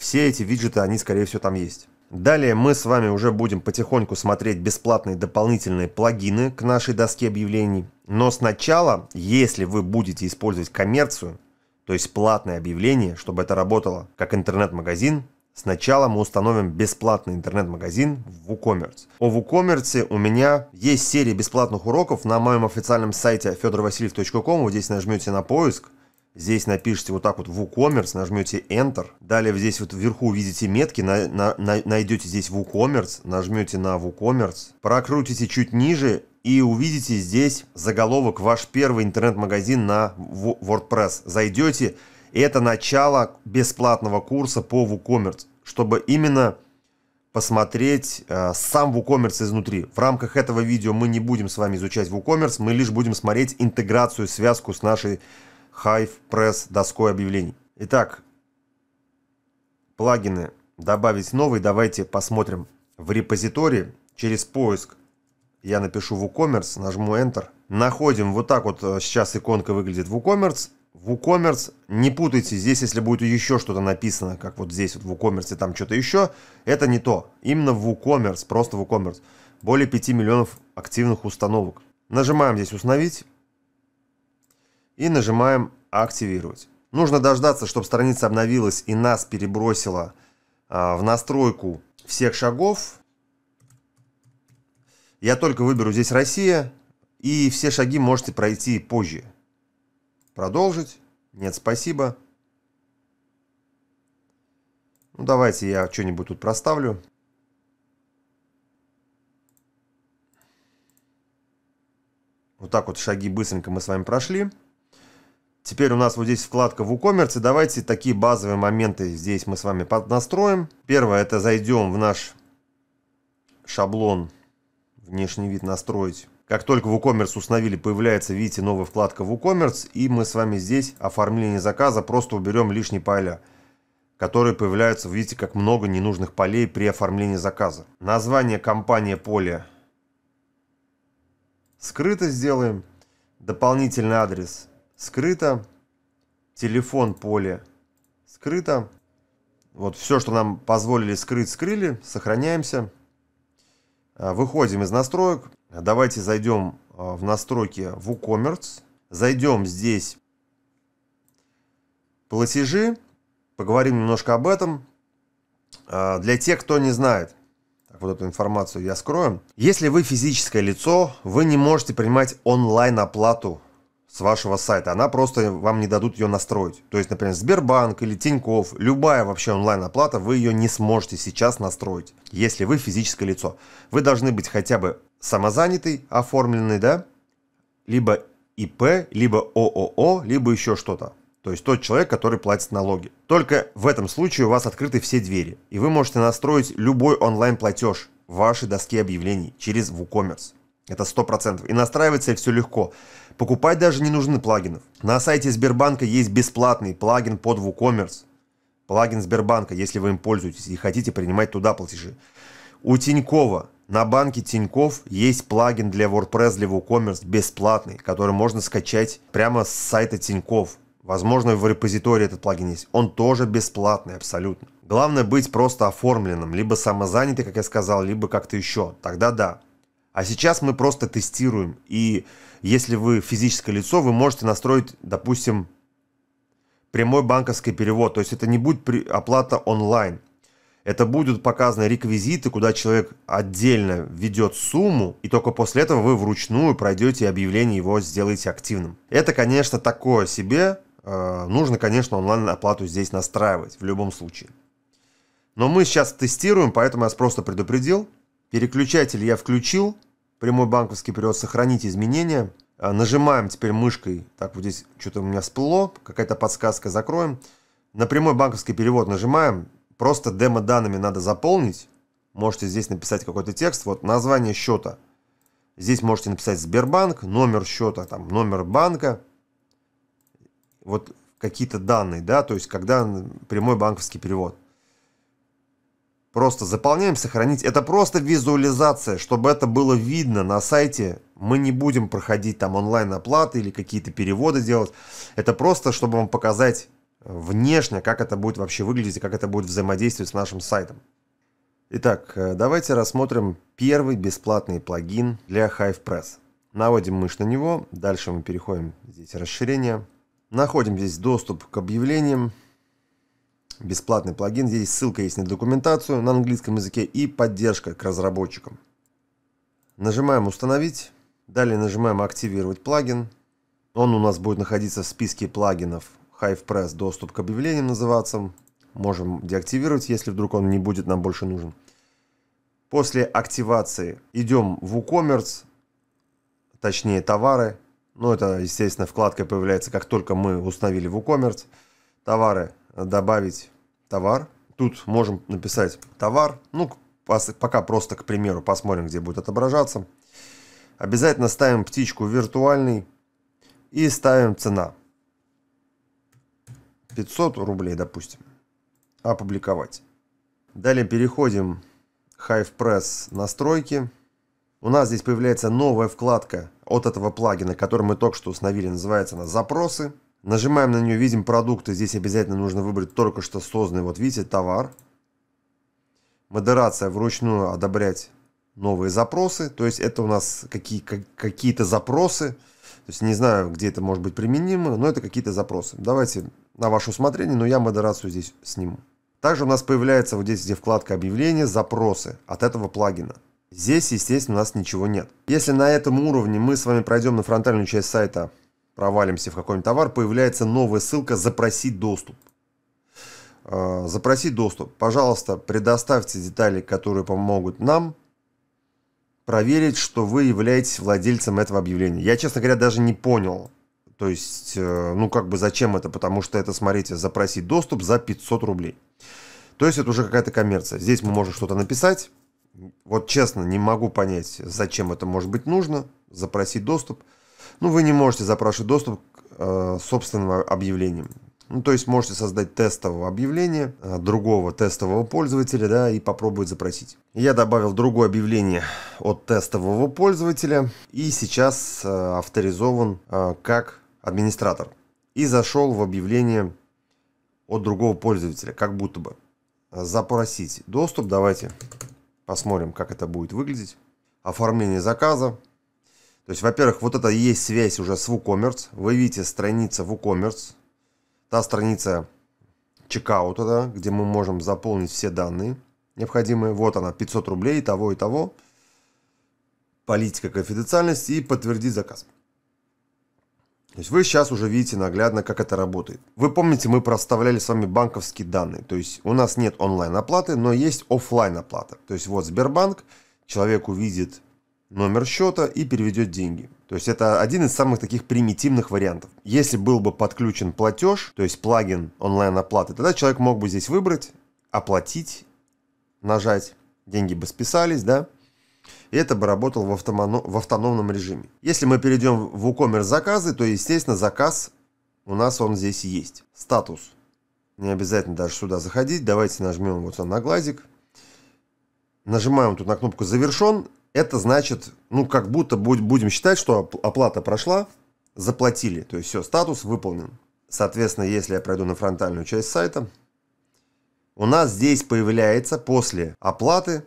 Все эти виджеты, они скорее всего там есть. Далее мы с вами уже будем потихоньку смотреть бесплатные дополнительные плагины к нашей доске объявлений. Но сначала, если вы будете использовать коммерцию, то есть платное объявление, чтобы это работало как интернет-магазин, Сначала мы установим бесплатный интернет-магазин в WooCommerce. О WooCommerce у меня есть серия бесплатных уроков на моем официальном сайте fedorvasiliev.com. Вы здесь нажмете на поиск, Здесь напишите вот так вот WooCommerce, нажмете Enter. Далее здесь вот вверху видите метки, на, на, на, найдете здесь WooCommerce, нажмете на WooCommerce, прокрутите чуть ниже и увидите здесь заголовок «Ваш первый интернет-магазин на WordPress». Зайдете, и это начало бесплатного курса по WooCommerce, чтобы именно посмотреть э, сам WooCommerce изнутри. В рамках этого видео мы не будем с вами изучать WooCommerce, мы лишь будем смотреть интеграцию, связку с нашей Hive Press доской объявлений. Итак, плагины добавить новый, давайте посмотрим в репозитории через поиск. Я напишу WooCommerce, нажму Enter. Находим, вот так вот э, сейчас иконка выглядит WooCommerce. WooCommerce, не путайте, здесь если будет еще что-то написано, как вот здесь вот в WooCommerce, там что-то еще, это не то. Именно WooCommerce, просто WooCommerce. Более 5 миллионов активных установок. Нажимаем здесь «Установить» и нажимаем «Активировать». Нужно дождаться, чтобы страница обновилась и нас перебросила а, в настройку всех шагов. Я только выберу здесь «Россия», и все шаги можете пройти позже. Продолжить. Нет, спасибо. Ну, давайте я что-нибудь тут проставлю. Вот так вот шаги быстренько мы с вами прошли. Теперь у нас вот здесь вкладка WooCommerce. Давайте такие базовые моменты здесь мы с вами поднастроим. Первое, это зайдем в наш шаблон «Внешний вид настроить». Как только WooCommerce установили, появляется, видите, новая вкладка WooCommerce. И мы с вами здесь оформление заказа просто уберем лишние поля которые появляются, видите, как много ненужных полей при оформлении заказа. Название компании поле скрыто сделаем. Дополнительный адрес скрыто, телефон поле скрыто. Вот все, что нам позволили скрыть, скрыли, сохраняемся. А, выходим из настроек. Давайте зайдем а, в настройки WooCommerce. Зайдем здесь платежи. Поговорим немножко об этом. А, для тех, кто не знает, вот эту информацию я скрою. Если вы физическое лицо, вы не можете принимать онлайн оплату с вашего сайта. Она просто вам не дадут ее настроить. То есть, например, Сбербанк или Тиньков, любая вообще онлайн-оплата, вы ее не сможете сейчас настроить, если вы физическое лицо. Вы должны быть хотя бы самозанятый, оформленный, да, либо ИП, либо ООО, либо еще что-то. То есть тот человек, который платит налоги. Только в этом случае у вас открыты все двери, и вы можете настроить любой онлайн-платеж в вашей доске объявлений через WooCommerce. Это 100%. И настраивается все легко. Покупать даже не нужны плагинов. На сайте Сбербанка есть бесплатный плагин под WooCommerce. Плагин Сбербанка, если вы им пользуетесь и хотите принимать туда платежи. У Тинькова на банке Тиньков есть плагин для WordPress, для WooCommerce бесплатный, который можно скачать прямо с сайта Тиньков. Возможно, в репозитории этот плагин есть. Он тоже бесплатный абсолютно. Главное быть просто оформленным, либо самозанятый, как я сказал, либо как-то еще. Тогда да. А сейчас мы просто тестируем и если вы физическое лицо, вы можете настроить, допустим, прямой банковский перевод. То есть это не будет оплата онлайн. Это будут показаны реквизиты, куда человек отдельно ведет сумму, и только после этого вы вручную пройдете объявление, его сделаете активным. Это, конечно, такое себе. Э, нужно, конечно, онлайн-оплату здесь настраивать в любом случае. Но мы сейчас тестируем, поэтому я вас просто предупредил. Переключатель я включил, прямой банковский перевод «Сохранить изменения». А, нажимаем теперь мышкой, так вот здесь что-то у меня всплыло, какая-то подсказка, закроем. На прямой банковский перевод нажимаем, просто демо-данными надо заполнить. Можете здесь написать какой-то текст, вот название счета. Здесь можете написать Сбербанк, номер счета, там, номер банка. Вот какие-то данные, да, то есть когда прямой банковский перевод. Просто заполняем, сохранить. Это просто визуализация, чтобы это было видно на сайте. Мы не будем проходить там онлайн оплаты или какие-то переводы делать. Это просто, чтобы вам показать внешне, как это будет вообще выглядеть и как это будет взаимодействовать с нашим сайтом. Итак, э, давайте рассмотрим первый бесплатный плагин для HivePress. Наводим мышь на него, дальше мы переходим здесь расширение, находим здесь доступ к объявлениям, бесплатный плагин, здесь ссылка есть на документацию на английском языке и поддержка к разработчикам. Нажимаем «Установить», далее нажимаем «Активировать плагин». Он у нас будет находиться в списке плагинов HivePress «Доступ к объявлениям» называться. Можем деактивировать, если вдруг он не будет нам больше нужен. После активации идем в WooCommerce, точнее товары. Ну, это, естественно, вкладка появляется, как только мы установили WooCommerce. Товары добавить товар. Тут можем написать товар. Ну, пока просто, к примеру, посмотрим, где будет отображаться. Обязательно ставим птичку виртуальный и ставим цена. 500 рублей, допустим. Опубликовать. Далее переходим Hive Press настройки. У нас здесь появляется новая вкладка от этого плагина, который мы только что установили. Называется она «Запросы». Нажимаем на нее, видим продукты. Здесь обязательно нужно выбрать только что созданный. Вот видите, товар. Модерация. Вручную одобрять новые запросы. То есть это у нас какие, какие-то запросы. То есть не знаю, где это может быть применимо, но это какие-то запросы. Давайте на ваше усмотрение, но я модерацию здесь сниму. Также у нас появляется вот здесь, где вкладка объявления, запросы от этого плагина. Здесь, естественно, у нас ничего нет. Если на этом уровне мы с вами пройдем на фронтальную часть сайта провалимся в какой-нибудь товар, появляется новая ссылка «Запросить доступ». А, запросить доступ. Пожалуйста, предоставьте детали, которые помогут нам проверить, что вы являетесь владельцем этого объявления. Я, честно говоря, даже не понял. То есть, э, ну как бы зачем это? Потому что это, смотрите, запросить доступ за 500 рублей. То есть это уже какая-то коммерция. Здесь мы можем что-то написать. Вот честно, не могу понять, зачем это может быть нужно. Запросить доступ – ну, вы не можете запрашивать доступ к э, собственным объявлениям. Ну, то есть можете создать тестовое объявление э, другого тестового пользователя, да, и попробовать запросить. Я добавил другое объявление от тестового пользователя и сейчас э, авторизован э, как администратор. И зашел в объявление от другого пользователя, как будто бы. Запросить доступ, давайте посмотрим, как это будет выглядеть. Оформление заказа, то есть, во-первых, вот это и есть связь уже с WooCommerce. Вы видите страница WooCommerce, та страница чекаута, да, где мы можем заполнить все данные необходимые. Вот она, 500 рублей, того и того. Политика конфиденциальности и подтвердить заказ. То есть вы сейчас уже видите наглядно, как это работает. Вы помните, мы проставляли с вами банковские данные. То есть у нас нет онлайн оплаты, но есть офлайн оплата. То есть вот Сбербанк, человек увидит номер счета и переведет деньги. То есть это один из самых таких примитивных вариантов. Если был бы подключен платеж, то есть плагин онлайн-оплаты, тогда человек мог бы здесь выбрать, оплатить, нажать, деньги бы списались, да, и это бы работало в, автомоно, в автономном режиме. Если мы перейдем в WooCommerce заказы, то, естественно, заказ у нас он здесь есть. Статус. Не обязательно даже сюда заходить. Давайте нажмем вот он на глазик. Нажимаем тут на кнопку «Завершен», это значит, ну, как будто будем считать, что оплата прошла, заплатили. То есть все, статус выполнен. Соответственно, если я пройду на фронтальную часть сайта, у нас здесь появляется после оплаты,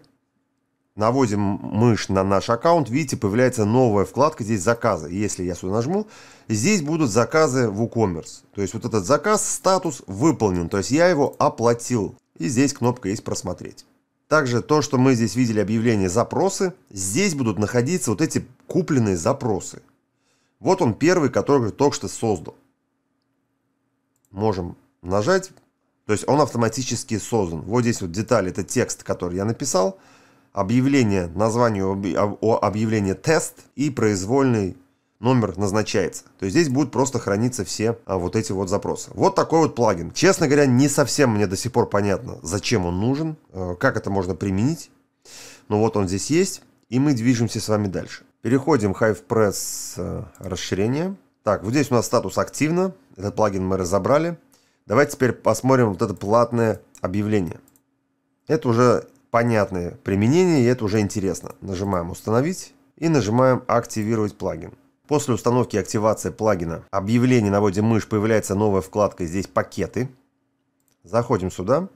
наводим мышь на наш аккаунт, видите, появляется новая вкладка здесь заказы. Если я сюда нажму, здесь будут заказы в WooCommerce. То есть вот этот заказ, статус выполнен, то есть я его оплатил. И здесь кнопка есть просмотреть. Также то, что мы здесь видели объявление «Запросы», здесь будут находиться вот эти купленные запросы. Вот он первый, который только что создал. Можем нажать, то есть он автоматически создан. Вот здесь вот деталь, это текст, который я написал, объявление, название объявления «Тест» и произвольный номер назначается. То есть здесь будут просто храниться все а, вот эти вот запросы. Вот такой вот плагин. Честно говоря, не совсем мне до сих пор понятно, зачем он нужен, э, как это можно применить. Но вот он здесь есть, и мы движемся с вами дальше. Переходим в HivePress э, расширение. Так, вот здесь у нас статус активно. Этот плагин мы разобрали. Давайте теперь посмотрим вот это платное объявление. Это уже понятное применение, и это уже интересно. Нажимаем «Установить» и нажимаем «Активировать плагин». После установки и активации плагина объявление наводим мышь появляется новая вкладка, здесь пакеты. Заходим сюда.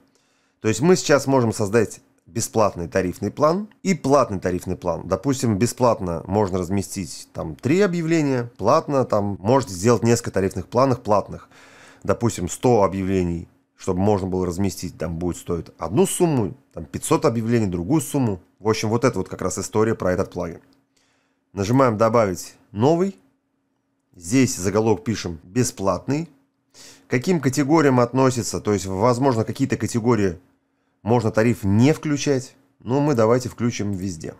То есть мы сейчас можем создать бесплатный тарифный план и платный тарифный план. Допустим, бесплатно можно разместить там три объявления, платно там можете сделать несколько тарифных планов платных. Допустим, 100 объявлений, чтобы можно было разместить, там будет стоить одну сумму, там 500 объявлений, другую сумму. В общем, вот это вот как раз история про этот плагин. Нажимаем «Добавить новый». Здесь заголовок пишем «Бесплатный». Каким категориям относится, то есть, возможно, какие-то категории можно тариф не включать, но мы давайте включим везде.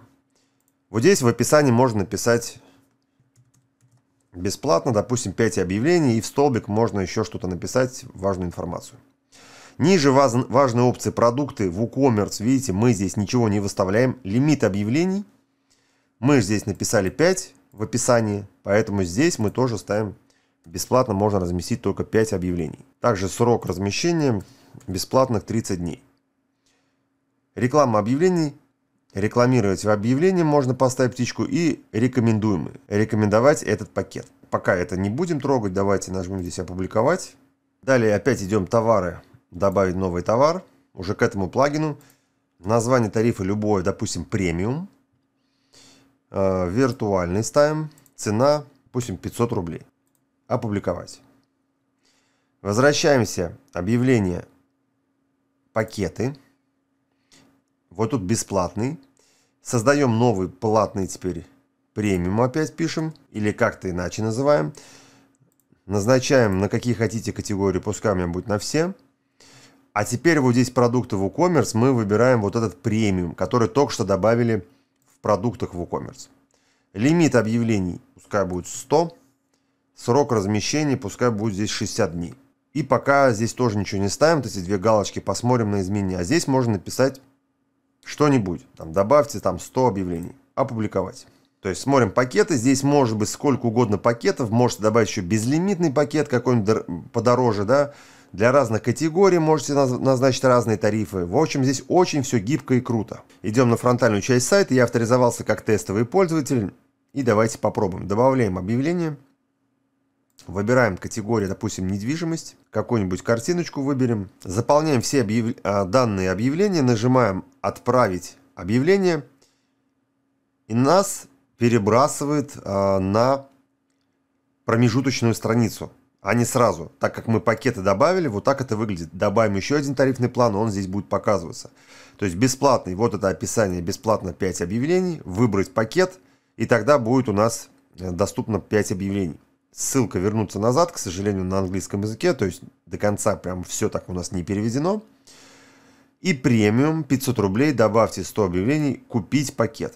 Вот здесь в описании можно написать бесплатно, допустим, 5 объявлений, и в столбик можно еще что-то написать, важную информацию. Ниже важные опции продукты, WooCommerce, видите, мы здесь ничего не выставляем. Лимит объявлений – мы здесь написали 5 в описании, поэтому здесь мы тоже ставим бесплатно, можно разместить только 5 объявлений. Также срок размещения бесплатных 30 дней. Реклама объявлений. Рекламировать в объявлении можно поставить птичку и рекомендуемые. Рекомендовать этот пакет. Пока это не будем трогать, давайте нажмем здесь опубликовать. Далее опять идем товары, добавить новый товар, уже к этому плагину. Название тарифа любое, допустим, премиум. Э, виртуальный ставим, цена, допустим, 500 рублей. Опубликовать. Возвращаемся, объявление, пакеты. Вот тут бесплатный. Создаем новый платный теперь премиум опять пишем, или как-то иначе называем. Назначаем на какие хотите категории, пускай у меня будет на все. А теперь вот здесь продукты в WooCommerce мы выбираем вот этот премиум, который только что добавили в продуктах WooCommerce. Лимит объявлений пускай будет 100, срок размещения пускай будет здесь 60 дней. И пока здесь тоже ничего не ставим, то есть две галочки посмотрим на изменения. А здесь можно написать что-нибудь, там добавьте там 100 объявлений, опубликовать. То есть смотрим пакеты, здесь может быть сколько угодно пакетов, можете добавить еще безлимитный пакет какой-нибудь подороже, да, для разных категорий можете назначить разные тарифы. В общем, здесь очень все гибко и круто. Идем на фронтальную часть сайта. Я авторизовался как тестовый пользователь. И давайте попробуем. Добавляем объявление. Выбираем категорию, допустим, недвижимость. Какую-нибудь картиночку выберем. Заполняем все объяв... А, данные объявления. Нажимаем «Отправить объявление». И нас перебрасывает э, на промежуточную страницу а не сразу. Так как мы пакеты добавили, вот так это выглядит. Добавим еще один тарифный план, он здесь будет показываться. То есть бесплатный, вот это описание, бесплатно 5 объявлений, выбрать пакет, и тогда будет у нас э, доступно 5 объявлений. Ссылка вернуться назад, к сожалению, на английском языке, то есть до конца прям все так у нас не переведено. И премиум 500 рублей, добавьте 100 объявлений, купить пакет.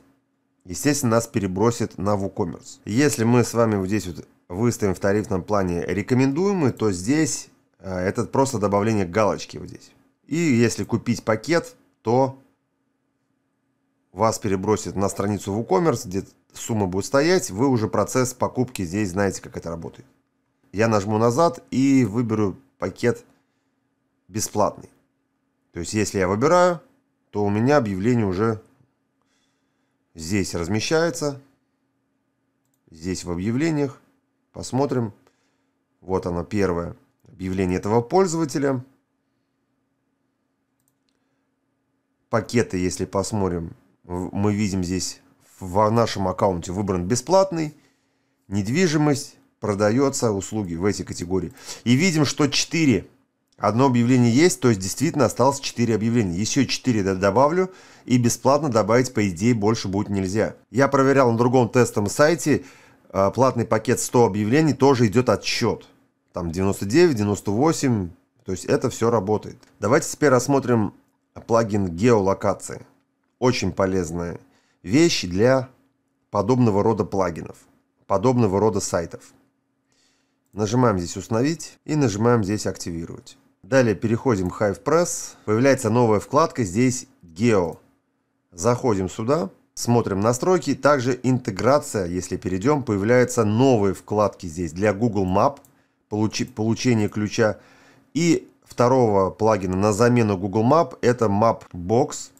Естественно, нас перебросит на WooCommerce. Если мы с вами вот здесь вот выставим в тарифном плане рекомендуемый, то здесь э, это просто добавление галочки вот здесь. И если купить пакет, то вас перебросит на страницу WooCommerce, где сумма будет стоять, вы уже процесс покупки здесь знаете, как это работает. Я нажму назад и выберу пакет бесплатный. То есть, если я выбираю, то у меня объявление уже здесь размещается, здесь в объявлениях. Посмотрим. Вот оно первое объявление этого пользователя. Пакеты, если посмотрим, мы видим здесь в нашем аккаунте выбран бесплатный. Недвижимость, продается, услуги в эти категории. И видим, что 4. Одно объявление есть, то есть действительно осталось 4 объявления. Еще 4 добавлю, и бесплатно добавить, по идее, больше будет нельзя. Я проверял на другом тестовом сайте, а, платный пакет 100 объявлений тоже идет отсчет. Там 99, 98, то есть это все работает. Давайте теперь рассмотрим плагин геолокации. Очень полезная вещь для подобного рода плагинов, подобного рода сайтов. Нажимаем здесь «Установить» и нажимаем здесь «Активировать». Далее переходим в HivePress. Появляется новая вкладка, здесь «Гео». Заходим сюда – Смотрим настройки. Также интеграция, если перейдем, появляются новые вкладки здесь для Google Map, получи, получение ключа. И второго плагина на замену Google Map это Mapbox,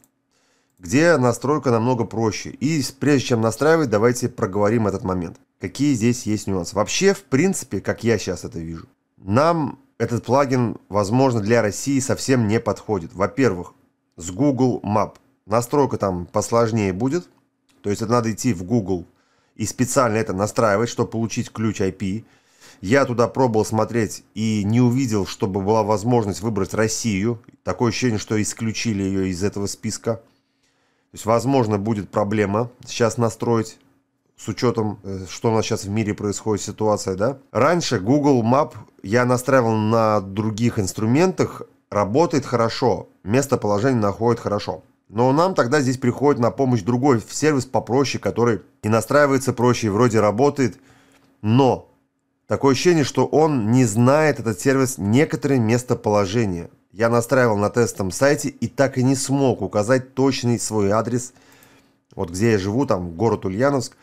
где настройка намного проще. И прежде чем настраивать, давайте проговорим этот момент. Какие здесь есть нюансы. Вообще, в принципе, как я сейчас это вижу, нам этот плагин, возможно, для России совсем не подходит. Во-первых, с Google Map настройка там посложнее будет. То есть это надо идти в Google и специально это настраивать, чтобы получить ключ IP. Я туда пробовал смотреть и не увидел, чтобы была возможность выбрать Россию. Такое ощущение, что исключили ее из этого списка. То есть, возможно, будет проблема сейчас настроить с учетом, э, что у нас сейчас в мире происходит ситуация, да. Раньше Google Map я настраивал на других инструментах, работает хорошо, местоположение находит хорошо. Но нам тогда здесь приходит на помощь другой сервис попроще, который и настраивается проще, и вроде работает. Но такое ощущение, что он не знает этот сервис некоторое местоположение. Я настраивал на тестовом сайте и так и не смог указать точный свой адрес. Вот где я живу, там город Ульяновск,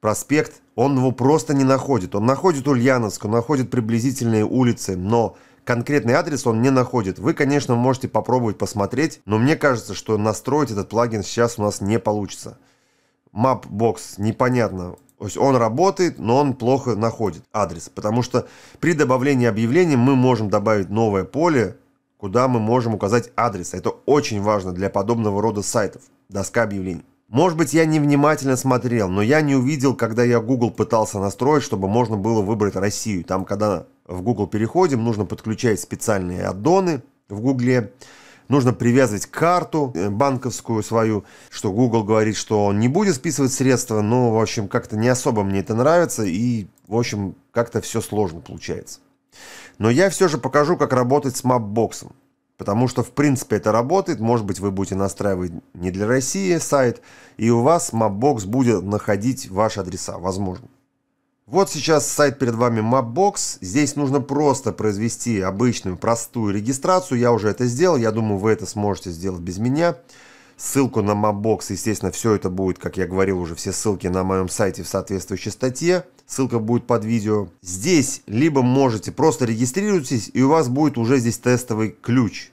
проспект. Он его просто не находит. Он находит Ульяновск, он находит приблизительные улицы, но конкретный адрес он не находит. Вы, конечно, можете попробовать посмотреть, но мне кажется, что настроить этот плагин сейчас у нас не получится. Mapbox непонятно. То есть он работает, но он плохо находит адрес, потому что при добавлении объявлений мы можем добавить новое поле, куда мы можем указать адрес. Это очень важно для подобного рода сайтов, доска объявлений. Может быть, я невнимательно смотрел, но я не увидел, когда я Google пытался настроить, чтобы можно было выбрать Россию. Там, когда в Google переходим, нужно подключать специальные аддоны в Гугле, нужно привязывать карту э, банковскую свою, что Google говорит, что он не будет списывать средства, но, в общем, как-то не особо мне это нравится, и, в общем, как-то все сложно получается. Но я все же покажу, как работать с мапбоксом, потому что, в принципе, это работает, может быть, вы будете настраивать не для России сайт, и у вас мапбокс будет находить ваши адреса, возможно. Вот сейчас сайт перед вами Mapbox. Здесь нужно просто произвести обычную простую регистрацию. Я уже это сделал. Я думаю, вы это сможете сделать без меня. Ссылку на Mapbox, естественно, все это будет, как я говорил уже, все ссылки на моем сайте в соответствующей статье. Ссылка будет под видео. Здесь либо можете просто регистрируйтесь, и у вас будет уже здесь тестовый ключ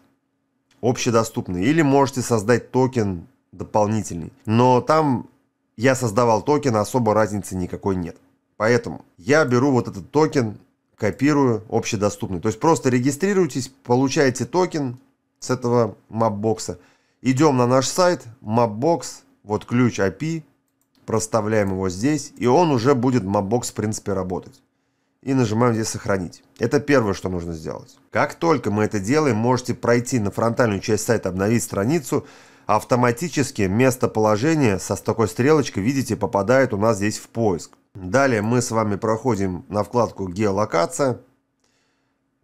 общедоступный. Или можете создать токен дополнительный. Но там я создавал токен, особо разницы никакой нет. Поэтому я беру вот этот токен, копирую общедоступный. То есть просто регистрируйтесь, получаете токен с этого мапбокса. Идем на наш сайт, мапбокс, вот ключ API, проставляем его здесь, и он уже будет мапбокс в принципе работать. И нажимаем здесь «Сохранить». Это первое, что нужно сделать. Как только мы это делаем, можете пройти на фронтальную часть сайта «Обновить страницу», автоматически местоположение со с такой стрелочкой, видите, попадает у нас здесь в поиск. Далее мы с вами проходим на вкладку «Геолокация».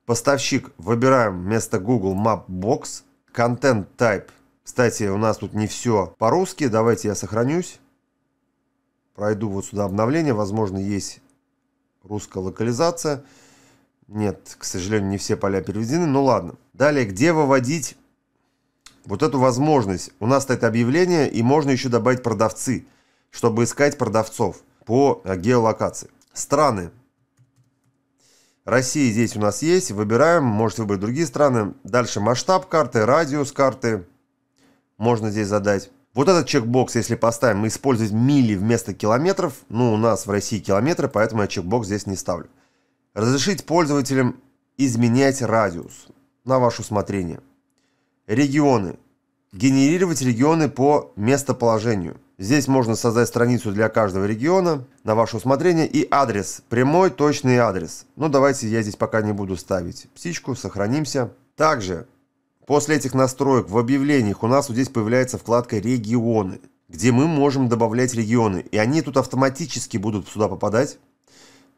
Поставщик выбираем вместо Google Map Box. Content Type. Кстати, у нас тут не все по-русски. Давайте я сохранюсь. Пройду вот сюда обновление. Возможно, есть русская локализация. Нет, к сожалению, не все поля переведены. Ну ладно. Далее, где выводить вот эту возможность? У нас стоит объявление, и можно еще добавить продавцы, чтобы искать продавцов по э, геолокации. Страны. Россия здесь у нас есть. Выбираем. Можете выбрать другие страны. Дальше масштаб карты, радиус карты. Можно здесь задать. Вот этот чекбокс, если поставим, мы использовать мили вместо километров. Ну, у нас в России километры, поэтому я чекбокс здесь не ставлю. Разрешить пользователям изменять радиус на ваше усмотрение. Регионы. Генерировать регионы по местоположению. Здесь можно создать страницу для каждого региона на ваше усмотрение и адрес, прямой точный адрес. но ну, давайте я здесь пока не буду ставить птичку, сохранимся. Также после этих настроек в объявлениях у нас вот здесь появляется вкладка «Регионы», где мы можем добавлять регионы. И они тут автоматически будут сюда попадать,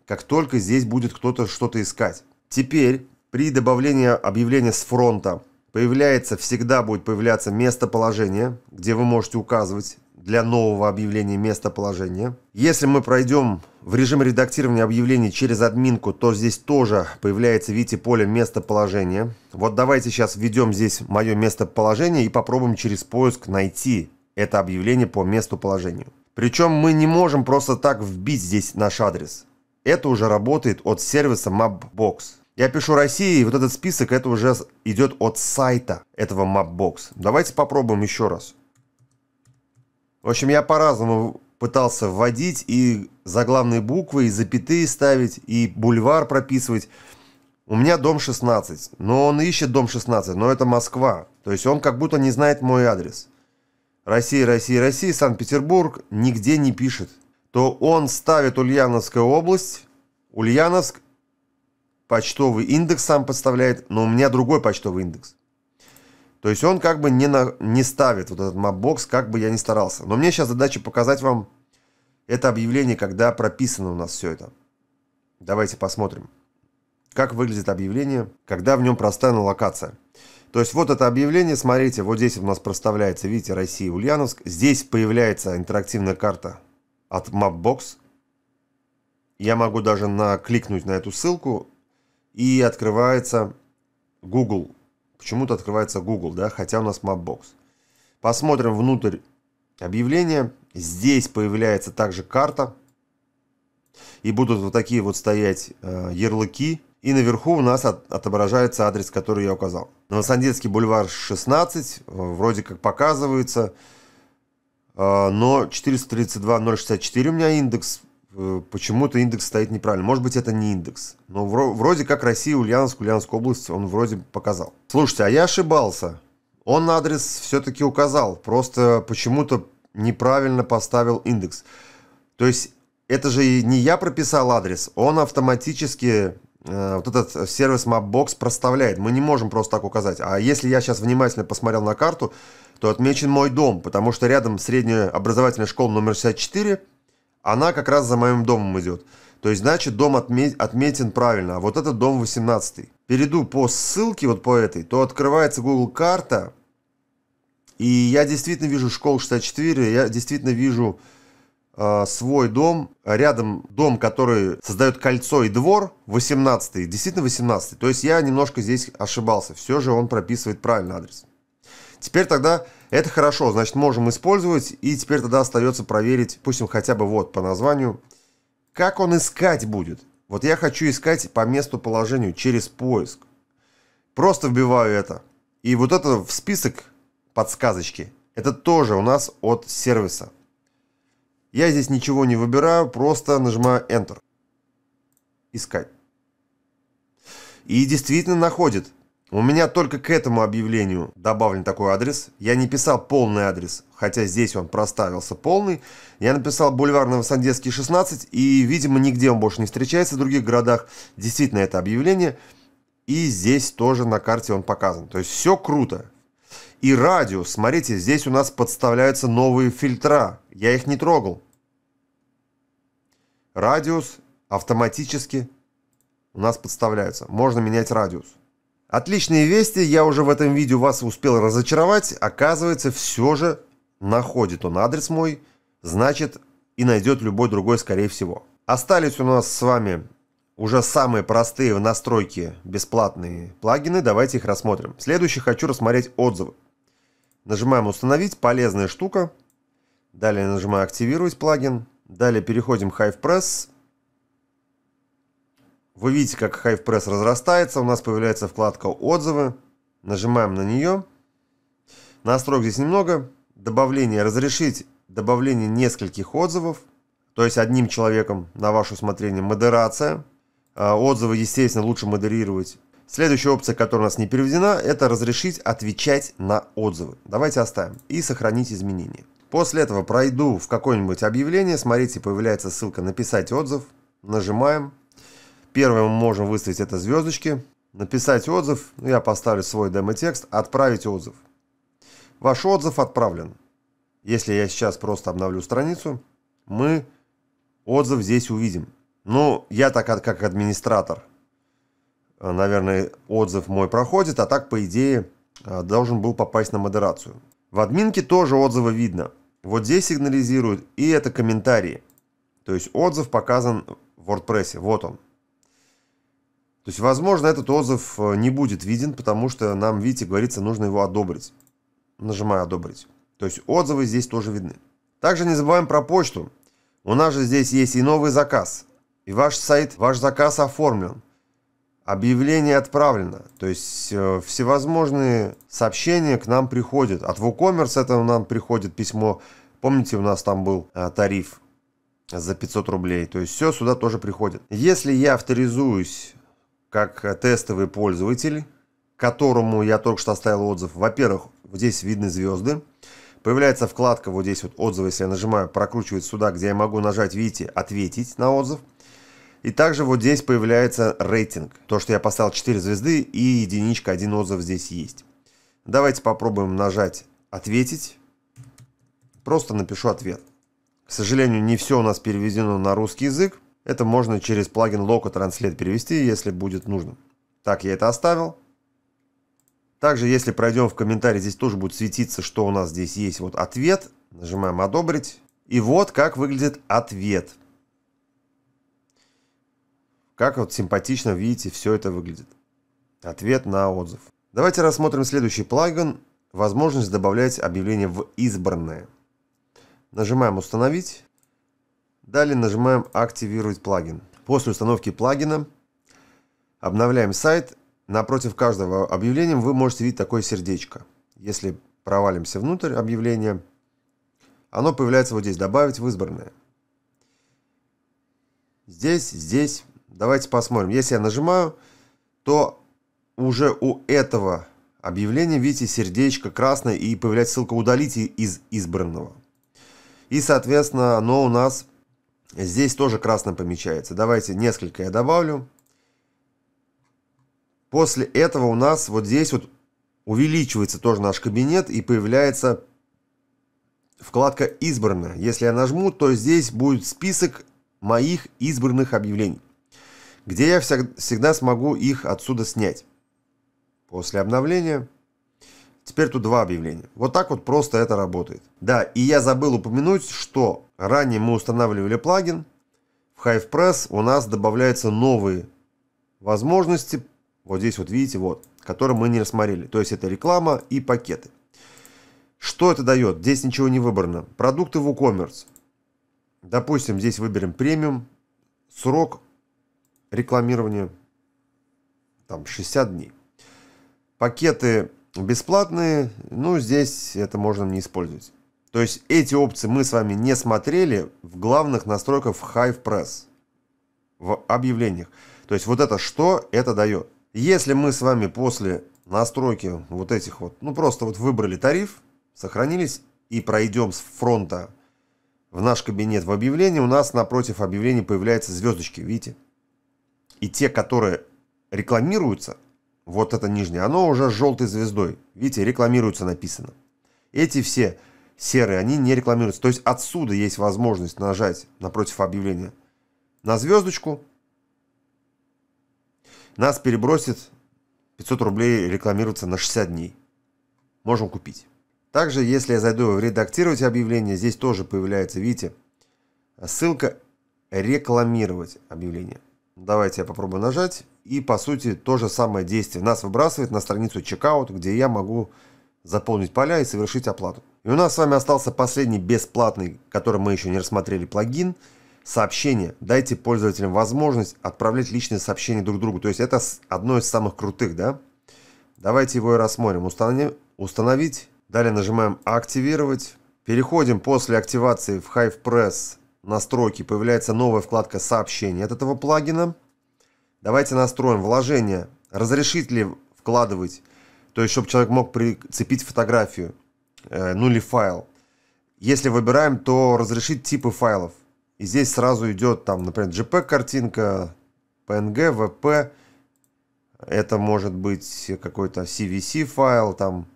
как только здесь будет кто-то что-то искать. Теперь при добавлении объявления с фронта появляется, всегда будет появляться местоположение, где вы можете указывать для нового объявления местоположения. Если мы пройдем в режим редактирования объявлений через админку, то здесь тоже появляется, видите, поле местоположения. Вот давайте сейчас введем здесь мое местоположение и попробуем через поиск найти это объявление по месту положению. Причем мы не можем просто так вбить здесь наш адрес. Это уже работает от сервиса Mapbox. Я пишу России, и вот этот список, это уже идет от сайта этого Mapbox. Давайте попробуем еще раз. В общем, я по-разному пытался вводить и заглавные буквы, и запятые ставить, и бульвар прописывать. У меня дом 16, но он ищет дом 16, но это Москва. То есть он как будто не знает мой адрес. Россия, Россия, Россия, Санкт-Петербург нигде не пишет. То он ставит Ульяновская область, Ульяновск, почтовый индекс сам подставляет, но у меня другой почтовый индекс. То есть он как бы не, на, не ставит вот этот мапбокс, как бы я ни старался. Но мне сейчас задача показать вам это объявление, когда прописано у нас все это. Давайте посмотрим, как выглядит объявление, когда в нем проставлена локация. То есть вот это объявление, смотрите, вот здесь у нас проставляется, видите, Россия, Ульяновск. Здесь появляется интерактивная карта от Mapbox. Я могу даже накликнуть на эту ссылку и открывается Google почему-то открывается Google, да, хотя у нас Mapbox. Посмотрим внутрь объявления. Здесь появляется также карта. И будут вот такие вот стоять э, ярлыки. И наверху у нас от, отображается адрес, который я указал. Новосандецкий бульвар 16, э, вроде как показывается. Э, но 432-064 у меня индекс. Э, почему-то индекс стоит неправильно. Может быть, это не индекс. Но вроде как Россия, Ульяновск, Ульяновская область, он вроде показал. Слушайте, а я ошибался. Он адрес все-таки указал, просто почему-то неправильно поставил индекс. То есть это же не я прописал адрес, он автоматически э, вот этот сервис Mapbox проставляет. Мы не можем просто так указать. А если я сейчас внимательно посмотрел на карту, то отмечен мой дом, потому что рядом средняя образовательная школа номер 64, она как раз за моим домом идет. То есть, значит, дом отме- отметен правильно, а вот этот дом 18. Перейду по ссылке, вот по этой, то открывается Google карта, и я действительно вижу школу 64, я действительно вижу э, свой дом, рядом дом, который создает кольцо и двор, 18 действительно 18 То есть я немножко здесь ошибался, все же он прописывает правильный адрес. Теперь тогда это хорошо, значит, можем использовать, и теперь тогда остается проверить, пусть хотя бы вот по названию, как он искать будет. Вот я хочу искать по месту положению через поиск. Просто вбиваю это. И вот это в список подсказочки, это тоже у нас от сервиса. Я здесь ничего не выбираю, просто нажимаю Enter. Искать. И действительно находит. У меня только к этому объявлению добавлен такой адрес. Я не писал полный адрес, хотя здесь он проставился полный. Я написал бульвар Новосандецкий, 16, и, видимо, нигде он больше не встречается в других городах. Действительно, это объявление. И здесь тоже на карте он показан. То есть все круто. И радиус, смотрите, здесь у нас подставляются новые фильтра. Я их не трогал. Радиус автоматически у нас подставляется. Можно менять радиус. Отличные вести, я уже в этом видео вас успел разочаровать. Оказывается, все же находит он адрес мой, значит и найдет любой другой, скорее всего. Остались у нас с вами уже самые простые в настройке бесплатные плагины. Давайте их рассмотрим. Следующий хочу рассмотреть отзывы. Нажимаем «Установить», полезная штука. Далее нажимаю «Активировать плагин». Далее переходим в HivePress вы видите, как Hive Press разрастается. У нас появляется вкладка «Отзывы». Нажимаем на нее. Настроек здесь немного. Добавление «Разрешить добавление нескольких отзывов». То есть одним человеком на ваше усмотрение модерация. А, отзывы, естественно, лучше модерировать. Следующая опция, которая у нас не переведена, это «Разрешить отвечать на отзывы». Давайте оставим и сохранить изменения. После этого пройду в какое-нибудь объявление. Смотрите, появляется ссылка «Написать отзыв». Нажимаем Первым мы можем выставить это звездочки, написать отзыв, ну, я поставлю свой демо-текст, отправить отзыв. Ваш отзыв отправлен. Если я сейчас просто обновлю страницу, мы отзыв здесь увидим. Ну, я так как администратор, э, наверное, отзыв мой проходит, а так, по идее, э, должен был попасть на модерацию. В админке тоже отзывы видно. Вот здесь сигнализируют, и это комментарии. То есть отзыв показан в WordPress, вот он. То есть, возможно, этот отзыв э, не будет виден, потому что нам, видите, говорится, нужно его одобрить. Нажимаю «Одобрить». То есть отзывы здесь тоже видны. Также не забываем про почту. У нас же здесь есть и новый заказ. И ваш сайт, ваш заказ оформлен. Объявление отправлено. То есть э, всевозможные сообщения к нам приходят. От WooCommerce это нам приходит письмо. Помните, у нас там был э, тариф за 500 рублей. То есть все сюда тоже приходит. Если я авторизуюсь как тестовый пользователь, которому я только что оставил отзыв. Во-первых, здесь видны звезды. Появляется вкладка вот здесь вот отзывы, если я нажимаю, прокручивает сюда, где я могу нажать, видите, ответить на отзыв. И также вот здесь появляется рейтинг. То, что я поставил 4 звезды и единичка, один отзыв здесь есть. Давайте попробуем нажать «Ответить». Просто напишу ответ. К сожалению, не все у нас переведено на русский язык. Это можно через плагин Loco Translate перевести, если будет нужно. Так, я это оставил. Также, если пройдем в комментарии, здесь тоже будет светиться, что у нас здесь есть. Вот ответ. Нажимаем «Одобрить». И вот как выглядит ответ. Как вот симпатично, видите, все это выглядит. Ответ на отзыв. Давайте рассмотрим следующий плагин. Возможность добавлять объявление в избранное. Нажимаем «Установить». Далее нажимаем «Активировать плагин». После установки плагина обновляем сайт. Напротив каждого объявления вы можете видеть такое сердечко. Если провалимся внутрь объявления, оно появляется вот здесь «Добавить в избранное». Здесь, здесь. Давайте посмотрим. Если я нажимаю, то уже у этого объявления, видите, сердечко красное и появляется ссылка удалить из избранного». И, соответственно, оно у нас Здесь тоже красным помечается. Давайте несколько я добавлю. После этого у нас вот здесь вот увеличивается тоже наш кабинет и появляется вкладка «Избрано». Если я нажму, то здесь будет список моих избранных объявлений, где я всегда смогу их отсюда снять. После обновления Теперь тут два объявления. Вот так вот просто это работает. Да, и я забыл упомянуть, что ранее мы устанавливали плагин. В HivePress у нас добавляются новые возможности. Вот здесь вот видите, вот, которые мы не рассмотрели. То есть это реклама и пакеты. Что это дает? Здесь ничего не выбрано. Продукты в WooCommerce. Допустим, здесь выберем премиум. Срок рекламирования там 60 дней. Пакеты Бесплатные, ну, здесь это можно не использовать. То есть эти опции мы с вами не смотрели в главных настройках в Hive Press, в объявлениях. То есть вот это что это дает. Если мы с вами после настройки вот этих вот, ну просто вот выбрали тариф, сохранились и пройдем с фронта в наш кабинет в объявлении, у нас напротив объявления появляются звездочки, видите? И те, которые рекламируются, вот это нижнее, оно уже с желтой звездой. Видите, рекламируется написано. Эти все серые, они не рекламируются. То есть отсюда есть возможность нажать напротив объявления на звездочку. Нас перебросит 500 рублей рекламируется на 60 дней. Можем купить. Также, если я зайду в редактировать объявление, здесь тоже появляется, видите, ссылка рекламировать объявление. Давайте я попробую нажать. И, по сути, то же самое действие. Нас выбрасывает на страницу чекаут, где я могу заполнить поля и совершить оплату. И у нас с вами остался последний бесплатный, который мы еще не рассмотрели, плагин. Сообщение. Дайте пользователям возможность отправлять личные сообщения друг другу. То есть это одно из самых крутых, да? Давайте его и рассмотрим. Установим, установить. Далее нажимаем «Активировать». Переходим после активации в HivePress настройки. Появляется новая вкладка «Сообщения» от этого плагина. Давайте настроим вложение. Разрешить ли вкладывать? То есть, чтобы человек мог прицепить фотографию, э, ну или файл. Если выбираем, то разрешить типы файлов. И здесь сразу идет там, например, JPEG-картинка, PNG, VP. Это может быть какой-то CVC файл, там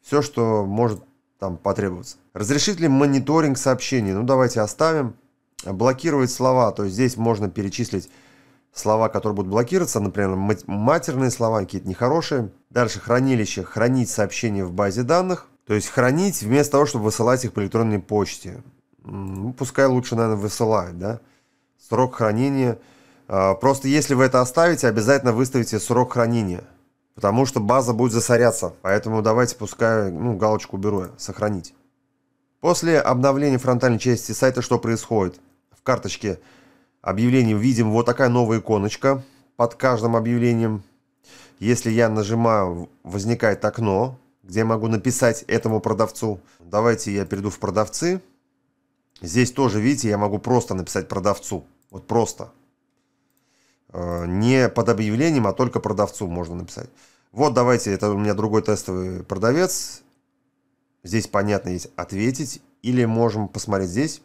все, что может там потребоваться. Разрешить ли мониторинг сообщений? Ну, давайте оставим. Блокировать слова, то есть здесь можно перечислить слова, которые будут блокироваться, например, матерные слова, какие-то нехорошие. Дальше хранилище, хранить сообщения в базе данных, то есть хранить вместо того, чтобы высылать их по электронной почте. Ну, пускай лучше, наверное, высылают, да? Срок хранения. А, просто если вы это оставите, обязательно выставите срок хранения. Потому что база будет засоряться. Поэтому давайте пускай, ну, галочку уберу, сохранить. После обновления фронтальной части сайта что происходит? В карточке объявлением видим вот такая новая иконочка под каждым объявлением. Если я нажимаю, возникает окно, где я могу написать этому продавцу. Давайте я перейду в продавцы. Здесь тоже, видите, я могу просто написать продавцу. Вот просто. Э, не под объявлением, а только продавцу можно написать. Вот давайте, это у меня другой тестовый продавец. Здесь понятно есть ответить. Или можем посмотреть здесь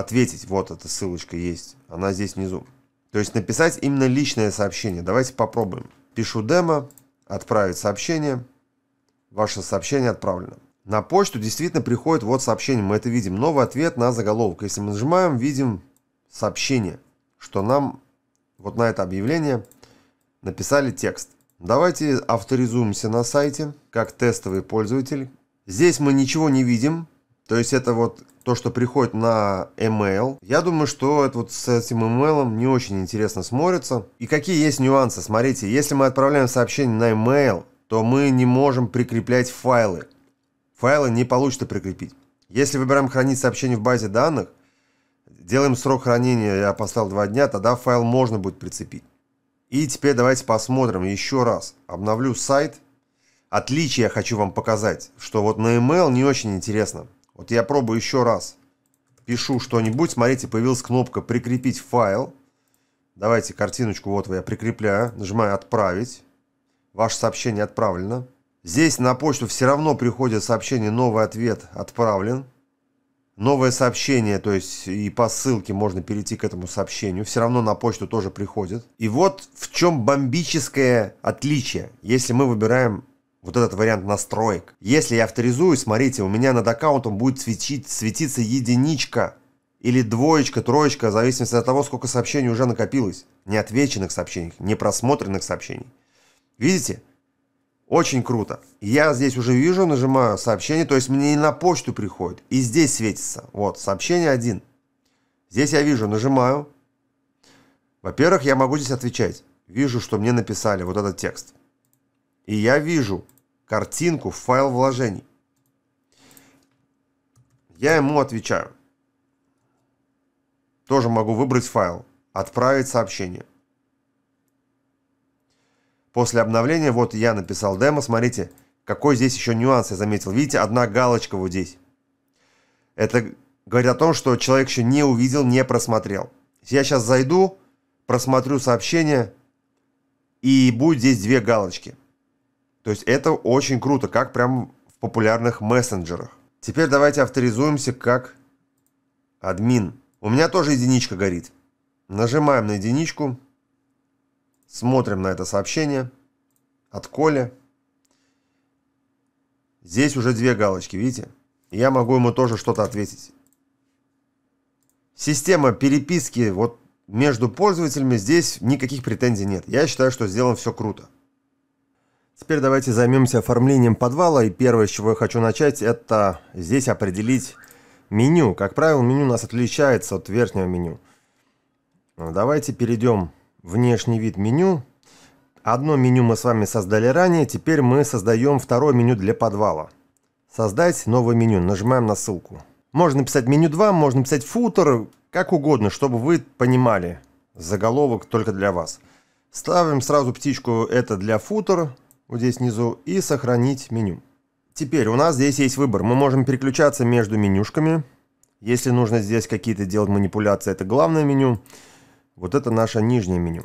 ответить. Вот эта ссылочка есть. Она здесь внизу. То есть написать именно личное сообщение. Давайте попробуем. Пишу демо, отправить сообщение. Ваше сообщение отправлено. На почту действительно приходит вот сообщение. Мы это видим. Новый ответ на заголовок. Если мы нажимаем, видим сообщение, что нам вот на это объявление написали текст. Давайте авторизуемся на сайте, как тестовый пользователь. Здесь мы ничего не видим, то есть это вот то, что приходит на email. Я думаю, что это вот с этим email не очень интересно смотрится. И какие есть нюансы? Смотрите, если мы отправляем сообщение на email, то мы не можем прикреплять файлы. Файлы не получится прикрепить. Если выбираем хранить сообщение в базе данных, делаем срок хранения, я поставил 2 дня, тогда файл можно будет прицепить. И теперь давайте посмотрим еще раз. Обновлю сайт. Отличие я хочу вам показать, что вот на email не очень интересно. Вот я пробую еще раз. Пишу что-нибудь. Смотрите, появилась кнопка «Прикрепить файл». Давайте картиночку вот я прикрепляю. Нажимаю «Отправить». Ваше сообщение отправлено. Здесь на почту все равно приходит сообщение «Новый ответ отправлен». Новое сообщение, то есть и по ссылке можно перейти к этому сообщению. Все равно на почту тоже приходит. И вот в чем бомбическое отличие, если мы выбираем вот этот вариант настроек. Если я авторизую, смотрите, у меня над аккаунтом будет светить, светиться единичка или двоечка, троечка, в зависимости от того, сколько сообщений уже накопилось. Неотвеченных сообщений, непросмотренных сообщений. Видите? Очень круто. Я здесь уже вижу, нажимаю сообщение, то есть мне и на почту приходит, и здесь светится. Вот, сообщение один. Здесь я вижу, нажимаю. Во-первых, я могу здесь отвечать. Вижу, что мне написали вот этот текст и я вижу картинку в файл вложений. Я ему отвечаю. Тоже могу выбрать файл, отправить сообщение. После обновления, вот я написал демо, смотрите, какой здесь еще нюанс я заметил. Видите, одна галочка вот здесь. Это говорит о том, что человек еще не увидел, не просмотрел. Я сейчас зайду, просмотрю сообщение, и будет здесь две галочки. То есть это очень круто, как прям в популярных мессенджерах. Теперь давайте авторизуемся как админ. У меня тоже единичка горит. Нажимаем на единичку, смотрим на это сообщение от Коля. Здесь уже две галочки, видите? Я могу ему тоже что-то ответить. Система переписки вот между пользователями здесь никаких претензий нет. Я считаю, что сделано все круто. Теперь давайте займемся оформлением подвала. И первое, с чего я хочу начать, это здесь определить меню. Как правило, меню у нас отличается от верхнего меню. Ну, давайте перейдем в внешний вид меню. Одно меню мы с вами создали ранее, теперь мы создаем второе меню для подвала. Создать новое меню, нажимаем на ссылку. Можно писать меню 2, можно писать футер, как угодно, чтобы вы понимали. Заголовок только для вас. Ставим сразу птичку «Это для футер», вот здесь внизу, и сохранить меню. Теперь у нас здесь есть выбор. Мы можем переключаться между менюшками. Если нужно здесь какие-то делать манипуляции, это главное меню. Вот это наше нижнее меню.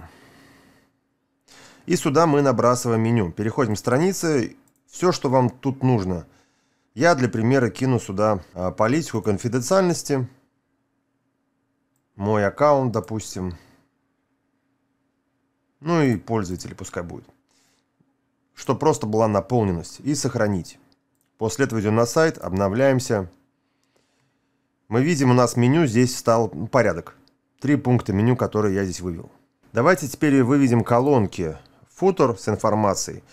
И сюда мы набрасываем меню. Переходим в страницы. Все, что вам тут нужно. Я для примера кину сюда а, политику конфиденциальности. Мой аккаунт, допустим. Ну и пользователи пускай будет что просто была наполненность, и сохранить. После этого идем на сайт, обновляемся. Мы видим, у нас меню здесь стал ну, порядок. Три пункта меню, которые я здесь вывел. Давайте теперь выведем колонки футер с информацией.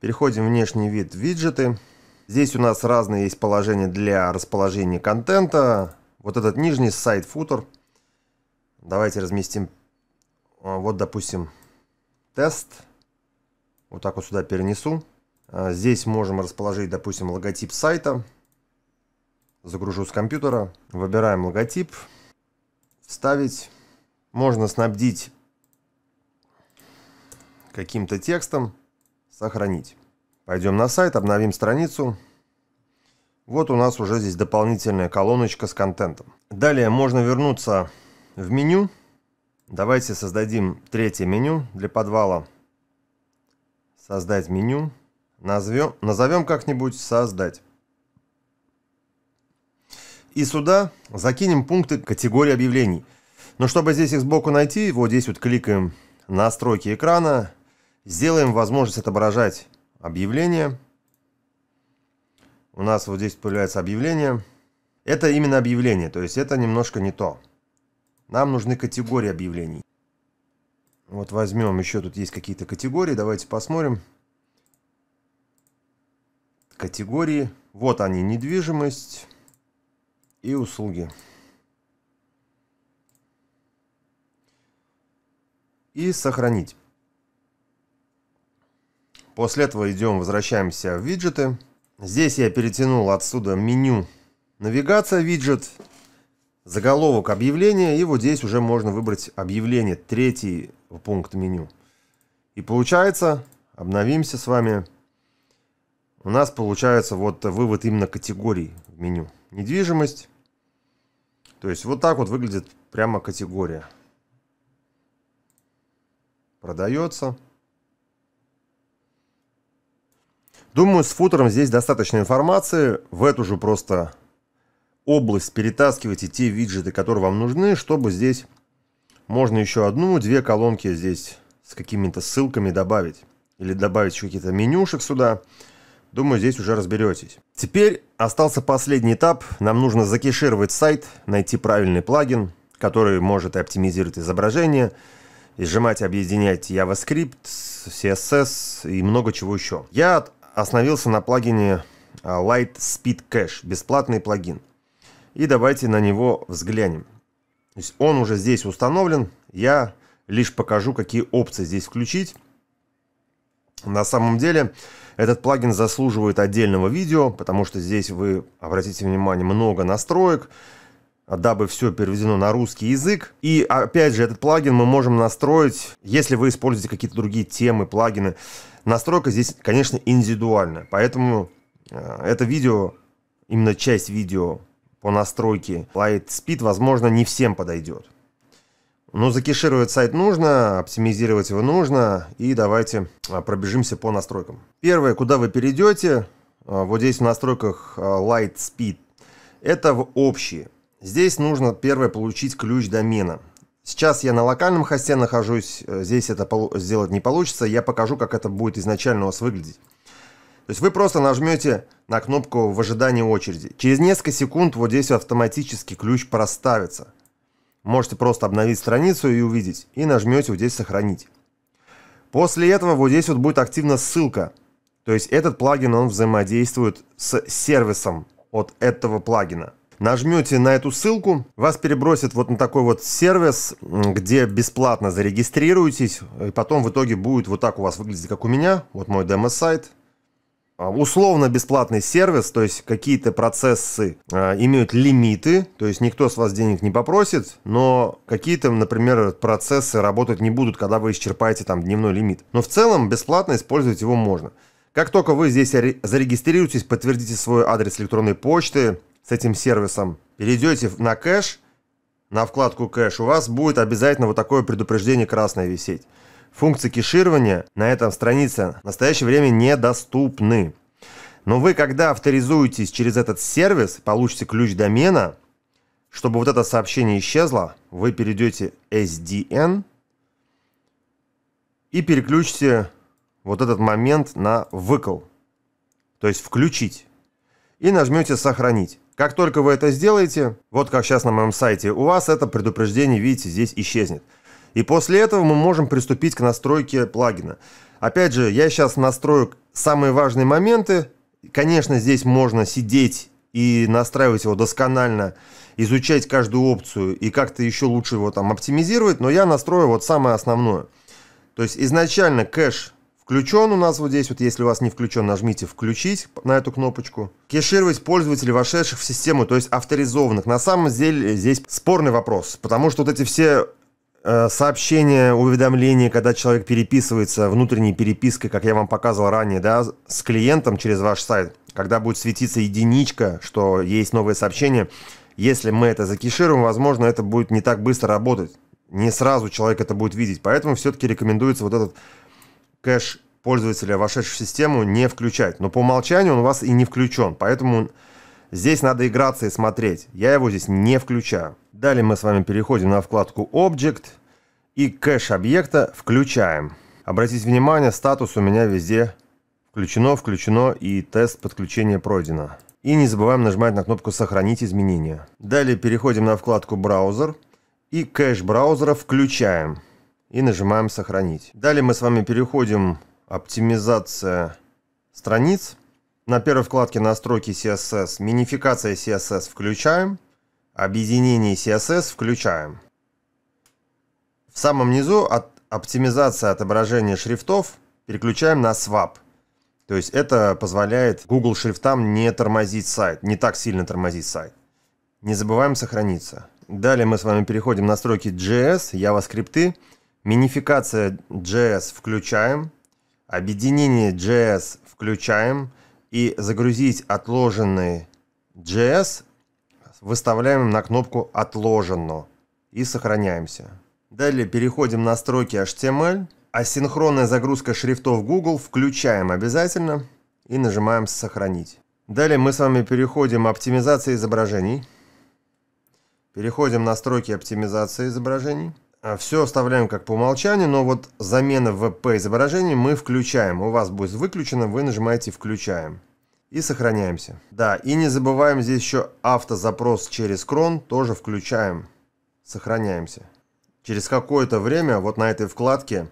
Переходим в внешний вид виджеты. Здесь у нас разные есть положения для расположения контента. Вот этот нижний сайт футер. Давайте разместим, а, вот допустим, тест. Тест. Вот так вот сюда перенесу. А, здесь можем расположить, допустим, логотип сайта. Загружу с компьютера. Выбираем логотип. Вставить. Можно снабдить каким-то текстом. Сохранить. Пойдем на сайт, обновим страницу. Вот у нас уже здесь дополнительная колоночка с контентом. Далее можно вернуться в меню. Давайте создадим третье меню для подвала. Создать меню. Назовем, назовем как-нибудь создать. И сюда закинем пункты категории объявлений. Но чтобы здесь их сбоку найти, вот здесь вот кликаем настройки экрана, сделаем возможность отображать объявление. У нас вот здесь появляется объявление. Это именно объявление, то есть это немножко не то. Нам нужны категории объявлений. Вот возьмем, еще тут есть какие-то категории, давайте посмотрим. Категории, вот они, недвижимость и услуги. И сохранить. После этого идем, возвращаемся в виджеты. Здесь я перетянул отсюда меню навигация виджет, заголовок объявления. И вот здесь уже можно выбрать объявление. Третий в пункт меню. И получается, обновимся с вами, у нас получается вот вывод именно категорий в меню. Недвижимость. То есть вот так вот выглядит прямо категория. Продается. Думаю, с футером здесь достаточно информации. В эту же просто область перетаскивайте те виджеты, которые вам нужны, чтобы здесь можно еще одну-две колонки здесь с какими-то ссылками добавить. Или добавить еще какие-то менюшек сюда. Думаю, здесь уже разберетесь. Теперь остался последний этап. Нам нужно закешировать сайт, найти правильный плагин, который может оптимизировать изображение, сжимать, объединять JavaScript, CSS и много чего еще. Я остановился на плагине а, Light Speed Cache, бесплатный плагин. И давайте на него взглянем. То есть он уже здесь установлен. Я лишь покажу, какие опции здесь включить. На самом деле этот плагин заслуживает отдельного видео, потому что здесь вы обратите внимание много настроек, дабы все переведено на русский язык. И опять же, этот плагин мы можем настроить, если вы используете какие-то другие темы, плагины. Настройка здесь, конечно, индивидуальная, поэтому э, это видео, именно часть видео по настройке Light Speed, возможно, не всем подойдет. Но ну, закешировать сайт нужно, оптимизировать его нужно. И давайте а, пробежимся по настройкам. Первое, куда вы перейдете, а, вот здесь в настройках а, Light Speed, это в общие. Здесь нужно первое получить ключ домена. Сейчас я на локальном хосте нахожусь, э, здесь это сделать не получится. Я покажу, как это будет изначально у вас выглядеть. То есть вы просто нажмете на кнопку в ожидании очереди. Через несколько секунд вот здесь автоматически ключ проставится. Можете просто обновить страницу и увидеть. И нажмете вот здесь «Сохранить». После этого вот здесь вот будет активна ссылка. То есть этот плагин, он взаимодействует с сервисом от этого плагина. Нажмете на эту ссылку, вас перебросит вот на такой вот сервис, где бесплатно зарегистрируетесь, и потом в итоге будет вот так у вас выглядеть, как у меня, вот мой демо-сайт, а, условно-бесплатный сервис, то есть какие-то процессы э, имеют лимиты, то есть никто с вас денег не попросит, но какие-то, например, процессы работать не будут, когда вы исчерпаете там дневной лимит. Но в целом бесплатно использовать его можно. Как только вы здесь зарегистрируетесь, подтвердите свой адрес электронной почты с этим сервисом, перейдете на кэш, на вкладку кэш, у вас будет обязательно вот такое предупреждение красное висеть. Функции кеширования на этом странице в настоящее время недоступны. Но вы, когда авторизуетесь через этот сервис, получите ключ домена, чтобы вот это сообщение исчезло, вы перейдете SDN и переключите вот этот момент на выкл, то есть включить, и нажмете «Сохранить». Как только вы это сделаете, вот как сейчас на моем сайте, у вас это предупреждение, видите, здесь исчезнет – и после этого мы можем приступить к настройке плагина. Опять же, я сейчас настрою самые важные моменты. Конечно, здесь можно сидеть и настраивать его досконально, изучать каждую опцию и как-то еще лучше его там оптимизировать, но я настрою вот самое основное. То есть изначально кэш включен у нас вот здесь, вот если у вас не включен, нажмите «Включить» на эту кнопочку. Кешировать пользователей, вошедших в систему, то есть авторизованных. На самом деле здесь спорный вопрос, потому что вот эти все Э, сообщение, уведомление, когда человек переписывается внутренней перепиской, как я вам показывал ранее, да, с клиентом через ваш сайт, когда будет светиться единичка, что есть новое сообщение, если мы это закишируем, возможно, это будет не так быстро работать. Не сразу человек это будет видеть. Поэтому все-таки рекомендуется вот этот кэш пользователя, вошедшего в систему, не включать. Но по умолчанию он у вас и не включен. Поэтому Здесь надо играться и смотреть. Я его здесь не включаю. Далее мы с вами переходим на вкладку Object и кэш объекта включаем. Обратите внимание, статус у меня везде включено, включено и тест подключения пройдено. И не забываем нажимать на кнопку «Сохранить изменения». Далее переходим на вкладку «Браузер» и кэш браузера включаем. И нажимаем «Сохранить». Далее мы с вами переходим «Оптимизация страниц». На первой вкладке настройки CSS, минификация CSS включаем, объединение CSS включаем. В самом низу от оптимизация отображения шрифтов переключаем на Swap. То есть это позволяет Google шрифтам не тормозить сайт, не так сильно тормозить сайт. Не забываем сохраниться. Далее мы с вами переходим в настройки JS, JavaScript, минификация JS включаем, объединение JS включаем, и загрузить отложенный JS, выставляем на кнопку «Отложено» и сохраняемся. Далее переходим в настройки HTML, асинхронная загрузка шрифтов Google включаем обязательно и нажимаем «Сохранить». Далее мы с вами переходим оптимизация изображений. Переходим в настройки оптимизации изображений. А, Все оставляем как по умолчанию, но вот замена VP изображений мы включаем. У вас будет выключено, вы нажимаете «Включаем». И сохраняемся. Да, и не забываем здесь еще автозапрос через крон, тоже включаем. Сохраняемся. Через какое-то время вот на этой вкладке,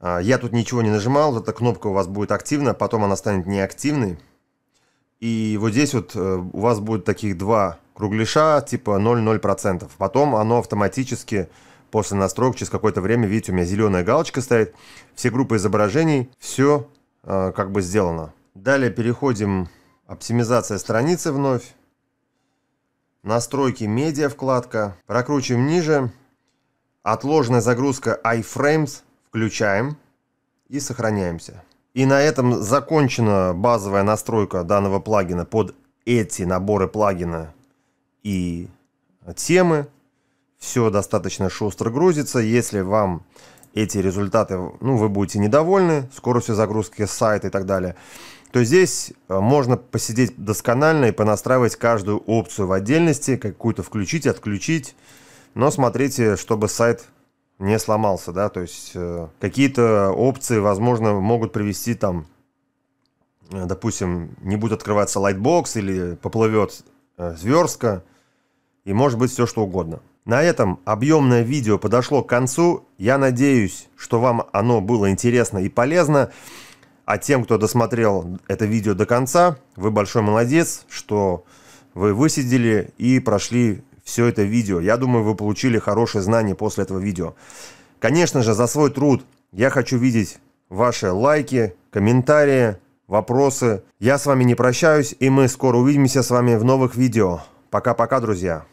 а, я тут ничего не нажимал, эта кнопка у вас будет активна, потом она станет неактивной. И вот здесь вот э, у вас будет таких два кругляша типа 0 0,0%. Потом оно автоматически после настроек через какое-то время, видите, у меня зеленая галочка стоит, все группы изображений, все э, как бы сделано. Далее переходим, оптимизация страницы вновь, настройки медиа вкладка, прокручиваем ниже, отложенная загрузка iFrames, включаем и сохраняемся. И на этом закончена базовая настройка данного плагина под эти наборы плагина и темы все достаточно шустро грузится. Если вам эти результаты, ну, вы будете недовольны скоростью загрузки сайта и так далее, то здесь э, можно посидеть досконально и понастраивать каждую опцию в отдельности, какую-то включить, отключить, но смотрите, чтобы сайт не сломался, да, то есть э, какие-то опции, возможно, могут привести там, э, допустим, не будет открываться лайтбокс или поплывет э, зверстка, и может быть все что угодно. На этом объемное видео подошло к концу. Я надеюсь, что вам оно было интересно и полезно. А тем, кто досмотрел это видео до конца, вы большой молодец, что вы высидели и прошли все это видео. Я думаю, вы получили хорошие знания после этого видео. Конечно же, за свой труд я хочу видеть ваши лайки, комментарии, вопросы. Я с вами не прощаюсь, и мы скоро увидимся с вами в новых видео. Пока-пока, друзья!